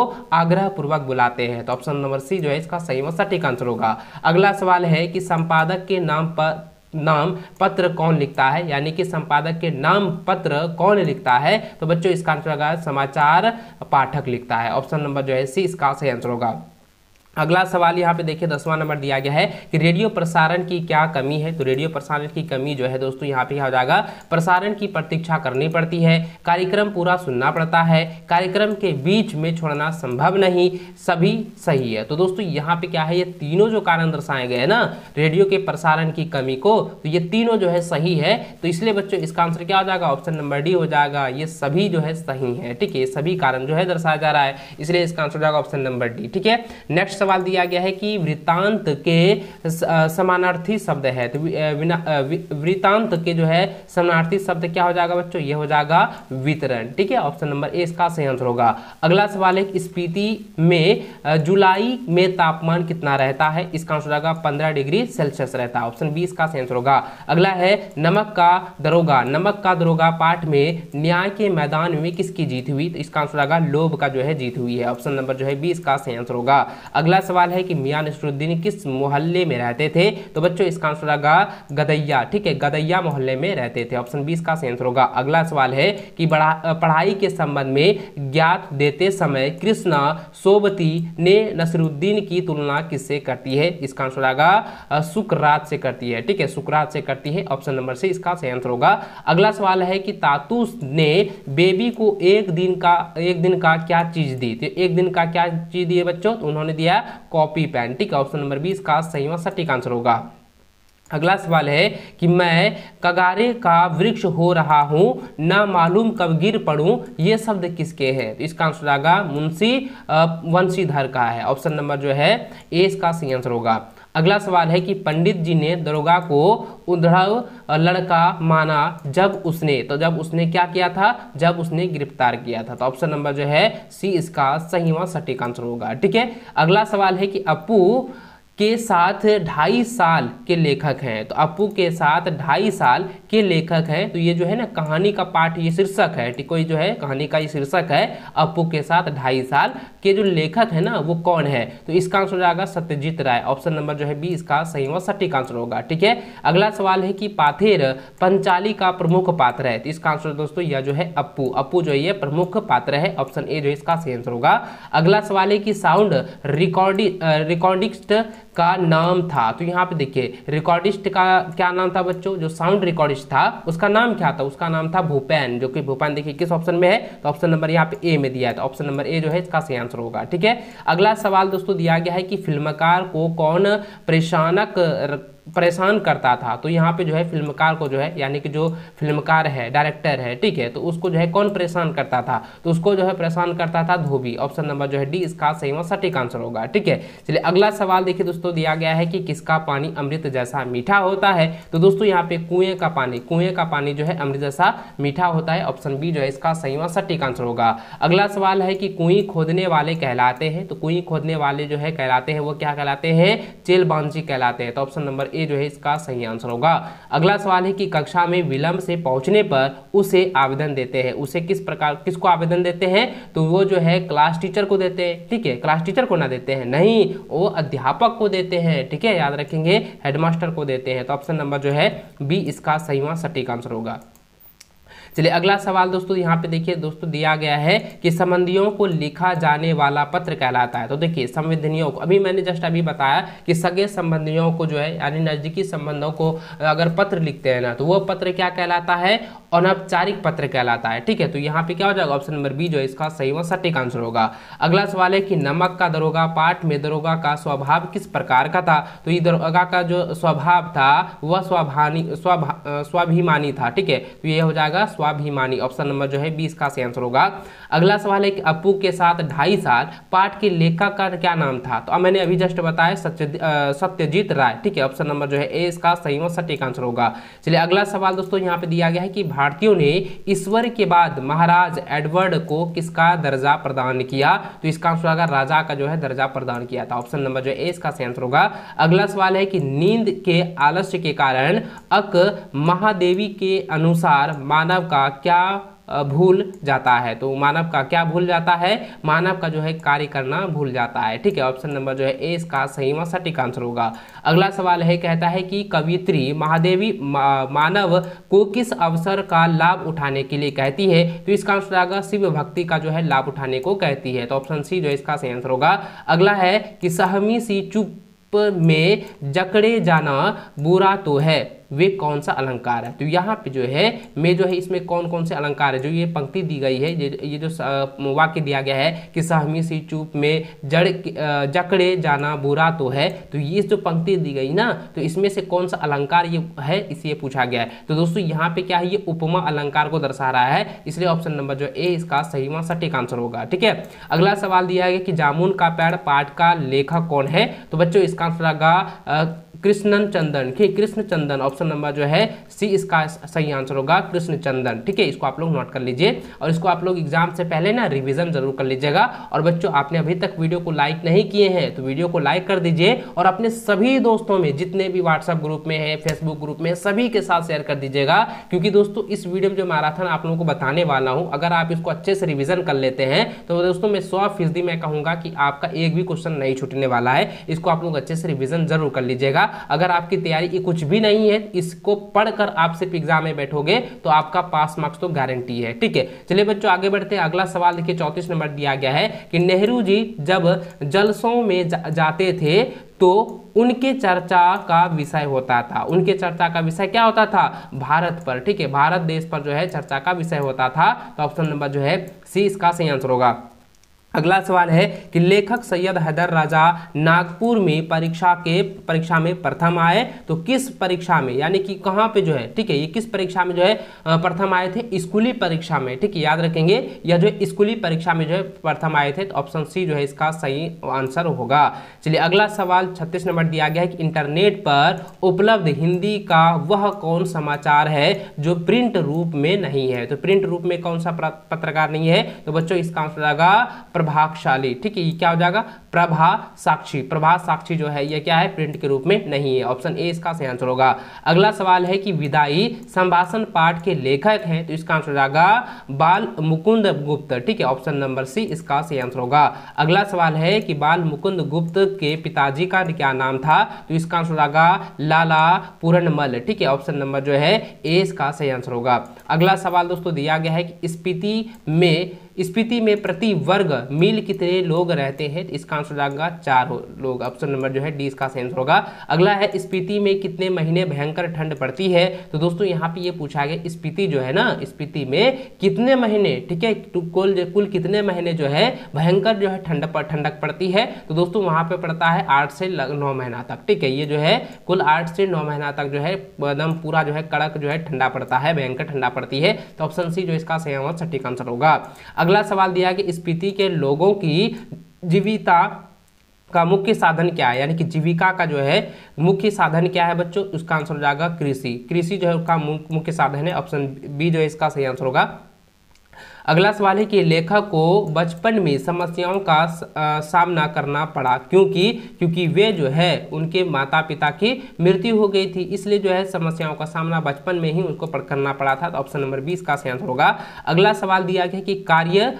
[SPEAKER 1] आग्रह पूर्वक बुलाते हैं तो ऑप्शन नंबर सी जो है इसका सही व सटीक आंसर होगा अगला सवाल है कि संपादक के नाम पर नाम पत्र कौन लिखता है यानी कि संपादक के नाम पत्र कौन लिखता है तो बच्चों इसका आंसर होगा समाचार पाठक लिखता है ऑप्शन नंबर जो है सी इसका सही आंसर होगा अगला सवाल यहाँ पे देखिए दसवां नंबर दिया गया है कि रेडियो प्रसारण की क्या कमी है तो रेडियो प्रसारण की कमी जो है दोस्तों यहाँ पे हो जाएगा प्रसारण की प्रतीक्षा करनी पड़ती है कार्यक्रम पूरा सुनना पड़ता है कार्यक्रम के बीच में छोड़ना संभव नहीं सभी सही है तो दोस्तों यहाँ पे क्या है ये तीनों जो कारण दर्शाए गए ना रेडियो के प्रसारण की कमी को तो ये तीनों जो है सही है तो इसलिए बच्चों इसका आंसर क्या हो जाएगा ऑप्शन नंबर डी हो जाएगा ये सभी जो है सही है ठीक है सभी कारण जो है दर्शाया जा रहा है इसलिए इसका आंसर हो जाएगा ऑप्शन नंबर डी ठीक है नेक्स्ट सवाल दिया गया है कि वृतांत के समानार्थी शब्द है तो वृतांत के जो है समानार्थी शब्द क्या हो जाएगा बच्चों ये हो जाएगा वितरण ठीक है ऑप्शन नंबर ए इसका सही आंसर होगा अगला सवाल है स्पीति में जुलाई में तापमान कितना रहता है इसका आंसर हो जाएगा पंद्रह डिग्री सेल्सियस रहता है ऑप्शन बी इसका सही आंसर होगा अगला है नमक का दरोगा नमक का दरोगा पाठ में न्याय के मैदान में किसकी जीत हुई तो इसका आंसर होगा लोभ का जो है जीत हुई है ऑप्शन नंबर जो है बी इसका सही आंसर होगा अगला अगला सवाल है कि मियाँ नसरुद्दीन किस मोहल्ले में रहते थे तो बच्चों इसका आंसर होगा गदैया ठीक है गदैया मोहल्ले में रहते थे ऑप्शन बीस का आंसर होगा अगला सवाल है कि पढ़ाई के संबंध में ज्ञात देते समय कृष्णा सोबती ने नसरुद्दीन की तुलना किससे करती है इसका आंसर होगा सुकरात से करती है ठीक है सुकरात से करती है ऑप्शन नंबर से इसका आंसर होगा अगला सवाल है कि तातूस ने बेबी को एक दिन का एक दिन का क्या चीज दी तो एक दिन का क्या चीज दी है बच्चों तो उन्होंने दिया कॉपी पेन ठीक है ऑप्शन नंबर बी इसका सही व सटीक आंसर होगा अगला सवाल है कि मैं कगारे का वृक्ष हो रहा हूं ना मालूम कब गिर पड़ूँ ये शब्द किसके हैं तो इसका आंसर आगा मुंशी वंशीधर का है ऑप्शन नंबर जो है ए इसका सही आंसर होगा अगला सवाल है कि पंडित जी ने दरोगा को उधड़व लड़का माना जब उसने तो जब उसने क्या किया था जब उसने गिरफ्तार किया था तो ऑप्शन नंबर जो है सी इसका सहीवा सटीक आंसर होगा ठीक है अगला सवाल है कि अपू के साथ ढाई साल के लेखक हैं तो अपू के साथ ढाई साल के लेखक हैं तो ये जो है ना कहानी का पाठ ये शीर्षक है ठीक कोई जो है कहानी का ये शीर्षक है अपू के साथ ढाई साल के जो लेखक है ना वो कौन है तो इसका आंसर हो जाएगा सत्यजीत राय ऑप्शन नंबर जो है बी इसका सही और सटीक आंसर होगा ठीक है अगला सवाल है कि पाथेर पंचाली का प्रमुख पात्र है तो इसका आंसर दोस्तों यह जो है अपू अपू जो है प्रमुख पात्र है ऑप्शन ए जो इसका सही आंसर होगा अगला सवाल है कि साउंड रिकॉर्डिंग रिकॉर्डिस्ट का नाम था तो यहाँ पे देखिए रिकॉर्डिस्ट का क्या नाम था बच्चों जो साउंड रिकॉर्डिस्ट था उसका नाम क्या था उसका नाम था भूपेन जो कि भूपेन देखिए किस ऑप्शन में है तो ऑप्शन नंबर यहाँ पे ए में दिया है तो ऑप्शन नंबर ए जो है इसका सही आंसर होगा ठीक है अगला सवाल दोस्तों दिया गया है कि फिल्मकार को कौन परेशानक परेशान करता था तो यहाँ पे जो है फिल्मकार को जो है यानी कि जो फिल्मकार है डायरेक्टर है ठीक है तो उसको जो है कौन परेशान करता था तो उसको जो है परेशान करता था धोबी ऑप्शन नंबर जो है डी इसका सही व सटीक आंसर होगा ठीक है चलिए अगला सवाल देखिए दोस्तों दिया गया है कि किसका पानी अमृत जैसा मीठा होता है तो दोस्तों यहाँ पे कुएं का पानी कुएं का पानी जो है अमृत जैसा मीठा होता है ऑप्शन बी जो है इसका सही व सटीक आंसर होगा अगला सवाल है कि कुएं खोदने वाले कहलाते हैं तो कुएं खोदने वाले जो है कहलाते हैं वो क्या कहलाते हैं चेलबांजी कहलाते हैं तो ऑप्शन नंबर ए जो है इसका सही आंसर होगा अगला सवाल है कि कक्षा में विलंब से पहुंचने पर उसे आवेदन देते हैं उसे किस प्रकार किसको आवेदन देते हैं तो वो जो है क्लास टीचर को देते हैं ठीक है क्लास टीचर को ना देते हैं नहीं वो अध्यापक को देते हैं ठीक है याद रखेंगे हेडमास्टर को देते हैं तो ऑप्शन नंबर जो है बी इसका सही सटीक आंसर होगा चलिए अगला सवाल दोस्तों यहाँ पे देखिए दोस्तों दिया गया है कि संबंधियों को लिखा जाने वाला पत्र कहलाता है तो देखिए संविधियों को अभी मैंने जस्ट अभी बताया कि सगे संबंधियों को जो है यानी नज़दीकी संबंधों को अगर पत्र लिखते हैं ना तो वह पत्र क्या कहलाता है अनौपचारिक पत्र कहलाता है ठीक है तो यहाँ पे क्या हो जाएगा ऑप्शन नंबर बी जो है इसका सही व सटीक आंसर होगा अगला सवाल है कि नमक का दरोगा पाठ में दरोगा का स्वभाव किस प्रकार का था तो ये दरोगा का जो स्वभाव था वह स्वाभानी स्वाभा स्वाभिमानी था ठीक है तो ये हो जाएगा स्वाभिमानी ऑप्शन नंबर जो है बी इसका सही आंसर होगा अगला सवाल है कि अपू के साथ ढाई साल पाठ के लेखक का क्या नाम था तो मैंने अभी जस्ट बताया सत्यजीत राय ठीक है ऑप्शन नंबर जो है ए इसका सही और सटीक आंसर होगा चलिए अगला सवाल दोस्तों यहाँ पे दिया गया है कि भारतीयों ने ईश्वर के बाद महाराज एडवर्ड को किसका दर्जा प्रदान किया तो इसका आंसर होगा राजा का जो है दर्जा प्रदान किया था ऑप्शन नंबर जो है ए इसका सही आंसर होगा अगला सवाल है कि नींद के आलस्य के कारण अक महादेवी के अनुसार मानव का क्या भूल जाता है तो मानव का क्या भूल जाता है मानव का जो है कार्य करना भूल जाता है ठीक है ऑप्शन नंबर जो है ए इसका सही व सटीक आंसर होगा अगला सवाल है कहता है कि कवित्री महादेवी मा, मानव को किस अवसर का लाभ उठाने के लिए कहती है तो इसका आंसर आएगा शिव भक्ति का जो है लाभ उठाने को कहती है तो ऑप्शन सी जो है इसका सही आंसर होगा अगला है कि सहमी सी चुप में जकड़े जाना बुरा तो है वे कौन सा अलंकार है तो यहाँ पे जो है में जो है इसमें कौन कौन से अलंकार है जो ये पंक्ति दी गई है ये ये जो वाक्य दिया गया है कि सहमी सी चूप में जड़ जकड़े जाना बुरा तो है तो ये जो पंक्ति दी गई ना तो इसमें से कौन सा अलंकार ये है इसे पूछा गया है तो दोस्तों यहाँ पे क्या है ये उपमा अलंकार को दर्शा रहा है इसलिए ऑप्शन नंबर जो ए इसका सही व सटीक आंसर होगा ठीक है अगला सवाल दिया गया कि जामुन का पेड़ पाठ का लेखक कौन है तो बच्चों इसका आंसर होगा कृष्णन चंदन ठीक कृष्ण चंदन ऑप्शन नंबर जो है सी इसका सही आंसर होगा कृष्ण चंदन ठीक है इसको आप लोग नोट कर लीजिए और इसको आप लोग एग्जाम से पहले ना रिविजन जरूर कर लीजिएगा और बच्चों आपने अभी तक वीडियो को लाइक नहीं किए हैं तो वीडियो को लाइक कर दीजिए और अपने सभी दोस्तों में जितने भी व्हाट्सएप ग्रुप में है फेसबुक ग्रुप में सभी के साथ शेयर कर दीजिएगा क्योंकि दोस्तों इस वीडियो में जो मैराथन आप लोगों को बताने वाला हूँ अगर आप इसको अच्छे से रिविजन कर लेते हैं तो दोस्तों में सौ फीसदी मैं कहूँगा कि आपका एक भी क्वेश्चन नहीं छूटने वाला है इसको आप लोग अच्छे से रिविजन जरूर कर लीजिएगा अगर आपकी तैयारी कुछ भी नहीं है इसको पढ़कर आप सिर्फ एग्जाम में बैठोगे तो आपका पास मार्क्स तो गारंटी है ठीक है चलिए बच्चों आगे बढ़ते हैं अगला सवाल देखिए चौंतीस नंबर दिया गया है कि नेहरू जी जब जलसों में जा, जाते थे तो उनके चर्चा का विषय होता था उनके चर्चा का विषय क्या होता था भारत पर ठीक है भारत देश पर जो है चर्चा का विषय होता था तो ऑप्शन नंबर जो है सी इसका सही आंसर होगा अगला सवाल है कि लेखक सैयद हैदर राजा नागपुर में परीक्षा के परीक्षा में प्रथम आए तो किस परीक्षा में यानी कि कहाँ पे जो है ठीक है ये किस परीक्षा में जो है प्रथम आए थे स्कूली परीक्षा में ठीक है याद रखेंगे या जो स्कूली परीक्षा में जो है प्रथम आए थे तो ऑप्शन सी जो है इसका सही आंसर होगा चलिए अगला सवाल छत्तीस नंबर दिया गया है कि इंटरनेट पर उपलब्ध हिंदी का वह कौन समाचार है जो प्रिंट रूप में नहीं है तो प्रिंट रूप में कौन सा पत्रकार नहीं है तो बच्चों इसका आंसर लगा प्रभावशाली ठीक है ये क्या हो जाएगा प्रभा साक्षी प्रभा साक्षी जो है ये क्या है प्रिंट के रूप में नहीं है ऑप्शन ए इसका सही आंसर होगा अगला सवाल है कि विदाई संभाषण पाठ के लेखक हैं तो इसका आंसर हो जाएगा बाल मुकुंद गुप्त ठीक है ऑप्शन नंबर सी इसका सही आंसर होगा अगला सवाल है कि बाल मुकुंद गुप्त के पिताजी का क्या नाम था तो इसका आंसर हो जाएगा लाला पूरणमल ठीक है ऑप्शन नंबर जो है ए इसका सही आंसर होगा अगला सवाल दोस्तों दिया गया है कि स्पीति में स्पीति में प्रति वर्ग मील कितने लोग रहते हैं तो इसका आंसर जाएगा चार लोग ऑप्शन नंबर जो है डी इसका आंसर होगा अगला है स्पीति में कितने महीने भयंकर ठंड पड़ती है तो दोस्तों यहाँ पे ये पूछा गया स्पीति जो है ना स्पीति में कितने महीने ठीक है तो कुल कुल कितने महीने जो है भयंकर जो है ठंड पर ठंडक पड़ती है तो दोस्तों वहाँ पर पड़ता है आठ से नौ महीना तक ठीक है ये जो है कुल आठ से नौ महीना तक जो है एकदम पूरा जो है कड़क जो है ठंडा पड़ता है भयंकर ठंडा पड़ती है तो ऑप्शन सी जो इसका सही सटीक आंसर होगा अगला सवाल दिया कि स्पीति के लोगों की जीविता का मुख्य साधन क्या है यानी कि जीविका का जो है मुख्य साधन क्या है बच्चों उसका आंसर हो जाएगा कृषि कृषि जो है उसका मुख्य साधन है ऑप्शन बी जो है इसका सही आंसर होगा अगला सवाल है कि लेखक को बचपन में समस्याओं का सामना करना पड़ा क्योंकि क्योंकि वे जो है उनके माता पिता की मृत्यु हो गई थी इसलिए जो है समस्याओं का सामना बचपन में ही उनको करना पड़ा था तो ऑप्शन नंबर बीस का आंसर होगा अगला सवाल दिया गया कि कार्य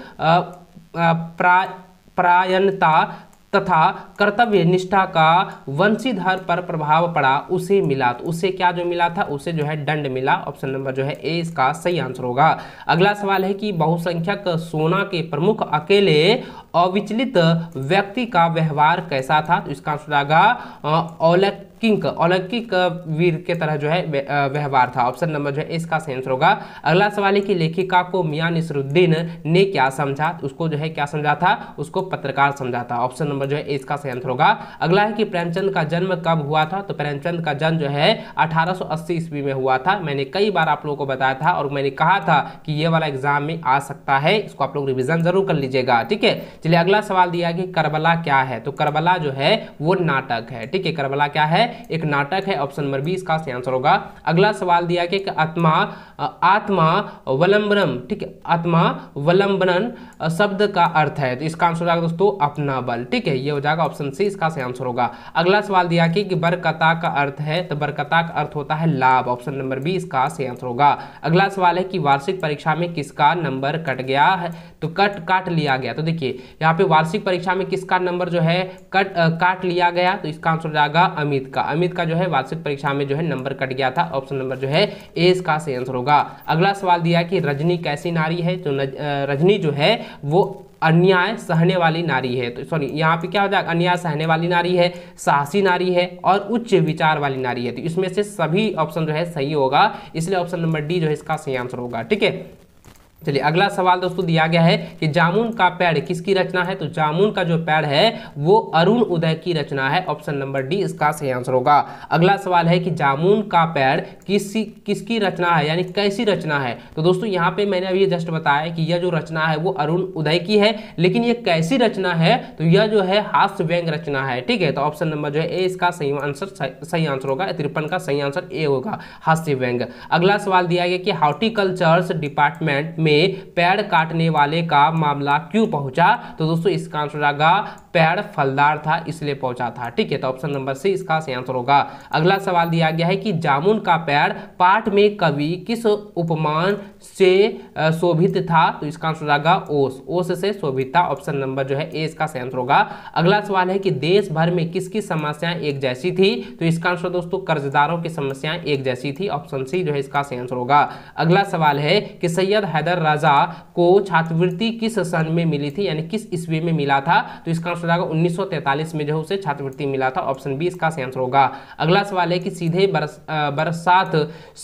[SPEAKER 1] प्रायणता तथा कर्तव्य निष्ठा का वंशीधर पर प्रभाव पड़ा उसे मिला तो उसे क्या जो मिला था उसे जो है दंड मिला ऑप्शन नंबर जो है ए इसका सही आंसर होगा अगला सवाल है कि बहुसंख्यक सोना के प्रमुख अकेले अविचलित व्यक्ति का व्यवहार कैसा था तो इसका आंसर आएगा औलकिंक औलकिक वीर के तरह जो है व्यवहार था ऑप्शन नंबर जो है इसका आंसर होगा अगला सवाल है कि लेखिका को मियाँ निसरुद्दीन ने क्या समझा तो उसको जो है क्या समझा था उसको पत्रकार समझा था ऑप्शन नंबर जो है इसका आंसर होगा अगला है कि प्रेमचंद का जन्म कब हुआ था तो प्रेमचंद का जन्म जो है अठारह ईस्वी में हुआ था मैंने कई बार आप लोगों को बताया था और मैंने कहा था कि ये वाला एग्जाम में आ सकता है इसको आप लोग रिविजन जरूर कर लीजिएगा ठीक है चलिए अगला सवाल दिया कि करबला क्या है तो करबला जो है वो नाटक है ठीक है करबला क्या है एक नाटक है ऑप्शन नंबर बी इसका आंसर होगा अगला सवाल दिया कि आत्मा आत्मा वलम्बनम ठीक है आत्मा वलम्बनन शब्द का अर्थ है तो इसका आंसर हो जाएगा दोस्तों अपना बल ठीक है ये हो जाएगा ऑप्शन सी इसका आंसर होगा अगला सवाल दिया कि बरकता का अर्थ है तो बरकता का अर्थ होता है लाभ ऑप्शन नंबर बी इसका आंसर होगा अगला सवाल है कि वार्षिक परीक्षा में किसका नंबर कट गया है तो कट काट लिया गया तो देखिए यहाँ पे वार्षिक परीक्षा में किसका नंबर जो है कट आ, काट लिया गया तो इसका आंसर जाएगा अमित का अमित का जो है वार्षिक परीक्षा में जो है नंबर कट गया था ऑप्शन नंबर जो है ए इसका सही आंसर होगा अगला सवाल दिया कि रजनी कैसी नारी है तो रजनी जो है वो अन्याय सहने वाली नारी है तो सॉरी यहाँ पे क्या हो जाएगा अन्याय सहने वाली नारी है साहसी नारी है और उच्च विचार वाली नारी है तो इसमें से सभी ऑप्शन जो है सही होगा इसलिए ऑप्शन नंबर डी जो है इसका सही आंसर होगा ठीक है चलिए अगला सवाल दोस्तों दिया गया है कि जामुन का पेड़ किसकी रचना है तो जामुन का जो पेड़ है वो अरुण उदय की रचना है ऑप्शन नंबर डी इसका सही आंसर होगा अगला सवाल है कि जामुन का पेड़ किसी किसकी रचना है यानी कैसी रचना है तो दोस्तों यहाँ पे मैंने अभी जस्ट बताया कि यह जो रचना है वो अरुण उदय की है लेकिन यह कैसी रचना है तो यह जो है हास्य व्यंग रचना है ठीक है तो ऑप्शन नंबर जो है ए इसका सही आंसर सही आंसर होगा तिरपन का सही आंसर ए होगा हास्य व्यंग अगला सवाल दिया गया कि हॉर्टिकल्चर डिपार्टमेंट में में पेड़ काटने वाले का मामला क्यों पहुंचा तो दोस्तों इसका आंसर आएगा पेड़ फलदार था इसलिए पहुंचा था ठीक है तो ऑप्शन नंबर सी इसका सही आंसर होगा अगला सवाल दिया गया है कि जामुन का पेड़ पाठ में कवि किस उपमान से शोभित था तो इसका आंसर होगा ओस ओस से शोभित था ऑप्शन नंबर जो है ए इसका सही आंसर होगा अगला सवाल है कि देश भर में किसकी समस्याएं एक जैसी थी तो इसका आंसर दोस्तों कर्जदारों की समस्याएं एक जैसी थी ऑप्शन सी जो है इसका सही आंसर होगा अगला सवाल है कि सैयद हैदर राजा को छात्रवृत्ति किस सन में मिली थी यानी किस ईस्वी में मिला था तो इसका से दागा उन्नीस में जो है उसे छात्रवृत्ति मिला था ऑप्शन बी इसका आंसर होगा अगला सवाल है कि सीधे बरसात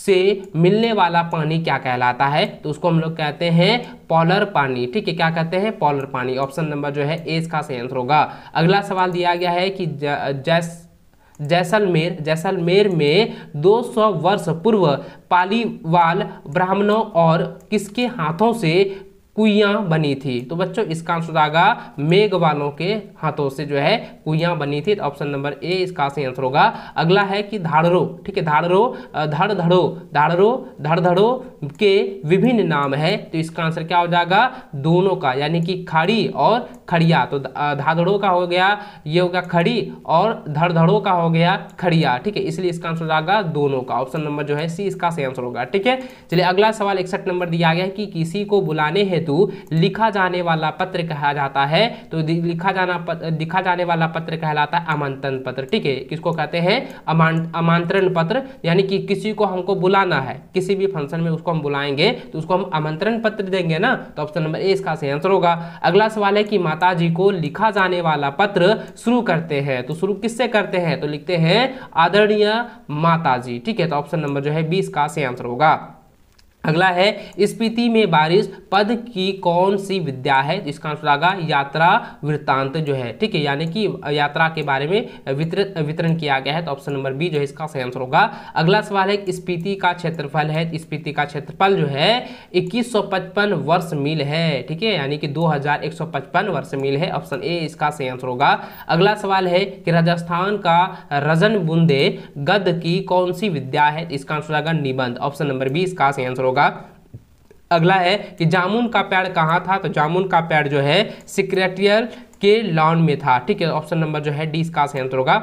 [SPEAKER 1] से मिलने वाला पानी क्या कहलाता है तो उसको हम लोग कहते हैं पॉलर पानी ठीक है क्या कहते हैं पॉलर पानी ऑप्शन नंबर जो है ए इसका सही आंसर होगा अगला सवाल दिया गया है कि जैस जैसलमेर जैसलमेर में 200 वर्ष पूर्व पालीवाल ब्राह्मणों और किसके हाथों से कुया बनी थी तो बच्चों इसका आंसर आएगा वालों के हाथों से जो है कुया बनी थी तो ऑप्शन नंबर ए इसका सही आंसर होगा अगला है कि धाड़रो ठीक है धाड़रो धड़ धड़ो धाड़रो धड़ धड़ो के विभिन्न नाम हैं तो इसका आंसर क्या हो जाएगा दोनों का यानी कि खड़ी और खड़िया तो धाधड़ों का हो गया ये हो गया खड़ी और धड़धड़ों का हो गया खड़िया ठीक है इसलिए इसका आंसर हो जाएगा दोनों का ऑप्शन नंबर जो है सी इसका सही आंसर होगा ठीक है चलिए अगला सवाल इकसठ नंबर दिया गया है कि किसी को बुलाने हेतु लिखा जाने वाला पत्र कहा जाता है तो लिखा जाना लिखा जाने वाला पत्र कहलाता है आमंत्रण पत्र ठीक है किसको कहते हैं आमंत्रण पत्र यानी कि किसी को हमको बुलाना है किसी भी फंक्शन में उसको उसको हम बुलाएंगे तो उसको हम आमंत्रण पत्र देंगे ना तो ऑप्शन नंबर ए इसका सही आंसर होगा अगला सवाल है कि माता जी को लिखा जाने वाला पत्र शुरू करते हैं तो शुरू किससे करते हैं तो लिखते हैं आदरणीय माता जी ठीक है तो ऑप्शन नंबर जो है बीस का सही आंसर होगा अगला है स्पीति में बारिश पद की कौन सी विद्या है इसका आंसर आगा यात्रा वृत्तांत जो है ठीक है यानी कि यात्रा के बारे में वितरित वितरण किया गया है तो ऑप्शन नंबर बी जो है इसका सही आंसर होगा अगला सवाल है स्पीति का क्षेत्रफल है स्पीति का क्षेत्रफल जो है 2155 वर्ष मील है ठीक है यानी कि पचपन वर्ष मील है ऑप्शन ए इसका सही आंसर होगा अगला सवाल है कि राजस्थान का रजन बुंदे गद की कौन सी विद्या है इसका आंसर आएगा निबंध ऑप्शन नंबर बी इसका सही आंसर होगा अगला है कि जामुन का पेड़ कहाँ था तो जामुन का पेड़ जो है सिक्रेटियर के लॉन में था ठीक है ऑप्शन नंबर जो है डी इसका आंसर होगा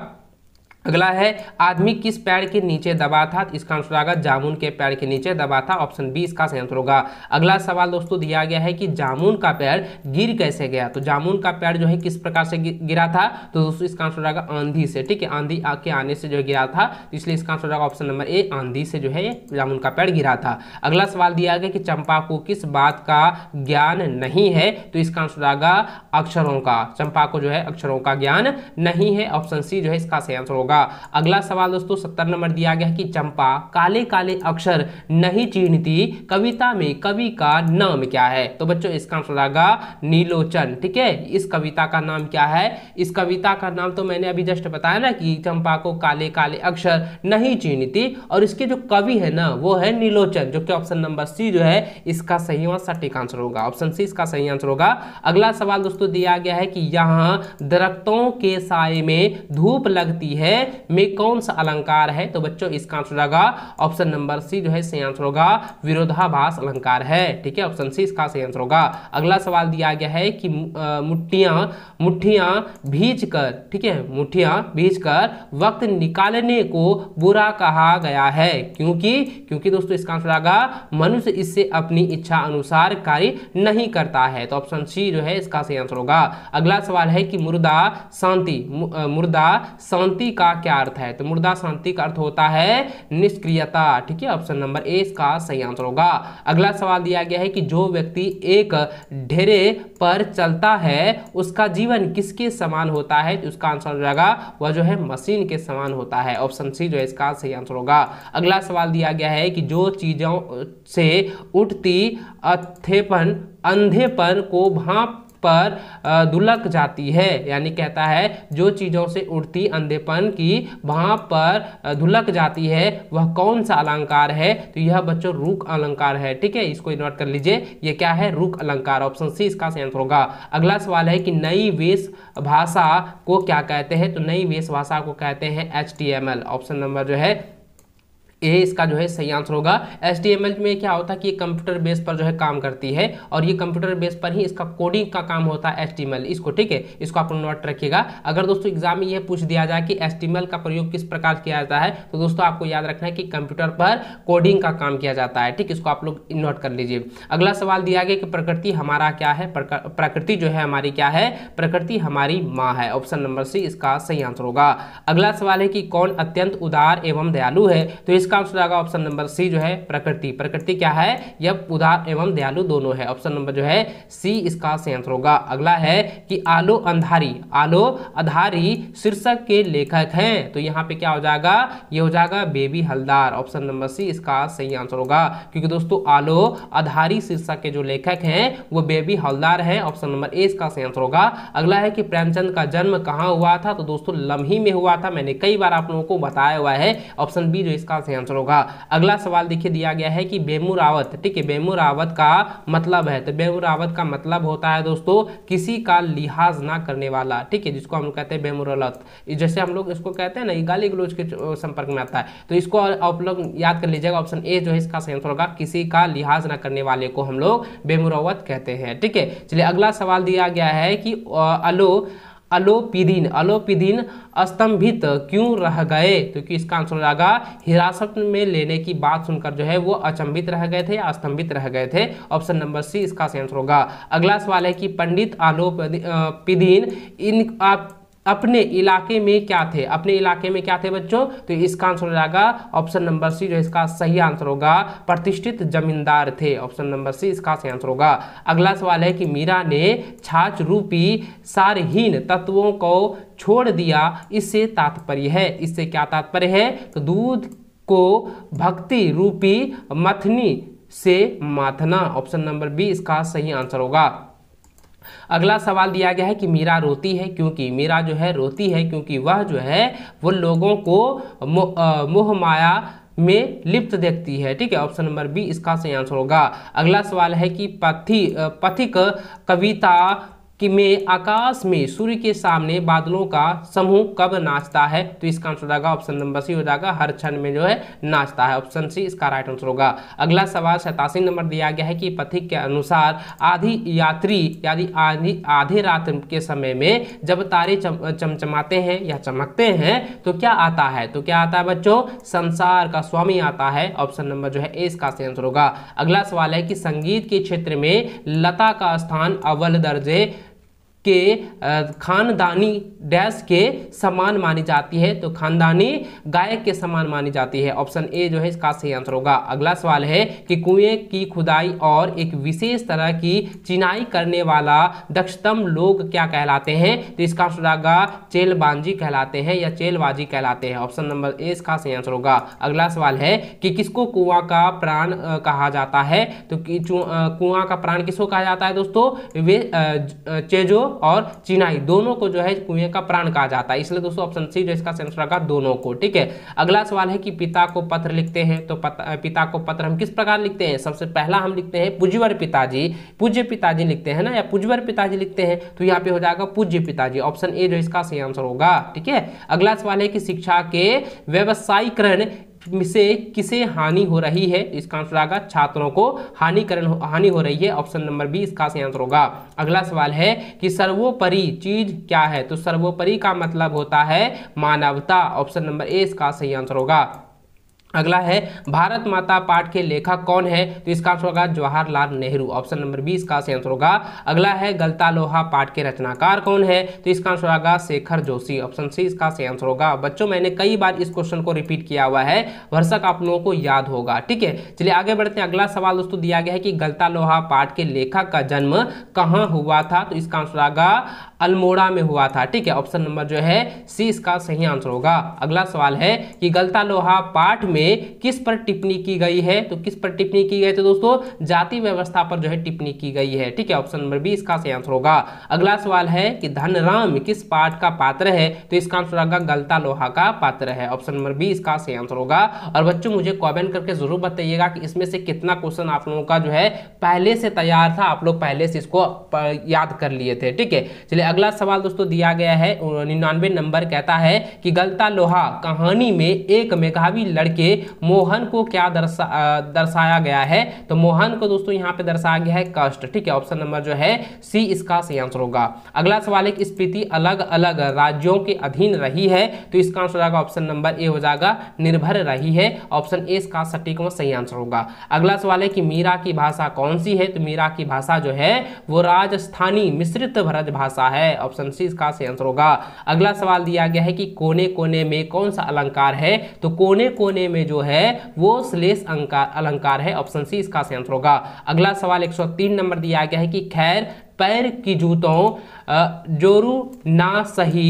[SPEAKER 1] अगला है आदमी किस पैर के नीचे दबा था तो इसका आंसर आगा जामुन के पैर के नीचे दबा था ऑप्शन बी इसका सही आंसर होगा अगला सवाल दोस्तों दिया गया है कि जामुन का पैर गिर कैसे गया तो जामुन का पैर जो है किस प्रकार से गिरा था तो दोस्तों इसका आंसर आएगा आंधी से ठीक है आंधी के आने से जो गिरा था तो इसलिए इसका आंसर आएगा ऑप्शन नंबर ए आंधी से जो है जामुन का पैर गिरा था अगला सवाल दिया गया कि चंपा को किस बात का ज्ञान नहीं है तो इसका आंसर आएगा अक्षरों का चंपा को जो है अक्षरों का ज्ञान नहीं है ऑप्शन सी जो है इसका सही आंसर होगा होगा अगला सवाल दोस्तों सत्तर नंबर दिया गया है कि चंपा काले काले अक्षर नहीं चीनती कविता में कवि का नाम क्या है तो बच्चों इसका आंसर आएगा नीलोचन ठीक है इस कविता का नाम क्या है इस कविता का नाम तो मैंने अभी जस्ट बताया ना कि चंपा को काले काले अक्षर नहीं चीनती और इसके जो कवि है ना वो है नीलोचन जो कि ऑप्शन नंबर सी जो है इसका सही और सटीक आंसर होगा ऑप्शन सी इसका सही आंसर होगा अगला सवाल दोस्तों दिया गया है कि यहां दरख्तों के साय में धूप लगती है में कौन सा अलंकार है तो बच्चों इसका आंसर होगा ऑप्शन नंबर सी जो है सही आंसर होगा विरोधाभास अलंकार है ठीक है ऑप्शन सी इसका सही आंसर होगा अगला सवाल दिया गया है कि मुठ्ठियाँ मुठ्ठियाँ भीज कर ठीक है मुठ्ठियाँ भीज कर वक्त निकालने को बुरा कहा गया है क्योंकि क्योंकि दोस्तों इसका आंसर होगा मनुष्य इससे अपनी इच्छा अनुसार कार्य नहीं करता है तो ऑप्शन सी जो है इसका सही आंसर होगा अगला सवाल है कि मुर्दा शांति मुर्दा शांति का का क्या अर्थ है तो मुर्दा शांति का अर्थ होता है निष्क्रियता ठीक है ऑप्शन नंबर ए इसका सही आंसर होगा अगला सवाल दिया गया है कि जो व्यक्ति एक ढेरे पर चलता है उसका जीवन किसके समान होता है तो उसका आंसर हो जाएगा वह जो है मशीन के समान होता है ऑप्शन सी जो है इसका सही आंसर होगा अगला सवाल दिया गया है कि जो चीज़ों से उठती अथेपन अंधेपन को भाप पर दुलक जाती है यानी कहता है जो चीज़ों से उठती अंधेपन की वहां पर धुलक जाती है वह कौन सा अलंकार है तो यह बच्चों रूक अलंकार है ठीक है इसको नोट कर लीजिए यह क्या है रूक अलंकार ऑप्शन सी इसका आंसर होगा अगला सवाल है कि नई वेश भाषा को क्या कहते हैं तो नई वेश भाषा को कहते हैं एच ऑप्शन नंबर जो है ये इसका जो है सही आंसर होगा एल में क्या होता है कि कंप्यूटर बेस पर जो है काम करती है और ये कंप्यूटर बेस पर ही इसका कोडिंग का काम होता है एच इसको ठीक है इसको आप नोट रखिएगा अगर दोस्तों एग्जाम में यह पूछ दिया जाए कि एल का प्रयोग किस प्रकार किया जाता है तो दोस्तों आपको याद रखना है कि कंप्यूटर पर कोडिंग का काम किया जाता है ठीक इसको आप लोग नोट कर लीजिए अगला सवाल दिया गया कि प्रकृति हमारा क्या है प्रकृति जो है हमारी क्या है प्रकृति हमारी माँ है ऑप्शन नंबर सी इसका सही आंसर होगा अगला सवाल है कि कौन अत्यंत उदार एवं दयालु है तो इस इसका आंसर आएगा ऑप्शन नंबर सी जो है प्रकृति प्रकृति क्या है यह उदार एवं दयालु दोनों है ऑप्शन नंबर जो है सी इसका सही आंसर होगा अगला है कि आलो अंधारी आलो अधारी शीर्षक के लेखक हैं तो यहाँ पे क्या हो जाएगा ये हो जाएगा Baby Haldar option number C इसका सही आंसर होगा क्योंकि दोस्तों आलो अधारी शीर्षक के जो लेखक हैं वो बेबी हलदार हैं ऑप्शन नंबर ए इसका सही आंसर होगा अगला है कि प्रेमचंद का जन्म कहाँ हुआ था तो दोस्तों लम्ही में हुआ था मैंने कई बार आप लोगों को बताया हुआ है ऑप्शन बी जो इसका सही सही आंसर होगा अगला सवाल देखिए दिया गया है कि बेमू रावत ठीक है बेमू रावत का मतलब है तो बेमू रावत का मतलब होता है दोस्तों किसी का लिहाज ना करने वाला ठीक है जिसको हम लोग कहते हैं बेमू रौलत जैसे हम लोग इसको कहते हैं ना गाली गलोज के संपर्क में आता है तो इसको आप लोग याद कर लीजिएगा ऑप्शन ए जो है इसका सही आंसर होगा किसी का लिहाज ना करने वाले को हम लोग बेमुरावत कहते हैं ठीक है चलिए अगला सवाल दिया गया है कि अलो अलोपिदीन अलोपिदीन स्तंभित क्यों रह गए तो क्योंकि इसका आंसर हो जाएगा हिरासत में लेने की बात सुनकर जो है वो अचंभित रह गए थे या स्तंभित रह गए थे ऑप्शन नंबर सी इसका आंसर होगा अगला सवाल है कि पंडित आलोपिदीन इन आप अपने इलाके में क्या थे अपने इलाके में क्या थे बच्चों तो इसका आंसर हो जाएगा ऑप्शन नंबर सी जो इसका सही आंसर होगा प्रतिष्ठित जमींदार थे ऑप्शन नंबर सी इसका सही आंसर होगा अगला सवाल है कि मीरा ने छाछ रूपी सारहीन तत्वों को छोड़ दिया इससे तात्पर्य है इससे क्या तात्पर्य है तो दूध को भक्ति रूपी मथनी से माथना ऑप्शन नंबर बी इसका सही आंसर होगा अगला सवाल दिया गया है कि मीरा रोती है क्योंकि मीरा जो है रोती है क्योंकि वह जो है वो लोगों को मोह माया में लिप्त देखती है ठीक है ऑप्शन नंबर बी इसका सही आंसर होगा अगला सवाल है कि पथि पथिक कविता कि में आकाश में सूर्य के सामने बादलों का समूह कब नाचता है तो इसका आंसर हो जाएगा ऑप्शन नंबर सी हो जाएगा हर क्षण में जो है नाचता है ऑप्शन सी इसका राइट आंसर होगा अगला सवाल सतासी नंबर दिया गया है कि पथिक के अनुसार आधी यात्री यानी आधी आधी रात के समय में जब तारे चम, चमचमाते हैं या चमकते हैं तो क्या आता है तो क्या आता है बच्चों संसार का स्वामी आता है ऑप्शन नंबर जो है ए इसका आंसर होगा अगला सवाल है कि संगीत के क्षेत्र में लता का स्थान अव्वल दर्जे के खानदानी डैश के समान मानी जाती है तो खानदानी गायक के समान मानी जाती है ऑप्शन ए जो है इसका सही आंसर होगा अगला सवाल है कि कुएं की खुदाई और एक विशेष तरह की चिनाई करने वाला दक्षतम लोग क्या कहलाते हैं तो इसका आंसर होगा चेलबाजी कहलाते हैं या चेलबाजी कहलाते हैं ऑप्शन नंबर ए इसका सही आंसर होगा अगला सवाल है कि किसको कुआ का प्राण कहा जाता है तो कुआ का प्राण किसको कहा जाता है दोस्तों वे चेजो और चिनाई दोनों को जो है कुएं का प्राण कहा जाता है इसलिए दोस्तों ऑप्शन सी जो इसका सेंसर का दोनों को ठीक है अगला सवाल है कि पिता को पत्र लिखते हैं तो पिता को पत्र हम किस प्रकार लिखते हैं सबसे पहला हम लिखते हैं पूज्यवर पिताजी पूज्य पिताजी लिखते हैं ना या पूज्यवर पिताजी लिखते हैं तो यहाँ पे हो जाएगा पूज्य पिताजी ऑप्शन ए जो इसका सही आंसर होगा ठीक है अगला सवाल है कि शिक्षा के व्यवसायीकरण से किसे हानि हो रही है इसका आंसर आएगा छात्रों को हानिकरण हानि हो रही है ऑप्शन नंबर बी इसका सही आंसर होगा अगला सवाल है कि सर्वोपरि चीज क्या है तो सर्वोपरि का मतलब होता है मानवता ऑप्शन नंबर ए इसका सही आंसर होगा अगला है भारत माता पाठ के लेखक कौन है तो इसका आंसर होगा Jawaharlal Nehru option number B इसका सही आंसर होगा अगला है गलता लोहा पाठ के रचनाकार कौन है तो इसका आंसर होगा शेखर जोशी ऑप्शन सी इसका सही आंसर होगा बच्चों मैंने कई बार इस क्वेश्चन को रिपीट किया हुआ है वर्षक आप लोगों को याद होगा ठीक है चलिए आगे बढ़ते हैं अगला सवाल दोस्तों दिया गया है कि गलता लोहा पाठ के लेखक का जन्म कहाँ हुआ था तो इसका आंसर आगा अल्मोड़ा में हुआ था ठीक है ऑप्शन नंबर जो है सी इसका सही आंसर होगा अगला सवाल है कि गलता लोहा पाठ में किस पर टिप्पणी की गई है तो किस पर टिप्पणी की गई तो दोस्तों जाति व्यवस्था पर जो है टिप्पणी की गई है ठीक है ऑप्शन नंबर बी इसका सही आंसर होगा अगला सवाल है कि धनराम किस पाठ का पात्र है तो इसका आंसर होगा गलता लोहा का पात्र है ऑप्शन नंबर बी इसका सही आंसर होगा और बच्चों मुझे कॉमेंट करके जरूर बताइएगा कि इसमें से कितना क्वेश्चन आप लोगों का जो है पहले से तैयार था आप लोग पहले से इसको याद कर लिए थे ठीक है चलिए अगला सवाल दोस्तों दिया गया है निन्यानवे नंबर कहता है कि गलता लोहा कहानी में एक मेघावी लड़के मोहन को क्या दर्शा दर्शाया गया है तो मोहन को दोस्तों यहाँ पे दर्शाया गया है कष्ट ठीक है ऑप्शन नंबर जो है सी इसका सही आंसर होगा अगला सवाल एक स्पीति अलग अलग राज्यों के अधीन रही है तो इसका आंसर हो जाएगा ऑप्शन नंबर ए हो जाएगा निर्भर रही है ऑप्शन ए इसका सटीक व सही आंसर होगा अगला सवाल है कि मीरा की भाषा कौन सी है तो मीरा की भाषा जो है वो राजस्थानी मिश्रित भरत भाषा है ऑप्शन सी इसका सही आंसर होगा अगला सवाल दिया गया है कि कोने कोने में कौन सा अलंकार है तो कोने कोने में जो है वो श्लेष अलंकार है ऑप्शन सी इसका सही आंसर होगा अगला सवाल 103 नंबर दिया गया है कि खैर पैर की जूतों जोरू ना सही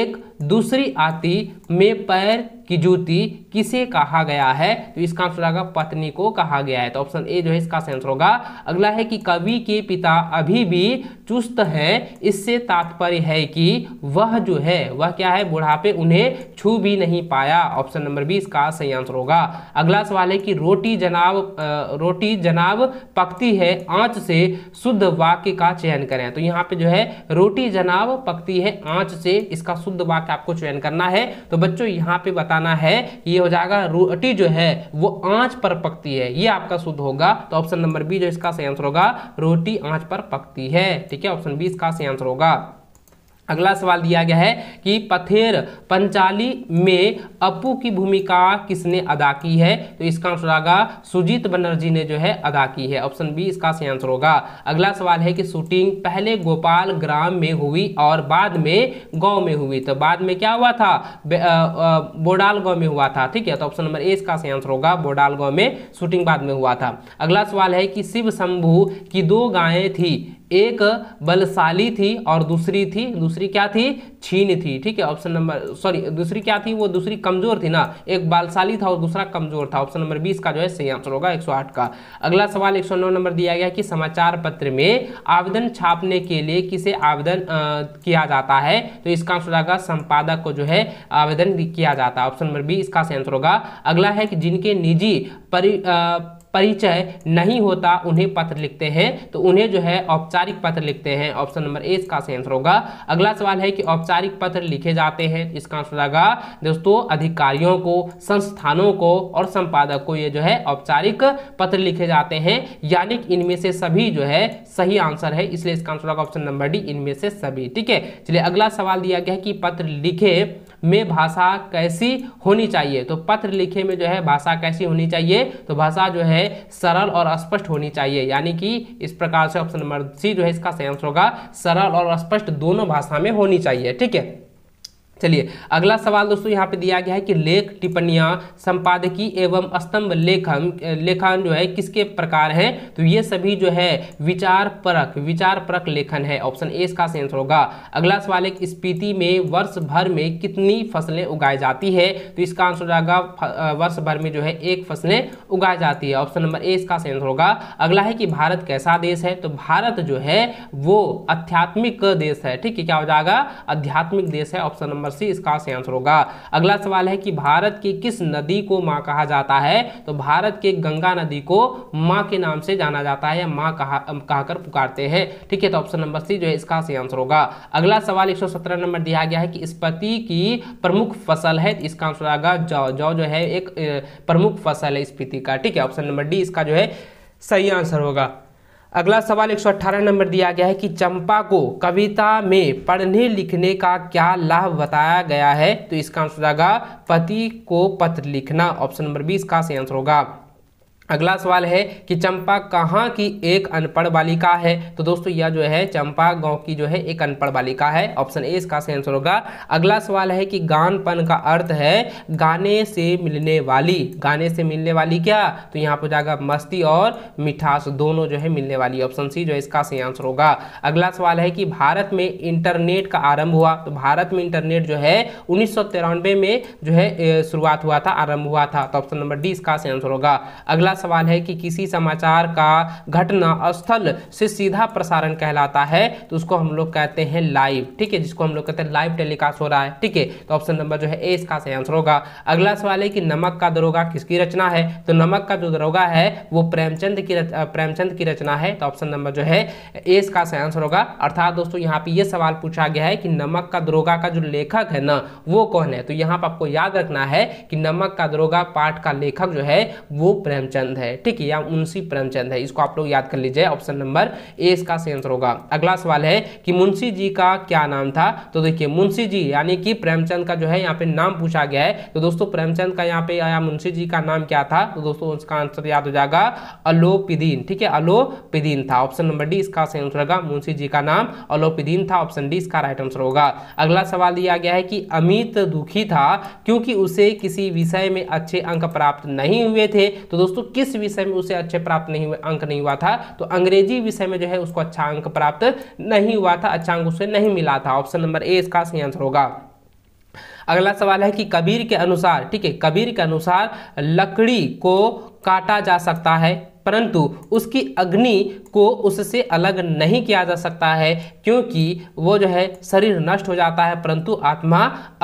[SPEAKER 1] एक दूसरी आती में पैर कि ज्योति किसे कहा गया है तो इसका आंसर आएगा पत्नी को कहा गया है तो ऑप्शन ए जो है इसका आंसर होगा अगला है कि कवि के पिता अभी भी चुस्त हैं इससे तात्पर्य है कि वह जो है वह क्या है बुढ़ापे उन्हें छू भी नहीं पाया ऑप्शन नंबर बी इसका सही आंसर होगा अगला सवाल है कि रोटी जनाब रोटी जनाब पकती है आंच से शुद्ध वाक्य का चयन करें तो यहाँ पे जो है रोटी जनाब पकती है आंच से इसका शुद्ध वाक्य आपको चयन करना है तो बच्चों यहाँ पे बता बताना है ये हो जाएगा रोटी जो है वो आंच पर पकती है ये आपका शुद्ध होगा तो ऑप्शन नंबर बी जो इसका सही आंसर होगा रोटी आंच पर पकती है ठीक है ऑप्शन बी इसका सही आंसर होगा अगला सवाल दिया गया है कि पथेर पंचाली में अपू की भूमिका किसने अदा की है तो इसका आंसर होगा सुजीत बनर्जी ने जो है अदा की है ऑप्शन बी इसका सही आंसर होगा अगला सवाल है कि शूटिंग पहले गोपाल ग्राम में हुई और बाद में गांव में हुई तो बाद में क्या हुआ था बोडाल गांव में हुआ था ठीक है तो ऑप्शन नंबर ए इसका सही आंसर होगा बोडाल गाँव में शूटिंग बाद में हुआ था अगला सवाल है कि शिव शंभू की दो गायें थी एक बलशाली थी और दूसरी थी दूसरी क्या थी छीन थी ठीक है ऑप्शन नंबर सॉरी दूसरी क्या थी वो दूसरी कमजोर थी ना एक बलशाली था और दूसरा कमजोर था ऑप्शन नंबर बीस का जो है सही आंसर होगा एक का अगला सवाल एक नंबर दिया गया कि समाचार पत्र में आवेदन छापने के लिए किसे आवेदन किया जाता है तो इसका आंसर आएगा संपादक को जो है आवेदन किया जाता है ऑप्शन नंबर बी इसका आंसर होगा अगला है कि जिनके निजी परि आ, परिचय नहीं होता उन्हें पत्र लिखते हैं तो उन्हें जो है औपचारिक पत्र लिखते हैं ऑप्शन नंबर ए इसका आंसर होगा अगला सवाल है कि औपचारिक पत्र लिखे जाते हैं इसका आंसर होगा दोस्तों अधिकारियों को संस्थानों को और संपादक को ये जो है औपचारिक पत्र लिखे जाते हैं यानी कि इनमें से सभी जो है सही आंसर है इसलिए इसका आंसर होगा ऑप्शन नंबर डी इनमें से सभी ठीक है चलिए अगला सवाल दिया गया है कि पत्र लिखे में भाषा कैसी होनी चाहिए तो पत्र लिखे में जो है भाषा कैसी होनी चाहिए तो भाषा जो है सरल और स्पष्ट होनी चाहिए यानी कि इस प्रकार से ऑप्शन नंबर सी जो है इसका सही आंसर होगा सरल और स्पष्ट दोनों भाषा में होनी चाहिए ठीक है चलिए अगला सवाल दोस्तों यहाँ पे दिया गया है कि लेख टिप्पणियाँ संपादकी एवं स्तंभ लेखन लेखन जो है किसके प्रकार हैं तो ये सभी जो है विचार परक विचार परक लेखन है ऑप्शन ए इसका सेंस होगा अगला सवाल है स्पीति में वर्ष भर में कितनी फसलें उगाई जाती है तो इसका आंसर हो जाएगा वर्ष भर में जो है एक फसलें उगाई जाती है ऑप्शन नंबर ए इसका सेंस होगा अगला है कि भारत कैसा देश है तो भारत जो है वो आध्यात्मिक देश है ठीक है क्या हो जाएगा आध्यात्मिक देश है ऑप्शन नंबर नंबर सी इसका सही आंसर होगा अगला सवाल है कि भारत की किस नदी को माँ कहा जाता है तो भारत के गंगा नदी को माँ के नाम से जाना जाता है या माँ कहा कहकर पुकारते हैं ठीक है तो ऑप्शन नंबर सी जो है इसका सही आंसर होगा अगला सवाल एक नंबर दिया गया है कि स्पति की प्रमुख फसल है तो इसका आंसर आगा जौ जौ जो है एक प्रमुख फसल है स्पीति का ठीक है ऑप्शन नंबर डी इसका जो है सही आंसर होगा अगला सवाल 118 नंबर दिया गया है कि चंपा को कविता में पढ़ने लिखने का क्या लाभ बताया गया है तो इसका आंसर होगा पति को पत्र लिखना ऑप्शन नंबर बी इसका सही आंसर होगा अगला सवाल है कि चंपा कहाँ की एक अनपढ़ बालिका है तो दोस्तों यह जो है चंपा गांव की जो है एक अनपढ़ बालिका है ऑप्शन ए इसका सही आंसर होगा अगला सवाल है कि गानपन का अर्थ है गाने से मिलने वाली गाने से मिलने वाली क्या तो यहाँ पर जाएगा मस्ती और मिठास दोनों जो है मिलने वाली ऑप्शन सी जो है इसका सही आंसर होगा अगला सवाल है कि भारत में इंटरनेट का आरंभ हुआ तो भारत में इंटरनेट जो है उन्नीस में जो है शुरुआत हुआ था आरंभ हुआ था तो ऑप्शन नंबर डी इसका सही आंसर होगा अगला सवाल है कि किसी समाचार का घटना स्थल से सीधा प्रसारण कहलाता है तो उसको हम लोग कहते हैं लाइव ठीक है जिसको हम लोग कहते हैं लाइव टेलीकास्ट हो रहा है ठीक है तो ऑप्शन नंबर जो है ए इसका सही आंसर होगा अगला सवाल है कि नमक का दरोगा किसकी रचना है तो नमक का जो दरोगा है वो प्रेमचंद की प्रेमचंद की रचना है तो ऑप्शन नंबर जो है ए इसका सही आंसर होगा अर्थात दोस्तों यहाँ पे ये सवाल पूछा गया है कि नमक का दरोगा का जो लेखक है ना वो कौन है तो यहाँ पर आपको याद रखना है कि नमक का दरोगा पाठ का लेखक जो है वो प्रेमचंद प्रेमचंद है ठीक है या मुंशी प्रेमचंद है इसको आप लोग याद कर लीजिए ऑप्शन नंबर ए इसका सही आंसर होगा अगला सवाल है कि मुंशी जी का क्या नाम था तो देखिए मुंशी जी यानी कि प्रेमचंद का जो है यहाँ पे नाम पूछा गया है तो दोस्तों प्रेमचंद का यहाँ पे आया मुंशी जी का नाम क्या था तो दोस्तों उसका आंसर याद हो जाएगा अलोपिदीन ठीक है अलोपिदीन था ऑप्शन नंबर डी इसका सही आंसर होगा मुंशी जी का नाम अलोपिदीन था ऑप्शन डी इसका राइट आंसर होगा अगला सवाल दिया गया है कि अमित दुखी था क्योंकि उसे किसी विषय में अच्छे अंक प्राप्त नहीं हुए थे तो दोस्तों किस विषय में उसे अच्छे प्राप्त नहीं हुए अंक नहीं हुआ था तो अंग्रेजी विषय में जो है उसको अच्छा अंक प्राप्त नहीं हुआ था अच्छा अंक उसे नहीं मिला था ऑप्शन नंबर ए इसका सही आंसर होगा अगला सवाल है कि कबीर के अनुसार ठीक है कबीर के अनुसार लकड़ी को काटा जा सकता है परंतु उसकी अग्नि को उससे अलग नहीं किया जा सकता है क्योंकि वो जो है शरीर नष्ट हो जाता है परंतु आत्मा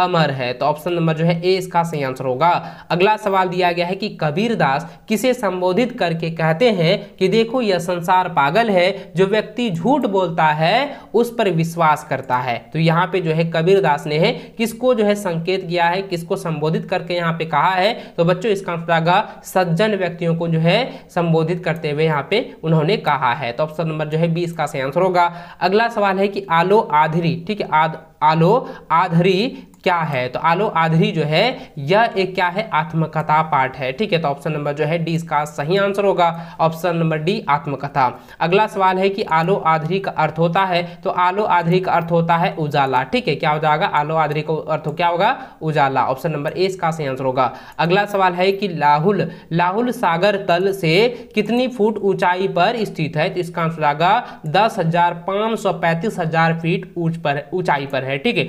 [SPEAKER 1] अमर है तो ऑप्शन नंबर जो है ए इसका सही आंसर होगा अगला सवाल दिया गया है कि कबीर दास किसे संबोधित करके कहते हैं कि देखो यह संसार पागल है जो व्यक्ति झूठ बोलता है उस पर विश्वास करता है तो यहाँ पे जो है कबीर दास ने है किसको जो है संकेत किया है किसको संबोधित करके यहाँ पे कहा है तो बच्चों इसका मतलब सज्जन व्यक्तियों को जो है संबोधित संबोधित करते हुए यहाँ पे उन्होंने कहा है तो ऑप्शन नंबर जो है बी इसका सही आंसर होगा अगला सवाल है कि आलो आधरी ठीक है आद आलो आधरी क्या है तो आलो आधरी जो है यह एक क्या है आत्मकथा पाठ है ठीक है तो ऑप्शन नंबर जो है डी इसका सही आंसर होगा ऑप्शन नंबर डी आत्मकथा अगला सवाल है कि आलो आधरी का अर्थ होता है तो आलो आधरी का अर्थ होता है उजाला ठीक है क्या हो जाएगा आलो आधरी का अर्थ क्या होगा उजाला ऑप्शन नंबर ए इसका सही आंसर होगा अगला सवाल है कि लाहुल लाहुल सागर तल से कितनी फुट ऊंचाई पर स्थित है तो इसका आंसर आएगा दस हजार पाँच सौ पैंतीस हजार फीट ऊंच पर ऊंचाई पर है ठीक है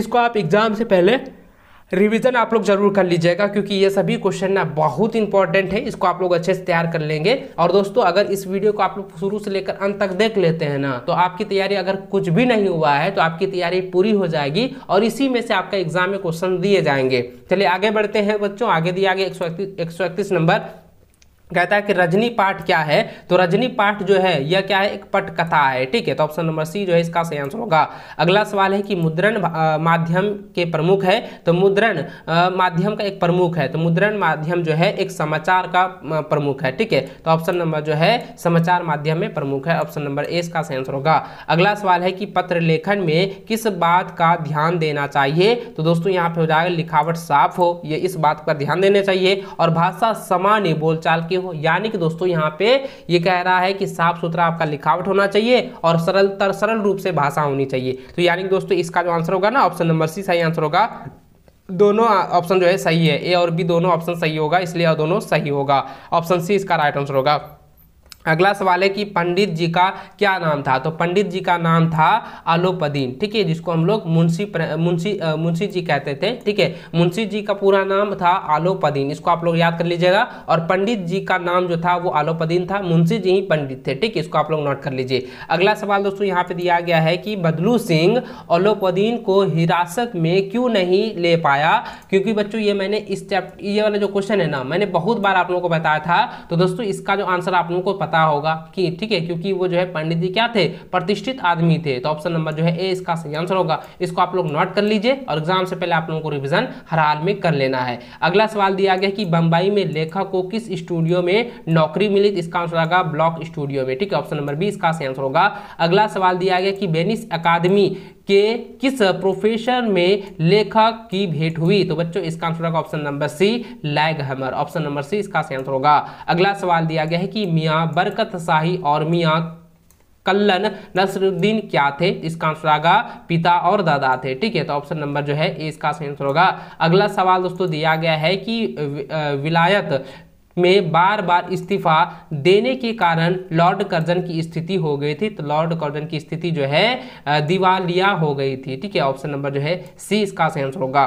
[SPEAKER 1] इसको आप एग्ज़ाम से पहले रिवीजन आप लोग जरूर कर लीजिएगा क्योंकि ये सभी क्वेश्चन ना बहुत इंपॉर्टेंट है इसको आप लोग अच्छे से तैयार कर लेंगे और दोस्तों अगर इस वीडियो को आप लोग शुरू से लेकर अंत तक देख लेते हैं ना तो आपकी तैयारी अगर कुछ भी नहीं हुआ है तो आपकी तैयारी पूरी हो जाएगी और इसी में से आपका एग्जाम में क्वेश्चन दिए जाएंगे चलिए आगे बढ़ते हैं बच्चों आगे दिया गया एक सौ नंबर कहता है कि रजनी पाठ क्या है तो रजनी पाठ जो है यह क्या है एक पट कथा है ठीक है तो ऑप्शन नंबर सी जो है इसका सही आंसर होगा अगला सवाल है कि मुद्रण माध्यम के प्रमुख है तो मुद्रण माध्यम का एक प्रमुख है तो मुद्रण माध्यम जो है एक समाचार का प्रमुख है ठीक है तो ऑप्शन नंबर जो है समाचार माध्यम में प्रमुख है ऑप्शन नंबर ए इसका सही आंसर होगा अगला सवाल है कि पत्र लेखन में किस बात का ध्यान देना चाहिए तो दोस्तों यहाँ पे हो जाएगा लिखावट साफ हो यह इस बात पर ध्यान देना चाहिए और भाषा सामान्य बोलचाल की हो यानी कि दोस्तों यहाँ पे ये कह रहा है कि साफ सुथरा आपका लिखावट होना चाहिए और सरल तर सरल रूप से भाषा होनी चाहिए तो यानी कि दोस्तों इसका जो आंसर होगा ना ऑप्शन नंबर सी सही आंसर होगा दोनों ऑप्शन जो है सही है ए और बी दोनों ऑप्शन सही होगा इसलिए दोनों सही होगा ऑप्शन सी इसका राइट आंसर होगा अगला सवाल है कि पंडित जी का क्या नाम था तो पंडित जी का नाम था आलोपदीन ठीक है जिसको हम लोग मुंशी मुंशी मुंशी जी कहते थे ठीक है मुंशी जी का पूरा नाम था आलोपदीन इसको आप लोग याद कर लीजिएगा और पंडित जी का नाम जो था वो आलोपदीन था मुंशी जी ही पंडित थे ठीक है इसको आप लोग नोट कर लीजिए अगला सवाल दोस्तों यहाँ पे दिया गया है कि बदलू सिंह आलोपदीन को हिरासत में क्यों नहीं ले पाया क्योंकि बच्चों ये मैंने इस चैप्टर ये वाला जो क्वेश्चन है ना मैंने बहुत बार आप लोगों को बताया था तो दोस्तों इसका जो आंसर आप लोगों को पता होगा कि ठीक है क्योंकि वो जो है पंडित जी क्या थे प्रतिष्ठित आदमी थे तो ऑप्शन नंबर जो है ए इसका सही आंसर होगा इसको आप लोग नोट कर लीजिए और एग्जाम से पहले आप लोगों को रिविजन हर हाल में कर लेना है अगला सवाल दिया गया कि बंबई में लेखक को किस स्टूडियो में नौकरी मिली तो इसका आंसर आएगा ब्लॉक स्टूडियो में ठीक है ऑप्शन नंबर बी इसका सही आंसर होगा अगला सवाल दिया गया कि बेनिस अकादमी के किस प्रोफेशन में लेखक की भेंट हुई तो बच्चों इसका आंसर होगा option number C leg hammer option number C इसका आंसर होगा अगला सवाल दिया गया है कि मियाँ बरकत शाही और मियां कल्लन नसरुद्दीन क्या थे इसका आंसर आगा पिता और दादा थे ठीक है तो ऑप्शन नंबर जो है इसका आंसर होगा अगला सवाल दोस्तों दिया गया है कि विलायत में बार बार इस्तीफा देने के कारण लॉर्ड कर्जन की स्थिति हो गई थी तो लॉर्ड कर्जन की स्थिति जो है दिवालिया हो गई थी ठीक है ऑप्शन नंबर जो है सी इसका आंसर होगा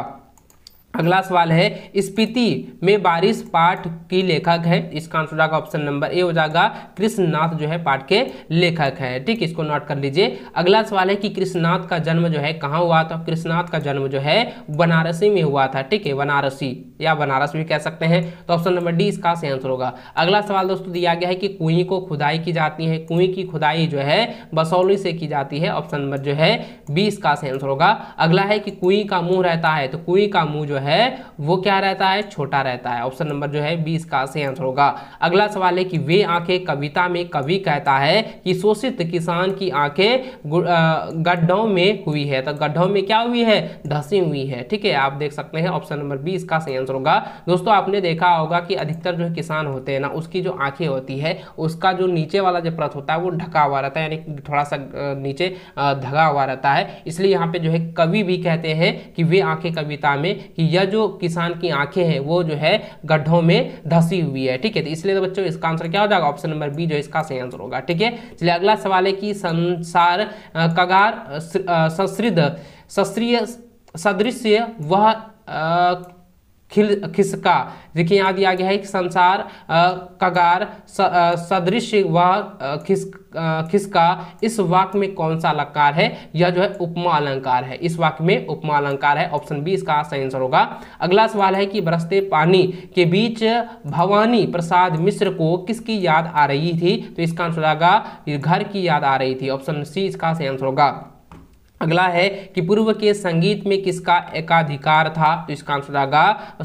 [SPEAKER 1] अगला सवाल है स्पीति में बारिश पाठ की लेखक है इसका आंसर जाएगा ऑप्शन नंबर ए हो जाएगा कृष्णनाथ जो है पाठ के लेखक है ठीक इसको नोट कर लीजिए अगला सवाल है कि कृष्णनाथ का जन्म जो है कहाँ हुआ था कृष्णनाथ का जन्म जो है बनारसी में हुआ था ठीक है बनारसी या बनारस भी कह सकते हैं तो ऑप्शन नंबर डी इसका से आंसर होगा अगला सवाल दोस्तों दिया गया है कि कुएं को खुदाई की जाती है कुएं की खुदाई जो है बसौली से की जाती है ऑप्शन नंबर जो है बी इसका से आंसर होगा अगला है कि कुएं का मुंह रहता है तो कुएं का मुंह जो है है वो क्या रहता है छोटा रहता है ऑप्शन नंबर जो है बी इसका सही आंसर होगा अगला सवाल है कि वे आंखें कविता में कवि कहता है कि शोषित किसान की आंखें गड्ढों में हुई है तो गड्ढों में क्या हुई है धसी हुई है ठीक है आप देख सकते हैं ऑप्शन नंबर बी इसका सही आंसर होगा दोस्तों आपने देखा होगा कि अधिकतर जो किसान होते हैं ना उसकी जो आंखें होती है उसका जो नीचे वाला जो परत होता है वो ढका हुआ रहता है यानी थोड़ा सा नीचे धगा हुआ रहता है इसलिए यहाँ पे जो है कवि भी कहते हैं कि वे आंखें कविता में कि या जो किसान की आंखें हैं वो जो है गड्ढों में धसी हुई है ठीक है तो इसलिए तो बच्चों इसका आंसर क्या हो जाएगा ऑप्शन नंबर बी जो इसका सही आंसर होगा ठीक है चलिए अगला सवाल है कि संसार कगार संसृद सदृश्य वह खिल खिसका देखिए यहाँ दिया गया है कि संसार कगार सदृश वह खिस खिसका इस वाक्य में कौन सा अलंकार है यह जो है उपमा अलंकार है इस वाक्य में उपमा अलंकार है ऑप्शन बी इसका सही आंसर होगा अगला सवाल है कि बरसते पानी के बीच भवानी प्रसाद मिश्र को किसकी याद आ रही थी तो इसका आंसर आएगा घर की याद आ रही थी ऑप्शन सी इसका सही आंसर होगा अगला है कि पूर्व के संगीत में किसका एकाधिकार था तो इसका आंसर होगा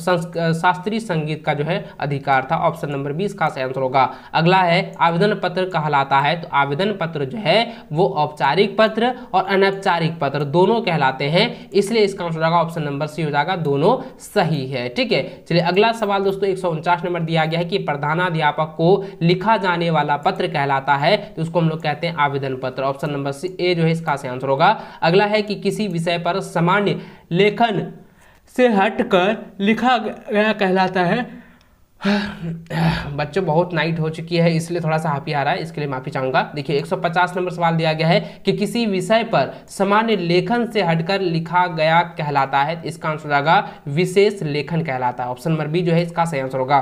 [SPEAKER 1] शास्त्रीय संगीत का जो है अधिकार था ऑप्शन नंबर बी इसका आंसर होगा अगला है आवेदन पत्र कहलाता है तो आवेदन पत्र जो है वो औपचारिक पत्र और अनौपचारिक पत्र दोनों कहलाते हैं इसलिए इसका आंसर होगा ऑप्शन नंबर सी हो जाएगा दोनों सही है ठीक है चलिए अगला सवाल दोस्तों एक नंबर दिया गया है कि प्रधानाध्यापक को लिखा जाने वाला पत्र कहलाता है तो उसको हम लोग कहते हैं आवेदन पत्र ऑप्शन नंबर सी ए जो है इसका आंसर होगा अगला है कि किसी विषय पर सामान्य लेखन से हटकर लिखा गया कहलाता है बच्चों बहुत नाइट हो चुकी है इसलिए थोड़ा सा हाफी आ रहा है इसके लिए माफ़ी चाहूंगा देखिए 150 नंबर सवाल दिया गया है कि किसी विषय पर सामान्य लेखन से हटकर लिखा गया कहलाता है इसका आंसर होगा विशेष लेखन कहलाता है ऑप्शन नंबर बी जो है इसका सही आंसर होगा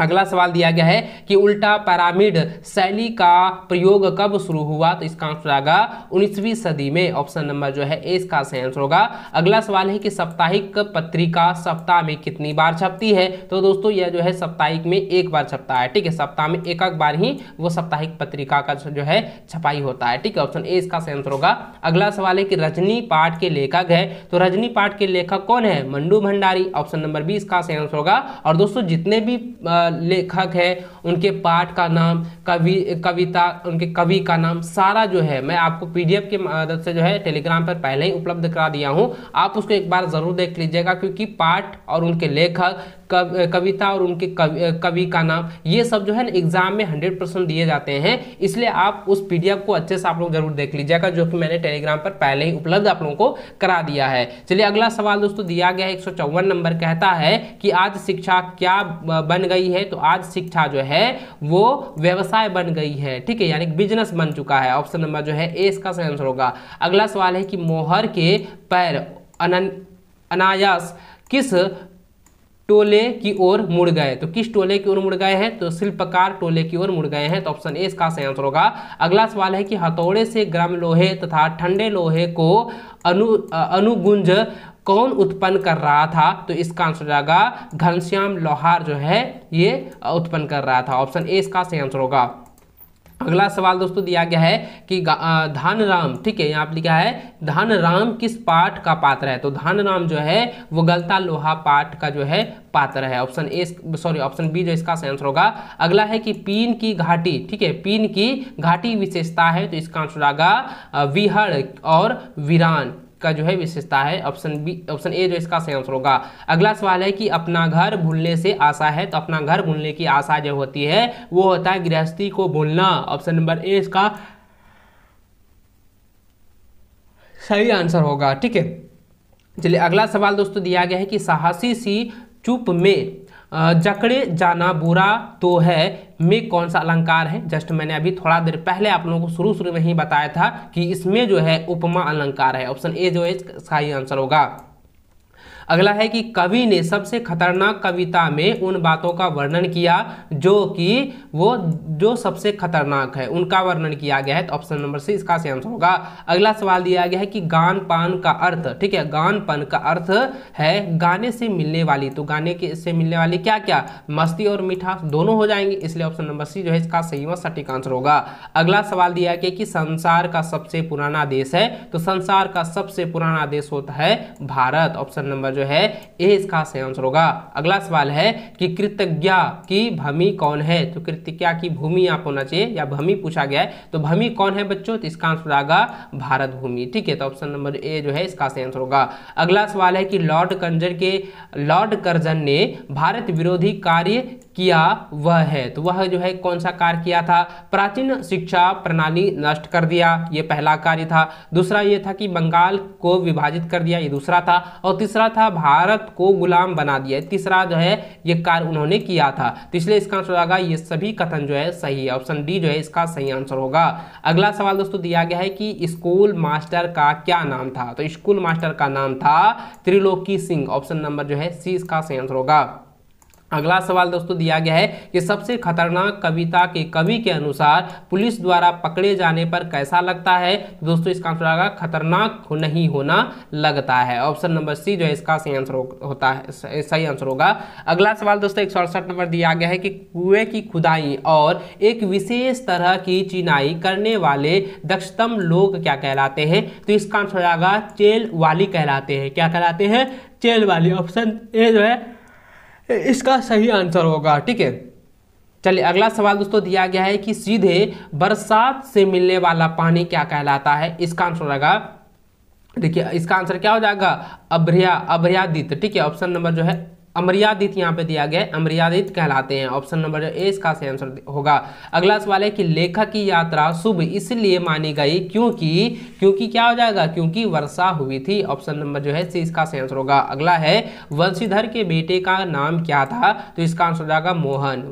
[SPEAKER 1] अगला सवाल दिया गया है कि उल्टा पैरामिड शैली का प्रयोग कब शुरू हुआ तो इसका आंसर आएगा 19वीं सदी में ऑप्शन नंबर जो है ए इसका सही आंसर होगा अगला सवाल है कि साप्ताहिक पत्रिका सप्ताह में कितनी बार छपती है तो दोस्तों यह जो है साप्ताहिक में एक बार छपता है ठीक है सप्ताह में एक बार ही वो साप्ताहिक पत्रिका का जो है छपाई होता है ठीक है ऑप्शन ए इसका सही आंसर होगा अगला सवाल है कि रजनी पाठ के लेखक है तो रजनी पाठ के लेखक कौन है Mannu Bhandari option number B इसका सही आंसर होगा और दोस्तों जितने भी लेखक है उनके पाठ का नाम कवि कविता उनके कवि का नाम सारा जो है मैं आपको पीडीएफ की मदद से जो है टेलीग्राम पर पहले ही उपलब्ध करा दिया हूँ आप उसको एक बार ज़रूर देख लीजिएगा क्योंकि पाठ और उनके लेखक कव, कविता और उनके कवि कवि का नाम ये सब जो है ना एग्जाम में हंड्रेड परसेंट दिए जाते हैं इसलिए आप उस पीडीएफ को अच्छे से आप लोग जरूर देख लीजिएगा जो कि मैंने टेलीग्राम पर पहले ही उपलब्ध आप लोगों को करा दिया है चलिए अगला सवाल दोस्तों दिया गया है एक नंबर कहता है कि आज शिक्षा क्या बन गई है तो आज शिक्षा जो है है वो व्यवसाय बन गई है ठीक है यानी बिजनेस बन चुका है ऑप्शन नंबर जो है ए इसका सही आंसर होगा अगला सवाल है कि मोहर के पैर अन अनायास किस टोले की ओर मुड़ गए तो किस टोले की ओर मुड़ गए हैं तो शिल्पकार टोले की ओर मुड़ गए हैं तो ऑप्शन ए इसका सही आंसर होगा अगला सवाल है कि हथौड़े से गर्म लोहे तथा ठंडे लोहे को अनु अनुगुंज कौन उत्पन्न कर रहा था तो इसका आंसर जाएगा घनश्याम लोहार जो है ये उत्पन्न कर रहा था ऑप्शन ए इसका सही आंसर होगा अगला सवाल दोस्तों दिया गया है कि धान राम ठीक है यहाँ पर लिखा है धन राम किस पाठ का पात्र है तो धान राम जो है वो गलता लोहा पाठ का जो है पात्र है option A sorry option B जो इसका आंसर होगा अगला है कि पीन की घाटी ठीक है पीन की घाटी विशेषता है तो इसका आंसर आगा विहड़ और वीरान का जो है विशेषता है ऑप्शन बी ऑप्शन ए जो इसका सही आंसर होगा अगला सवाल है कि अपना घर भूलने से आशा है तो अपना घर भूलने की आशा जो होती है वो होता है गृहस्थी को भूलना ऑप्शन नंबर ए इसका सही आंसर होगा ठीक है चलिए अगला सवाल दोस्तों दिया गया है कि साहसी सी चुप में जकड़े जाना बुरा तो है में कौन सा अलंकार है जस्ट मैंने अभी थोड़ा देर पहले आप लोगों को शुरू शुरू में ही बताया था कि इसमें जो है उपमा अलंकार है ऑप्शन ए जो है इसका ही आंसर होगा अगला है कि कवि ने सबसे खतरनाक कविता में उन बातों का वर्णन किया जो कि वो जो सबसे खतरनाक है उनका वर्णन किया गया है तो ऑप्शन नंबर सी इसका सही आंसर होगा अगला सवाल दिया गया है कि गान पान का अर्थ ठीक है गान पान का अर्थ है गाने से मिलने वाली तो गाने के से मिलने वाली क्या क्या मस्ती और मीठा दोनों हो जाएंगे इसलिए ऑप्शन नंबर सी जो है इसका सही व सटीक आंसर होगा अगला सवाल दिया गया कि संसार का सबसे पुराना देश है तो संसार का सबसे पुराना देश होता है भारत ऑप्शन नंबर जो है ए इसका सही आंसर होगा अगला सवाल है कि कृतज्ञ की भूमि कौन है तो कृतज्ञा की भूमि यहाँ होना चाहिए या भूमि पूछा गया है तो भूमि कौन है बच्चों तो इसका आंसर आगा भारत भूमि ठीक है तो ऑप्शन नंबर ए जो है इसका सही आंसर होगा अगला सवाल है कि लॉर्ड कंजर के लॉर्ड कर्जन ने भारत विरोधी कार्य किया वह है तो वह जो है कौन सा कार्य किया था प्राचीन शिक्षा प्रणाली नष्ट कर दिया ये पहला कार्य था दूसरा ये था कि बंगाल को विभाजित कर दिया ये दूसरा था और तीसरा था भारत को गुलाम बना दिया तीसरा जो है ये कार्य उन्होंने किया था तो इसलिए इसका आंसर होगा ये सभी कथन जो है सही है ऑप्शन डी जो है इसका सही आंसर होगा अगला सवाल दोस्तों दिया गया है कि स्कूल मास्टर का क्या नाम था तो स्कूल मास्टर का नाम था त्रिलोकी सिंह ऑप्शन नंबर जो है सी इसका सही आंसर होगा अगला सवाल दोस्तों दिया गया है कि सबसे खतरनाक कविता के कवि के अनुसार पुलिस द्वारा पकड़े जाने पर कैसा लगता है दोस्तों इसका आंसर आएगा खतरनाक नहीं होना लगता है ऑप्शन नंबर सी जो है इसका सही आंसर होता है सही आंसर होगा अगला सवाल दोस्तों एक नंबर दिया गया है कि कुएं की खुदाई और एक विशेष तरह की चिनाई करने वाले दक्षतम लोग क्या कहलाते हैं तो इसका आंसर आएगा चेल वाली कहलाते हैं क्या कहलाते हैं चेल वाली ऑप्शन ए जो है इसका सही आंसर होगा ठीक है चलिए अगला सवाल दोस्तों दिया गया है कि सीधे बरसात से मिलने वाला पानी क्या कहलाता है इसका आंसर होगा देखिए इसका आंसर क्या हो जाएगा अभ्रिया अभ्रियादित ठीक है ऑप्शन नंबर जो है अमर्यादित यहाँ पे दिया गया है अमर्यादित कहलाते हैं ऑप्शन नंबर ए इसका सही आंसर होगा अगला सवाल है कि लेखक की यात्रा शुभ इसलिए मानी गई क्योंकि क्योंकि क्या हो जाएगा क्योंकि वर्षा हुई थी ऑप्शन नंबर जो है सी इसका सही आंसर होगा अगला है वंशीधर के बेटे का नाम क्या था तो इसका आंसर हो जाएगा मोहन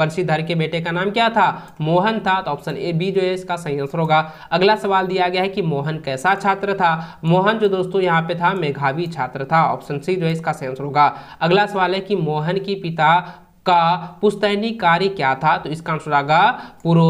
[SPEAKER 1] वंशीधर के बेटे का नाम क्या था मोहन था तो ऑप्शन ए बी जो है इसका सही आंसर होगा अगला सवाल दिया गया है कि मोहन कैसा छात्र था मोहन जो दोस्तों यहाँ पे था मेघावी छात्र था ऑप्शन सी जो है इसका सही आंसर होगा अगला सवाल है कि मोहन के पिता का पुस्तैनी कार्य क्या था तो इसका आंसर आगा पुरो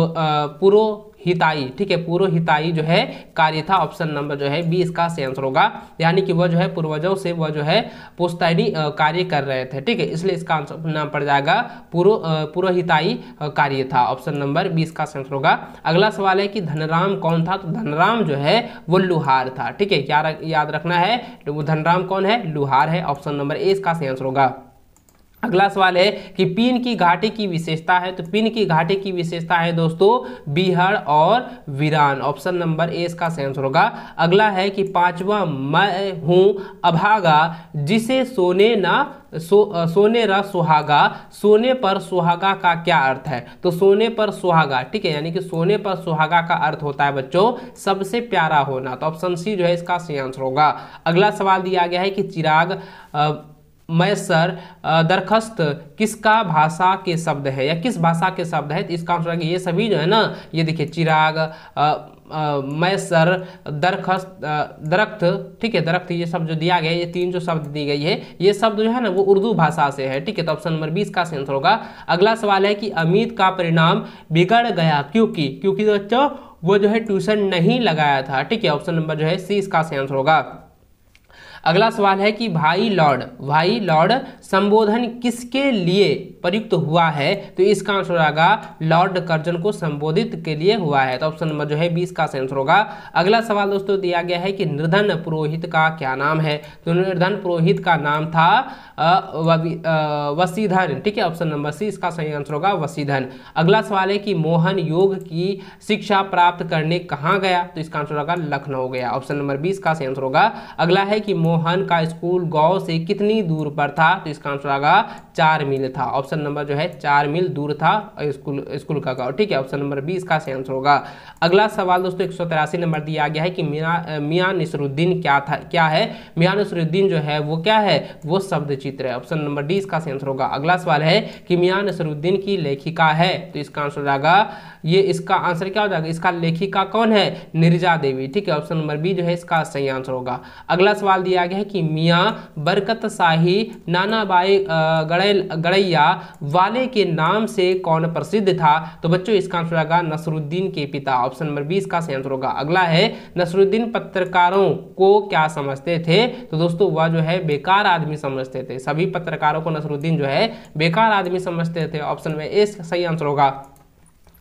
[SPEAKER 1] पुरो हिताई ठीक है पूर्व हिताई जो है कार्य था ऑप्शन नंबर जो है बी इसका से आंसर होगा यानी कि वह जो है पूर्वजों से वह जो है पुस्तैनी कार्य कर रहे थे ठीक है इसलिए इसका आंसर नाम पड़ जाएगा पूर्व पुरोहिताई कार्य था ऑप्शन नंबर बीस का आंसर होगा अगला सवाल है कि धनराम कौन था तो धनराम जो है वो लुहार था ठीक है याद रखना है वो धनराम कौन है लुहार है ऑप्शन नंबर ए इसका सही आंसर होगा अगला सवाल है कि पिन की घाटी की विशेषता है तो पिन की घाटी की विशेषता है दोस्तों बिहड़ और वीरान ऑप्शन नंबर ए इसका आंसर होगा अगला है कि पांचवा मैं हूं अभागा जिसे सोने ना सो, सोने र सुहागा सोने पर सुहागा का क्या अर्थ है तो सोने पर सुहागा ठीक है यानी कि सोने पर सुहागा का अर्थ होता है बच्चों सबसे प्यारा होना तो ऑप्शन सी जो है इसका सही आंसर होगा अगला सवाल दिया गया है कि चिराग आ, मैसर दरखस्त किसका भाषा के शब्द है या किस भाषा के शब्द है तो इसका आंसर ये सभी जो है ना ये देखिए चिराग मैसर दरखस्त दरख्त ठीक है दरख्त ये सब जो दिया गया ये तीन जो शब्द दी गई है ये शब्द जो है ना वो उर्दू भाषा से है ठीक है तो ऑप्शन नंबर बीस का आंसर होगा अगला सवाल है कि अमित का परिणाम बिगड़ गया क्योंकि क्योंकि तो बच्चों वो जो है ट्यूशन नहीं लगाया था ठीक है ऑप्शन नंबर जो है सी इसका आंसर होगा अगला सवाल है कि भाई लॉर्ड भाई लॉर्ड संबोधन किसके लिए प्रयुक्त हुआ है तो इसका आंसर होगा लॉर्ड कर्जन को संबोधित के लिए हुआ है तो ऑप्शन नंबर जो है बीस का आंसर होगा अगला सवाल दोस्तों दिया गया है कि निर्धन पुरोहित का क्या नाम है तो निर्धन पुरोहित का नाम था वसीधन ठीक है ऑप्शन नंबर सी इसका सही आंसर होगा वसीधन अगला सवाल है कि मोहन योग की शिक्षा प्राप्त करने कहाँ गया तो इसका आंसर होगा लखनऊ गया ऑप्शन नंबर बीस का सही आंसर होगा अगला है कि मोहन मोहन का स्कूल गांव से कितनी दूर पर था तो इसका आंसर आगा चार मील था ऑप्शन नंबर जो है चार मील दूर था स्कूल स्कूल का गांव ठीक है ऑप्शन नंबर बी इसका सही आंसर होगा अगला सवाल दोस्तों एक नंबर दिया गया है कि मिया मियाँ नसरुद्दीन क्या था क्या है मियाँ नसरुद्दीन जो है वो क्या है वो शब्द चित्र है ऑप्शन नंबर डी इसका सही आंसर होगा अगला सवाल है कि मियाँ नसरुद्दीन की लेखिका है तो इसका आंसर हो जाएगा ये इसका आंसर क्या हो जाएगा इसका लेखिका कौन है निर्जा देवी ठीक है ऑप्शन नंबर बी जो है इसका सही आंसर होगा अगला सवाल दिया दिया गया है कि मियाँ बरकत शाही नानाबाई गड़ैया वाले के नाम से कौन प्रसिद्ध था तो बच्चों इसका आंसर होगा नसरुद्दीन के पिता ऑप्शन नंबर बीस का सही आंसर होगा अगला है नसरुद्दीन पत्रकारों को क्या समझते थे तो दोस्तों वह जो है बेकार आदमी समझते थे सभी पत्रकारों को नसरुद्दीन जो है बेकार आदमी समझते थे ऑप्शन में ए सही आंसर होगा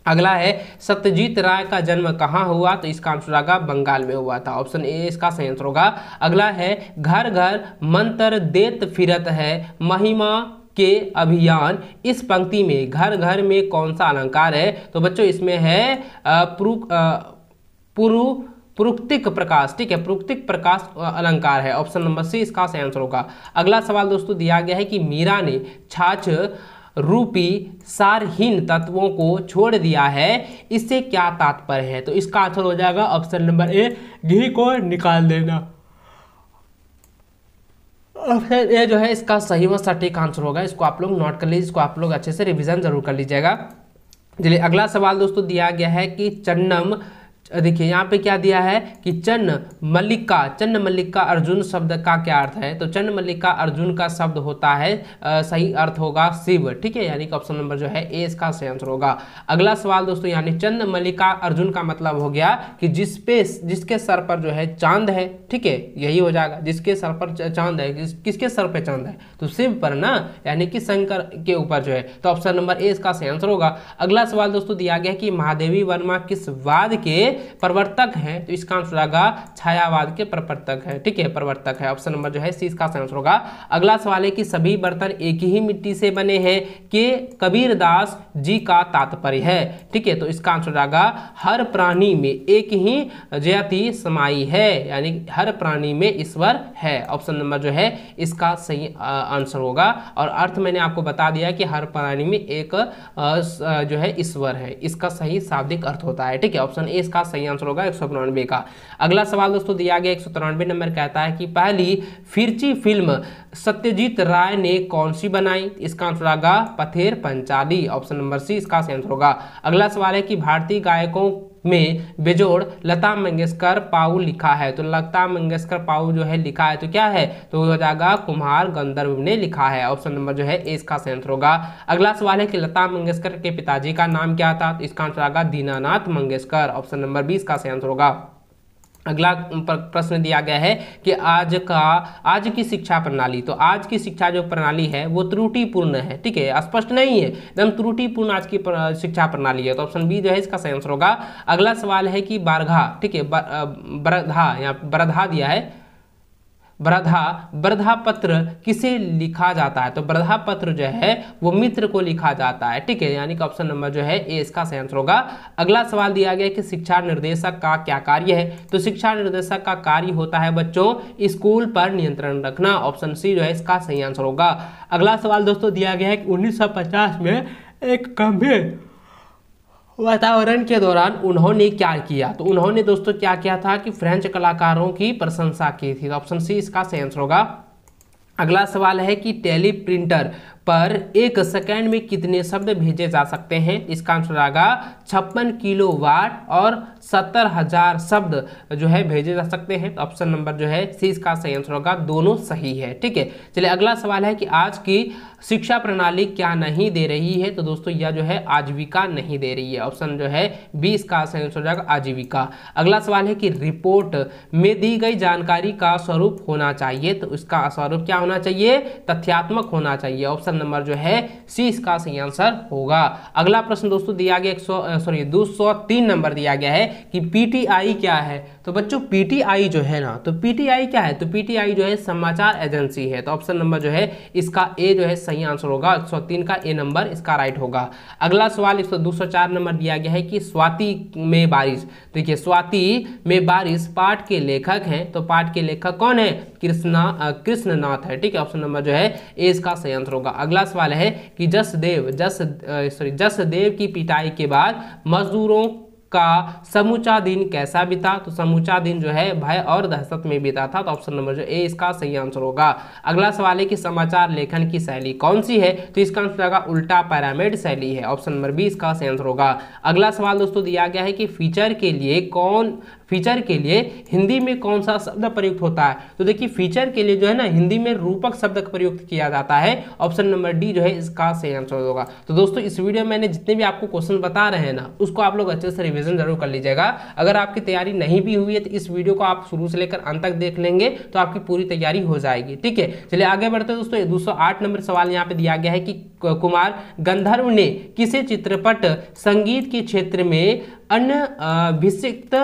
[SPEAKER 1] अगला है सत्यजीत राय का जन्म कहाँ हुआ तो इसका आंसर होगा बंगाल में हुआ था ऑप्शन ए इसका सही आंसर होगा अगला है घर घर मंत्र देत फिरत है महिमा के अभियान इस पंक्ति में घर घर में कौन सा अलंकार है तो बच्चों इसमें है पुरु पुरुक्तिक प्रकाश ठीक है पुरुक्तिक प्रकाश अलंकार है ऑप्शन नंबर सी इसका सही आंसर होगा अगला सवाल दोस्तों दिया गया है कि मीरा ने छाछ रूपी सारहीन तत्वों को छोड़ दिया है इससे क्या तात्पर्य है तो इसका आंसर हो जाएगा ऑप्शन नंबर ए घी को निकाल देना ऑप्शन ए जो है इसका सही व सटीक आंसर होगा इसको आप लोग नोट कर लीजिए इसको आप लोग अच्छे से रिविजन जरूर कर लीजिएगा चलिए अगला सवाल दोस्तों दिया गया है कि चन्नम देखिए यहाँ पे क्या दिया है कि चन्न मल्लिका चन्न मल्लिका अर्जुन शब्द का क्या अर्थ है तो चन्न मल्लिका अर्जुन का शब्द होता है आ, सही अर्थ होगा शिव ठीक है यानी कि ऑप्शन नंबर जो है ए इसका सही आंसर होगा अगला सवाल दोस्तों यानी चन्न मल्लिका अर्जुन का मतलब हो गया कि जिस पे जिसके सर पर जो है चांद है ठीक है यही हो जाएगा जिसके सर पर चांद है जिस, किसके सर पर चांद है तो शिव पर ना यानी कि शंकर के ऊपर जो है तो ऑप्शन नंबर ए इसका सही आंसर होगा अगला सवाल दोस्तों दिया गया कि महादेवी वर्मा किस वाद के प्रवर्तक हैं तो इसका आंसर होगा छायावाद के प्रवर्तक है ठीक है प्रवर्तक है ऑप्शन नंबर जो है सी इसका आंसर होगा अगला सवाल है कि सभी बर्तन एक ही मिट्टी से बने हैं के कबीरदास जी का तात्पर्य है ठीक है तो इसका आंसर होगा हर प्राणी में एक ही जयाति समाई है यानी हर प्राणी में ईश्वर है ऑप्शन नंबर जो है इसका सही आंसर होगा और अर्थ मैंने आपको बता दिया कि हर प्राणी में एक जो है ईश्वर है इसका सही शाब्दिक अर्थ होता है ठीक है ऑप्शन ए इसका सही आंसर होगा एक का अगला सवाल दोस्तों दिया गया एक नंबर कहता है कि पहली फिरची फिल्म सत्यजीत राय ने कौन सी बनाई इसका आंसर आएगा Pather Panchali option number C इसका सही आंसर होगा अगला सवाल है कि भारतीय गायकों में बेजोड़ लता मंगेशकर पाऊ लिखा है तो लता मंगेशकर पाऊ जो है लिखा है तो क्या है तो हो जाएगा कुमार गंधर्व ने लिखा है ऑप्शन नंबर जो है इसका सेंसर होगा अगला सवाल है कि लता मंगेशकर के पिताजी का नाम क्या था तो इसका आंसर आगा दीनानाथ मंगेशकर ऑप्शन नंबर बीस का सेंसर होगा अगला प्रश्न दिया गया है कि आज का आज की शिक्षा प्रणाली तो आज की शिक्षा जो प्रणाली है वो त्रुटिपूर्ण है ठीक है स्पष्ट नहीं है एकदम त्रुटिपूर्ण आज की शिक्षा प्रणाली है तो ऑप्शन बी जो है इसका सही आंसर होगा अगला सवाल है कि बारघा ठीक है बरधा यहाँ बरधा दिया है वृद्धा वृद्धा पत्र किसे लिखा जाता है तो वृद्धा पत्र जो है वो मित्र को लिखा जाता है ठीक है यानी कि ऑप्शन नंबर जो है ए इसका सही आंसर होगा अगला सवाल दिया गया कि शिक्षा निर्देशक का क्या कार्य है तो शिक्षा निर्देशक का कार्य होता है बच्चों स्कूल पर नियंत्रण रखना ऑप्शन सी जो है इसका सही आंसर होगा अगला सवाल दोस्तों दिया गया है कि उन्नीस में एक गंभीर वातावरण के दौरान उन्होंने क्या किया तो उन्होंने दोस्तों क्या किया था कि फ्रेंच कलाकारों की प्रशंसा की थी तो ऑप्शन सी इसका सेंस होगा अगला सवाल है कि टेली प्रिंटर पर एक सेकेंड में कितने शब्द भेजे जा सकते हैं इसका आंसर आएगा छप्पन किलो वाट और सत्तर हजार शब्द जो है भेजे जा सकते हैं तो ऑप्शन नंबर जो है सी इसका सही आंसर होगा दोनों सही है ठीक है चलिए अगला सवाल है कि आज की शिक्षा प्रणाली क्या नहीं दे रही है तो दोस्तों यह जो है आजीविका नहीं दे रही है ऑप्शन जो है बी इसका सही आंसर हो जाएगा आजीविका अगला सवाल है कि रिपोर्ट में दी गई जानकारी का स्वरूप होना चाहिए तो इसका स्वरूप क्या होना चाहिए तथ्यात्मक होना चाहिए ऑप्शन ऑप्शन नंबर जो है सी इसका सही आंसर होगा अगला प्रश्न दोस्तों दिया गया एक सॉरी दो नंबर दिया गया है कि पीटीआई क्या है तो बच्चों पीटीआई जो है ना तो पीटीआई क्या है तो पीटीआई जो है समाचार एजेंसी है तो ऑप्शन नंबर जो है इसका ए जो है सही आंसर होगा 103 का ए नंबर इसका राइट होगा अगला सवाल एक सौ नंबर दिया गया है कि स्वाति में बारिश देखिए स्वाति में बारिश पाठ के लेखक हैं तो पाठ के लेखक कौन है कृष्णा कृष्णनाथ है ठीक है ऑप्शन नंबर जो है ए इसका सही आंसर होगा अगला सवाल है कि जस देव जस सॉरी जस देव की पिटाई के बाद मजदूरों का समूचा दिन कैसा बीता तो समूचा दिन जो है भय और दहशत में बीता था तो ऑप्शन नंबर जो ए इसका सही आंसर होगा अगला सवाल है कि समाचार लेखन की शैली कौन सी है तो इसका आंसर होगा उल्टा पैरामिड शैली है ऑप्शन नंबर बी इसका सही आंसर होगा अगला सवाल दोस्तों दिया गया है कि फीचर के लिए कौन फीचर के लिए हिंदी में कौन सा शब्द प्रयुक्त होता है तो देखिए फीचर के लिए जो है ना हिंदी में रूपक शब्द प्रयुक्त किया जाता है ऑप्शन नंबर डी जो है इसका सही आंसर होगा तो दोस्तों इस वीडियो में मैंने जितने भी आपको क्वेश्चन बता रहे हैं ना उसको आप लोग अच्छे से रिविजन जरूर कर लीजिएगा अगर आपकी तैयारी नहीं भी हुई है तो इस वीडियो को आप शुरू से लेकर अंत तक देख लेंगे तो आपकी पूरी तैयारी हो जाएगी ठीक है चलिए आगे बढ़ते हैं दोस्तों दो नंबर सवाल यहाँ पे दिया गया है कि कुमार गंधर्व ने किसे चित्रपट संगीत के क्षेत्र में अनभिषिक्त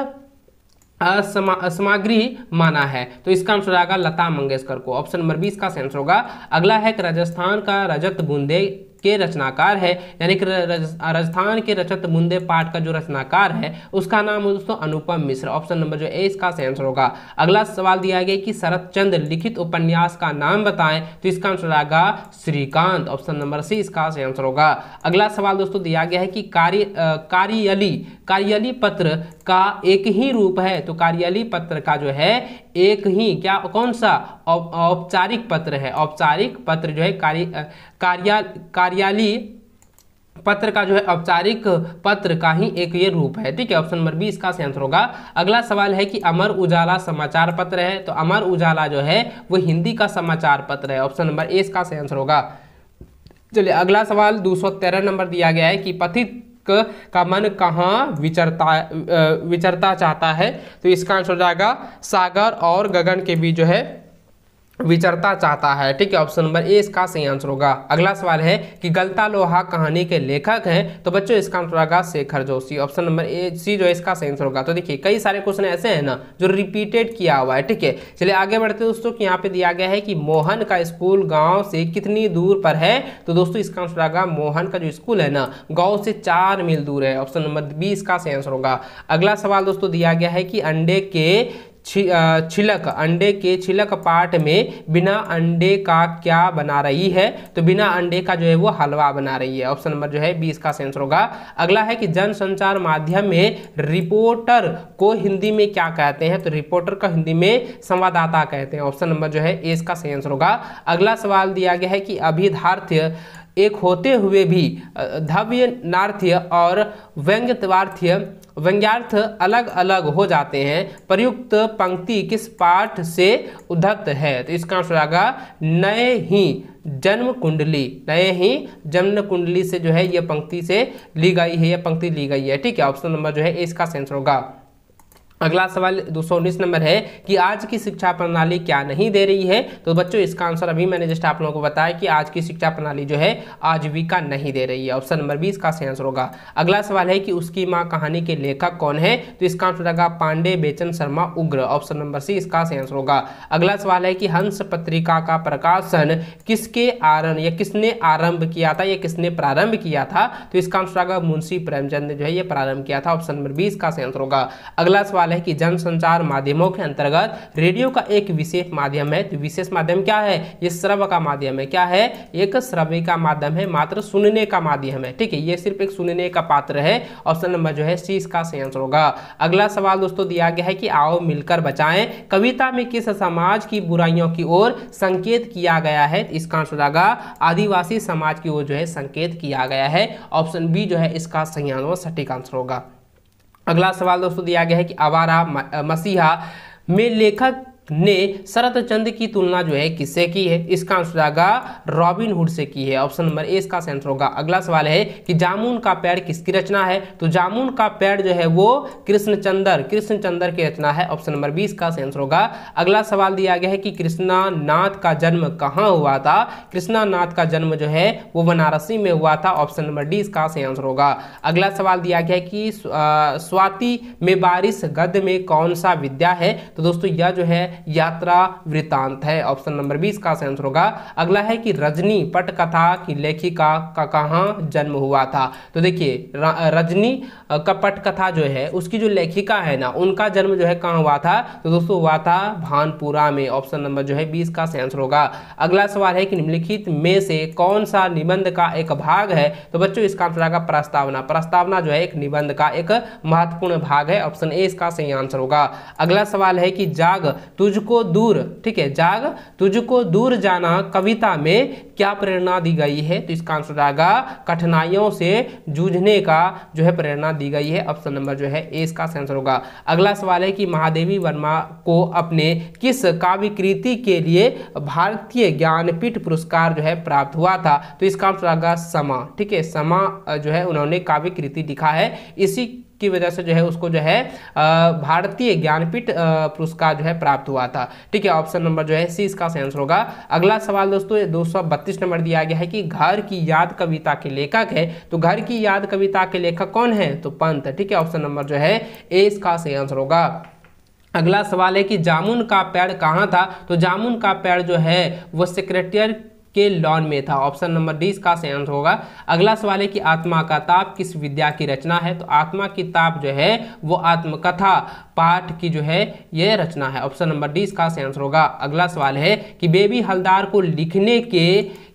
[SPEAKER 1] सामग्री माना है तो इसका आंसर आएगा लता मंगेशकर को ऑप्शन नंबर बी इसका आंसर होगा अगला है कि राजस्थान का रजत बूंदे के रचनाकार है यानी कि राजस्थान के रचत मुंदे पाठ का जो रचनाकार है उसका नाम दोस्तों अनुपम मिश्र ऑप्शन नंबर जो ए इसका आंसर होगा अगला सवाल दिया गया कि शरत चंद्र लिखित उपन्यास का नाम बताएं तो इसका आंसर आएगा श्रीकांत ऑप्शन नंबर सी इसका आंसर होगा अगला सवाल दोस्तों दिया गया है कि कार्य कार्यली कार्यली पत्र का एक ही रूप है तो कार्यली पत्र का जो है एक ही क्या कौन सा औपचारिक पत्र है औपचारिक पत्र जो है कार्य कार्यालय पत्र का जो है औपचारिक पत्र का ही एक ये रूप है ठीक है ऑप्शन नंबर बी इसका आंसर होगा अगला सवाल है कि अमर उजाला समाचार पत्र है तो अमर उजाला जो है वो हिंदी का समाचार पत्र है ऑप्शन नंबर ए इसका आंसर होगा चलिए अगला सवाल दो नंबर दिया गया है कि पथित का मन कहाँ विचरता विचरता चाहता है तो इसका आंसर हो जाएगा सागर और गगन के बीच जो है विचरता चाहता है ठीक है ऑप्शन नंबर ए इसका सही आंसर होगा अगला सवाल है कि गलता लोहा कहानी के लेखक हैं तो बच्चों इसका आंसर होगा Shekhar Joshi option number A C जो इसका सही आंसर होगा तो देखिए कई सारे क्वेश्चन ऐसे हैं ना जो रिपीटेड किया हुआ है ठीक है चलिए आगे बढ़ते दोस्तों कि यहाँ पे दिया गया है कि मोहन का स्कूल गाँव से कितनी दूर पर है तो दोस्तों इसका आंसर होगा मोहन का जो स्कूल है ना गाँव से चार मील दूर है ऑप्शन नंबर बी इसका सही आंसर होगा अगला सवाल दोस्तों दिया गया है कि अंडे के छिलक अंडे के छिलक पार्ट में बिना अंडे का क्या बना रही है तो बिना अंडे का जो है वो हलवा बना रही है ऑप्शन नंबर जो है बी इसका सेंसर होगा अगला है कि जन संचार माध्यम में रिपोर्टर को हिंदी में क्या कहते हैं तो रिपोर्टर का हिंदी में संवाददाता कहते हैं ऑप्शन नंबर जो है ए इसका सेंसर होगा अगला सवाल दिया गया है कि अभिधार्थ्य एक होते हुए भी धव्य नार्थ्य और व्यंग्यवार्थ्य व्यंग्यार्थ अलग अलग हो जाते हैं प्रयुक्त पंक्ति किस पाठ से उद्धत है तो इसका आंसर आएगा नए ही जन्म कुंडली नए ही जन्म कुंडली से जो है यह पंक्ति से ली गई है यह पंक्ति ली गई है ठीक है ऑप्शन नंबर जो है इसका सेंसर होगा अगला सवाल दो नंबर है कि आज की शिक्षा प्रणाली क्या नहीं दे रही है तो बच्चों इसका आंसर अभी मैंने जस्ट आप लोगों को बताया कि आज की शिक्षा प्रणाली जो है आजीविका नहीं दे रही है ऑप्शन नंबर बीस का सही आंसर होगा अगला सवाल है कि उसकी माँ कहानी के लेखक कौन है तो इसका आंसर होगा पांडे बेचन शर्मा उग्र ऑप्शन नंबर सी इसका सही आंसर होगा अगला सवाल है कि हंस पत्रिका का प्रकाशन किसके आरंभ या किसने आरंभ किया था या किसने प्रारंभ किया था तो इसका आंसर होगा मुंशी प्रेमचंद जो है यह प्रारंभ किया था ऑप्शन नंबर बीस का सही आंसर होगा अगला सवाल है कि जनसंचार माध्यमों के अंतर्गत रेडियो का एक विशेष माध्यम है तो विशेष माध्यम क्या है ये श्रव का माध्यम है क्या है एक श्रव्य का माध्यम है मात्र सुनने का माध्यम है ठीक है ये सिर्फ एक सुनने का पात्र है ऑप्शन नंबर जो है सी इसका सही आंसर होगा अगला सवाल दोस्तों दिया गया है कि आओ मिलकर बचाएं कविता में किस समाज की बुराइयों की ओर संकेत किया गया है तो इसका आंसर होगा आदिवासी समाज की ओर जो है संकेत किया गया है ऑप्शन बी जो है इसका सही आंसर सटीक आंसर होगा अगला सवाल दोस्तों दिया गया है कि आवारा मसीहा में लेखक ने शरत चंद की तुलना जो है किससे की है इसका आंसर आएगा रॉबिनहुड से की है ऑप्शन नंबर ए इसका आंसर होगा अगला सवाल है कि जामुन का पेड़ किसकी रचना है तो जामुन का पेड़ जो है वो कृष्णचंदर कृष्णचंदर की रचना है ऑप्शन नंबर बी इसका आंसर होगा अगला सवाल दिया गया है कि कृष्णानाथ का जन्म कहाँ हुआ था कृष्णानाथ का जन्म जो है वो बनारसी में हुआ था ऑप्शन नंबर डी इसका आंसर होगा अगला सवाल दिया गया है कि स्वाति में बारिश गद में कौन सा विद्या है तो दोस्तों यह जो है यात्रा वृतांत है ऑप्शन नंबर बी इसका आंसर होगा अगला है कि रजनी पटकथा की लेखिका का कहाँ जन्म हुआ था तो देखिए रजनी का पटकथा जो है उसकी जो लेखिका है ना उनका जन्म जो है कहाँ हुआ था तो दोस्तों हुआ था भानपुरा में ऑप्शन नंबर जो है बीस का आंसर होगा अगला सवाल है कि निम्नलिखित में से कौन सा निबंध का एक भाग है तो बच्चों इसका आंसर आएगा प्रस्तावना प्रस्तावना जो है एक निबंध का एक महत्वपूर्ण भाग है ऑप्शन ए इसका सही आंसर होगा अगला सवाल है कि जाग तू तुझको दूर ठीक है जाग तुझको दूर जाना कविता में क्या प्रेरणा दी गई है तो इसका आंसर आएगा कठिनाइयों से जूझने का जो है प्रेरणा दी गई है ऑप्शन नंबर जो है ए इसका आंसर होगा अगला सवाल है कि महादेवी वर्मा को अपने किस काव्य कृति के लिए भारतीय ज्ञानपीठ पुरस्कार जो है प्राप्त हुआ था तो इसका आंसर आएगा समा ठीक है समा जो है उन्होंने काव्य कृति लिखा है इसी की वजह से जो है उसको जो है भारतीय ज्ञानपीठ पुरस्कार जो है प्राप्त हुआ था ठीक है ऑप्शन नंबर जो है सी इसका आंसर होगा अगला सवाल दोस्तों दो नंबर दिया गया है कि घर की याद कविता के लेखक है तो घर की याद कविता के लेखक कौन है तो पंत ठीक है ऑप्शन नंबर जो है ए इसका आंसर होगा अगला सवाल है कि जामुन का पेड़ कहाँ था तो जामुन का पेड़ जो है वो सेक्रेटरी के लॉन में था ऑप्शन नंबर डी इसका सही आंसर होगा अगला सवाल है कि आत्मा का ताप किस विद्या की रचना है तो आत्मा की ताप जो है वो आत्मकथा पाठ की जो है यह रचना है ऑप्शन नंबर डी इसका सही आंसर होगा अगला सवाल है कि बेबी हलदार को लिखने के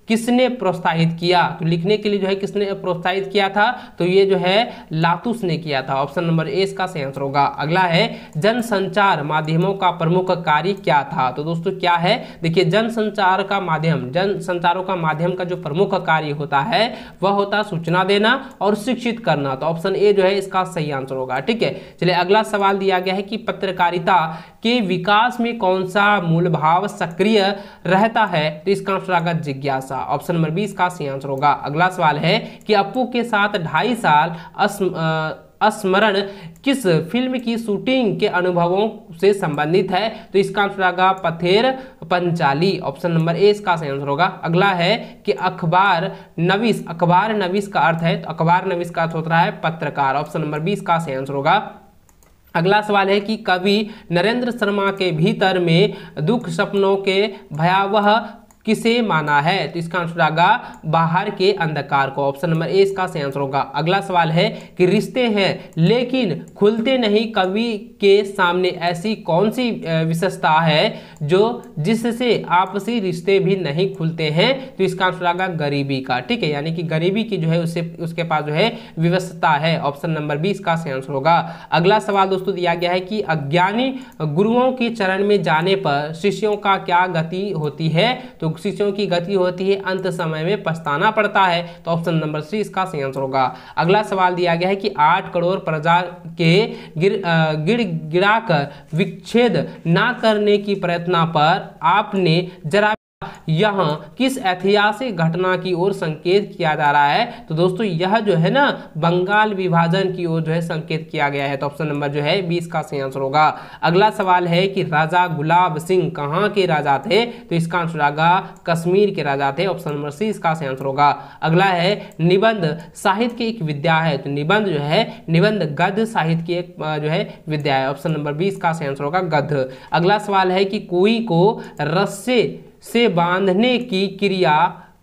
[SPEAKER 1] किसने प्रोत्साहित किया तो लिखने के लिए जो है किसने प्रोत्साहित किया था तो ये जो है लातुस ने किया था ऑप्शन नंबर ए इसका सही आंसर होगा अगला है जनसंचार माध्यमों का प्रमुख कार्य क्या था तो दोस्तों क्या है देखिए जनसंचार का माध्यम जनसंचारों का माध्यम का जो प्रमुख कार्य होता है वह होता सूचना देना और शिक्षित करना तो ऑप्शन ए जो है इसका सही आंसर होगा ठीक है चलिए अगला सवाल दिया गया है कि पत्रकारिता के विकास में कौन सा मूलभाव सक्रिय रहता है तो इसका आंसर आगा जिज्ञासा होगा ऑप्शन नंबर बी इसका सही आंसर होगा अगला सवाल है कि अपू के साथ ढाई साल अस्म स्मरण किस फिल्म की शूटिंग के अनुभवों से संबंधित है तो इसका आंसर आएगा Pather Panchali option number A इसका सही आंसर होगा अगला है कि अखबार नवीस अखबार नवीस का अर्थ है तो अखबार नवीस का अर्थ होता है पत्रकार ऑप्शन नंबर बी इसका सही आंसर होगा अगला सवाल है कि कवि नरेंद्र शर्मा के भीतर में दुख सपनों के भयावह किसे माना है तो इसका आंसर आएगा बाहर के अंधकार को ऑप्शन नंबर ए इसका सही आंसर होगा अगला सवाल है कि रिश्ते हैं लेकिन खुलते नहीं कवि के सामने ऐसी कौन सी विशेषता है जो जिससे आपसी रिश्ते भी नहीं खुलते हैं तो इसका आंसर आएगा गरीबी का ठीक है यानी कि गरीबी की जो है उससे उसके पास जो है विवस्था है ऑप्शन नंबर बी इसका सही आंसर होगा अगला सवाल दोस्तों दिया गया है कि अज्ञानी गुरुओं के चरण में जाने पर शिष्यों का क्या गति होती है तो तो शिष्यों की गति होती है अंत समय में पछताना पड़ता है तो ऑप्शन नंबर सी इसका सही आंसर होगा अगला सवाल दिया गया है कि आठ करोड़ प्रजा के गिर गिर गिराकर विच्छेद ना करने की प्रयत्न पर आपने जरा यहां किस ऐतिहासिक घटना की ओर संकेत किया जा रहा है तो दोस्तों यह जो है ना बंगाल विभाजन की ओर जो है संकेत किया गया है तो ऑप्शन नंबर जो है बीस का सही आंसर होगा अगला सवाल है कि राजा गुलाब सिंह कहाँ के राजा थे तो इसका आंसर आगा कश्मीर के राजा थे ऑप्शन नंबर सी इसका सही आंसर होगा अगला है निबंध साहित्य की एक विद्या है तो निबंध जो है निबंध गद्य साहित्य की एक जो है विद्या है ऑप्शन नंबर बी इसका सही आंसर होगा गद्य अगला सवाल है कि कोई को रस्से से बांधने की क्रिया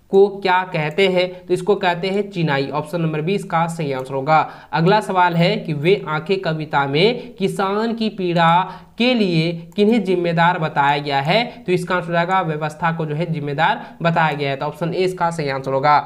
[SPEAKER 1] को क्या कहते हैं तो इसको कहते हैं चिनाई ऑप्शन नंबर बी इसका सही आंसर होगा अगला सवाल है कि वे आंखें कविता में किसान की पीड़ा के लिए किन्हें जिम्मेदार बताया गया है तो इसका आंसर जाएगा व्यवस्था को जो है जिम्मेदार बताया गया है तो ऑप्शन ए इसका सही आंसर होगा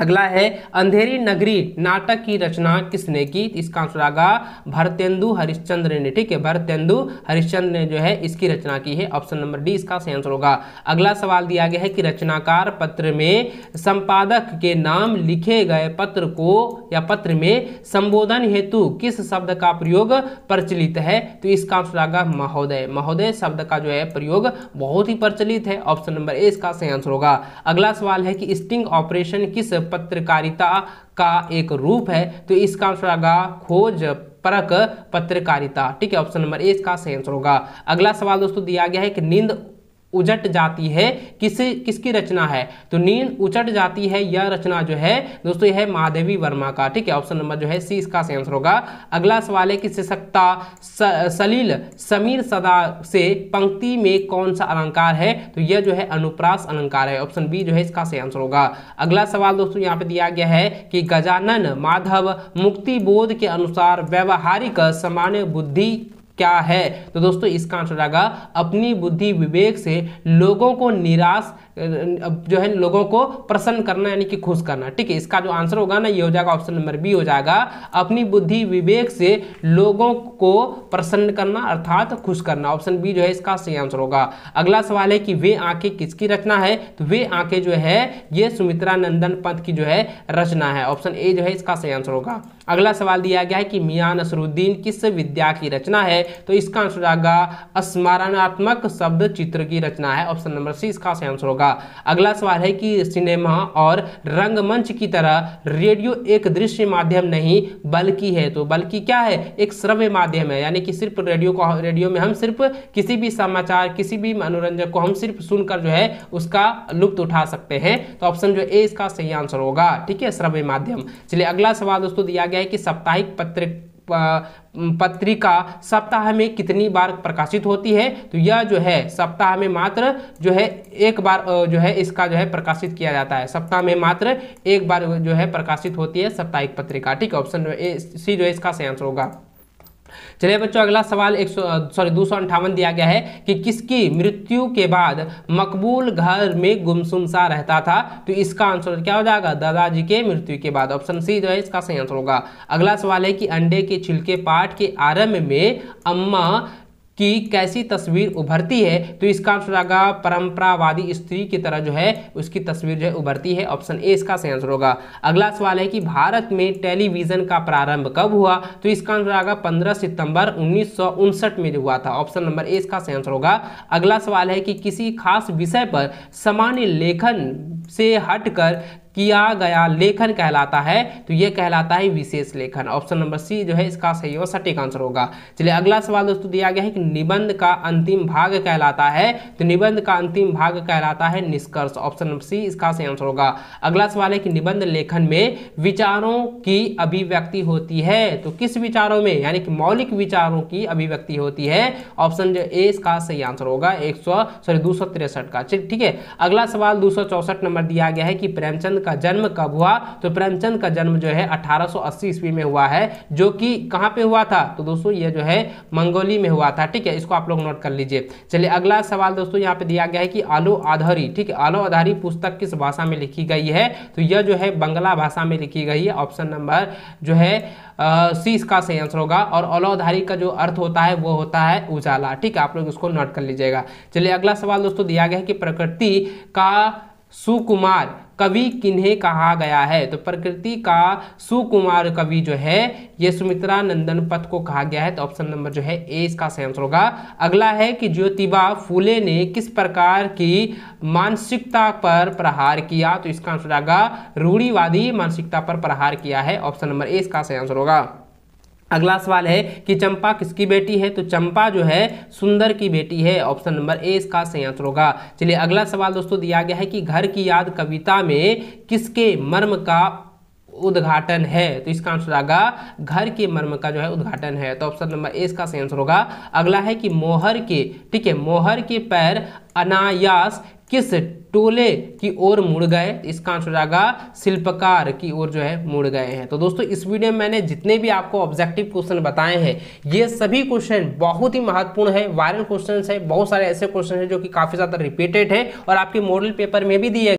[SPEAKER 1] अगला है अंधेरी नगरी नाटक की रचना किसने की इसका आंसर आगा भरतेंदु हरिश्चंद्र ने ठीक है भरतेंदु हरिश्चंद्र ने जो है इसकी रचना की है ऑप्शन नंबर डी इसका सही आंसर होगा अगला सवाल दिया गया है कि रचनाकार पत्र में संपादक के नाम लिखे गए पत्र को या पत्र में संबोधन हेतु किस शब्द का प्रयोग प्रचलित है तो इसका आंसर आगा महोदय महोदय शब्द का जो है प्रयोग बहुत ही प्रचलित है ऑप्शन नंबर ए इसका सही आंसर होगा अगला सवाल है कि स्टिंग ऑपरेशन किस पत्रकारिता का एक रूप है तो इसका आंसर होगा खोज परक पत्रकारिता ठीक है ऑप्शन नंबर ए इसका सही आंसर होगा अगला सवाल दोस्तों दिया गया है कि नींद उजट जाती है किसे किसकी रचना है तो नींद उजट जाती है यह रचना जो है दोस्तों यह है महादेवी वर्मा का ठीक है ऑप्शन नंबर जो है सी इसका आंसर होगा अगला सवाल है कि शिक्षकता सलील समीर सदा से पंक्ति में कौन सा अलंकार है तो यह जो है अनुप्रास अलंकार है ऑप्शन बी जो है इसका आंसर होगा अगला सवाल दोस्तों यहाँ पे दिया गया है कि गजानन माधव मुक्ति बोध के अनुसार व्यवहारिक सामान्य बुद्धि क्या है तो दोस्तों इसका आंसर आएगा अपनी बुद्धि विवेक से लोगों को निराश जो है लोगों को प्रसन्न करना यानी कि खुश करना ठीक है इसका जो आंसर होगा ना ये हो जाएगा ऑप्शन नंबर बी हो जाएगा अपनी बुद्धि विवेक से लोगों को प्रसन्न करना अर्थात खुश करना ऑप्शन बी जो है इसका सही आंसर होगा अगला सवाल है कि वे आंखें किसकी रचना है तो वे आंखें जो है ये सुमित्रा नंदन पंत की जो है रचना है ऑप्शन ए जो है इसका सही आंसर होगा अगला सवाल दिया गया है कि मियाँ नसरुद्दीन किस विद्या की रचना है तो इसका आंसर जाएगा स्मरणात्मक शब्द चित्र की रचना है ऑप्शन नंबर सी इसका सही आंसर होगा होगा अगला सवाल है कि सिनेमा और रंगमंच की तरह रेडियो एक दृश्य माध्यम नहीं बल्कि है तो बल्कि क्या है एक श्रव्य माध्यम है यानी कि सिर्फ रेडियो को रेडियो में हम सिर्फ किसी भी समाचार किसी भी मनोरंजक को हम सिर्फ सुनकर जो है उसका लुप्त उठा सकते हैं तो ऑप्शन जो ए इसका सही आंसर होगा ठीक है श्रव्य माध्यम चलिए अगला सवाल दोस्तों दिया गया है कि साप्ताहिक पत्रिका पत्रिका सप्ताह में कितनी बार प्रकाशित होती है तो यह जो है सप्ताह में मात्र जो है एक बार जो है इसका जो है प्रकाशित किया जाता है सप्ताह में मात्र एक बार जो है प्रकाशित होती है साप्ताहिक पत्रिका ठीक है ऑप्शन सी जो है इसका सही आंसर होगा चलिए बच्चों अगला सवाल एक सॉरी दो दिया गया है कि किसकी मृत्यु के बाद मकबूल घर में गुमसुम सा रहता था तो इसका आंसर क्या हो जाएगा दादाजी के मृत्यु के बाद ऑप्शन सी जो है इसका सही आंसर होगा अगला सवाल है कि अंडे के छिलके पाठ के आरंभ में अम्मा की कैसी तस्वीर उभरती है तो इसका आंसर आएगा परंपरावादी स्त्री की तरह जो है उसकी तस्वीर जो है उभरती है ऑप्शन ए इसका सही आंसर होगा अगला सवाल है कि भारत में टेलीविजन का प्रारंभ कब हुआ तो इसका आंसर आएगा 15 सितंबर उन्नीस में जो हुआ था ऑप्शन नंबर ए इसका सही आंसर होगा अगला सवाल है कि किसी खास विषय पर सामान्य लेखन से हटकर किया गया लेखन कहलाता है तो यह कहलाता है विशेष लेखन ऑप्शन नंबर सी जो है इसका सही और सटीक आंसर होगा चलिए अगला सवाल दोस्तों दिया गया है कि निबंध का अंतिम भाग कहलाता है तो निबंध का अंतिम भाग कहलाता है निष्कर्ष ऑप्शन नंबर सी इसका सही आंसर होगा अगला सवाल है कि निबंध लेखन में विचारों की अभिव्यक्ति होती है तो किस विचारों में यानी कि मौलिक विचारों की अभिव्यक्ति होती है ऑप्शन जो ए इसका सही आंसर होगा एक सॉरी दो का ठीक है अगला सवाल दो नंबर दिया गया है कि प्रेमचंद का जन्म कब हुआ तो प्रेमचंद का जन्म जो है 1880 ईस्वी में हुआ है जो कि कहाँ पे हुआ था तो दोस्तों ये जो है मंगोली में हुआ था ठीक है इसको आप लोग नोट कर लीजिए चलिए अगला सवाल दोस्तों यहाँ पे दिया गया है कि आलो आधारी ठीक है आलो आधारी पुस्तक किस भाषा में लिखी गई है तो यह जो है बंगला भाषा में लिखी गई है ऑप्शन नंबर जो है सी इसका सही आंसर होगा और अलौधारी का जो अर्थ होता है वो होता है उजाला ठीक है आप लोग इसको नोट कर लीजिएगा चलिए अगला सवाल दोस्तों दिया गया है कि प्रकृति का सुकुमार कवि किन्हें कहा गया है तो प्रकृति का सुकुमार कवि जो है यह सुमित्रा नंदन पथ को कहा गया है तो ऑप्शन नंबर जो है ए इसका सही आंसर होगा अगला है कि ज्योतिबा फूले ने किस प्रकार की मानसिकता पर प्रहार किया तो इसका आंसर आएगा रूढ़ीवादी मानसिकता पर प्रहार किया है ऑप्शन नंबर ए इसका सही आंसर होगा अगला सवाल है कि चंपा किसकी बेटी है तो चंपा जो है सुंदर की बेटी है ऑप्शन नंबर ए इसका सही आंसर होगा चलिए अगला सवाल दोस्तों दिया गया है कि घर की याद कविता में किसके मर्म का उद्घाटन है तो इसका आंसर आएगा घर के मर्म का जो है उद्घाटन है तो ऑप्शन नंबर ए इसका सही आंसर होगा अगला है कि मोहर के ठीक है मोहर के पैर अनायास किस टोले की ओर मुड़ गए इसका आंसर हो जाएगा शिल्पकार की ओर जो है मुड़ गए हैं तो दोस्तों इस वीडियो में मैंने जितने भी आपको ऑब्जेक्टिव क्वेश्चन बताए हैं ये सभी क्वेश्चन बहुत ही महत्वपूर्ण है वायरल क्वेश्चन है बहुत सारे ऐसे क्वेश्चन है जो कि काफ़ी ज़्यादा रिपीटेड है और आपके मॉडल पेपर में भी दिए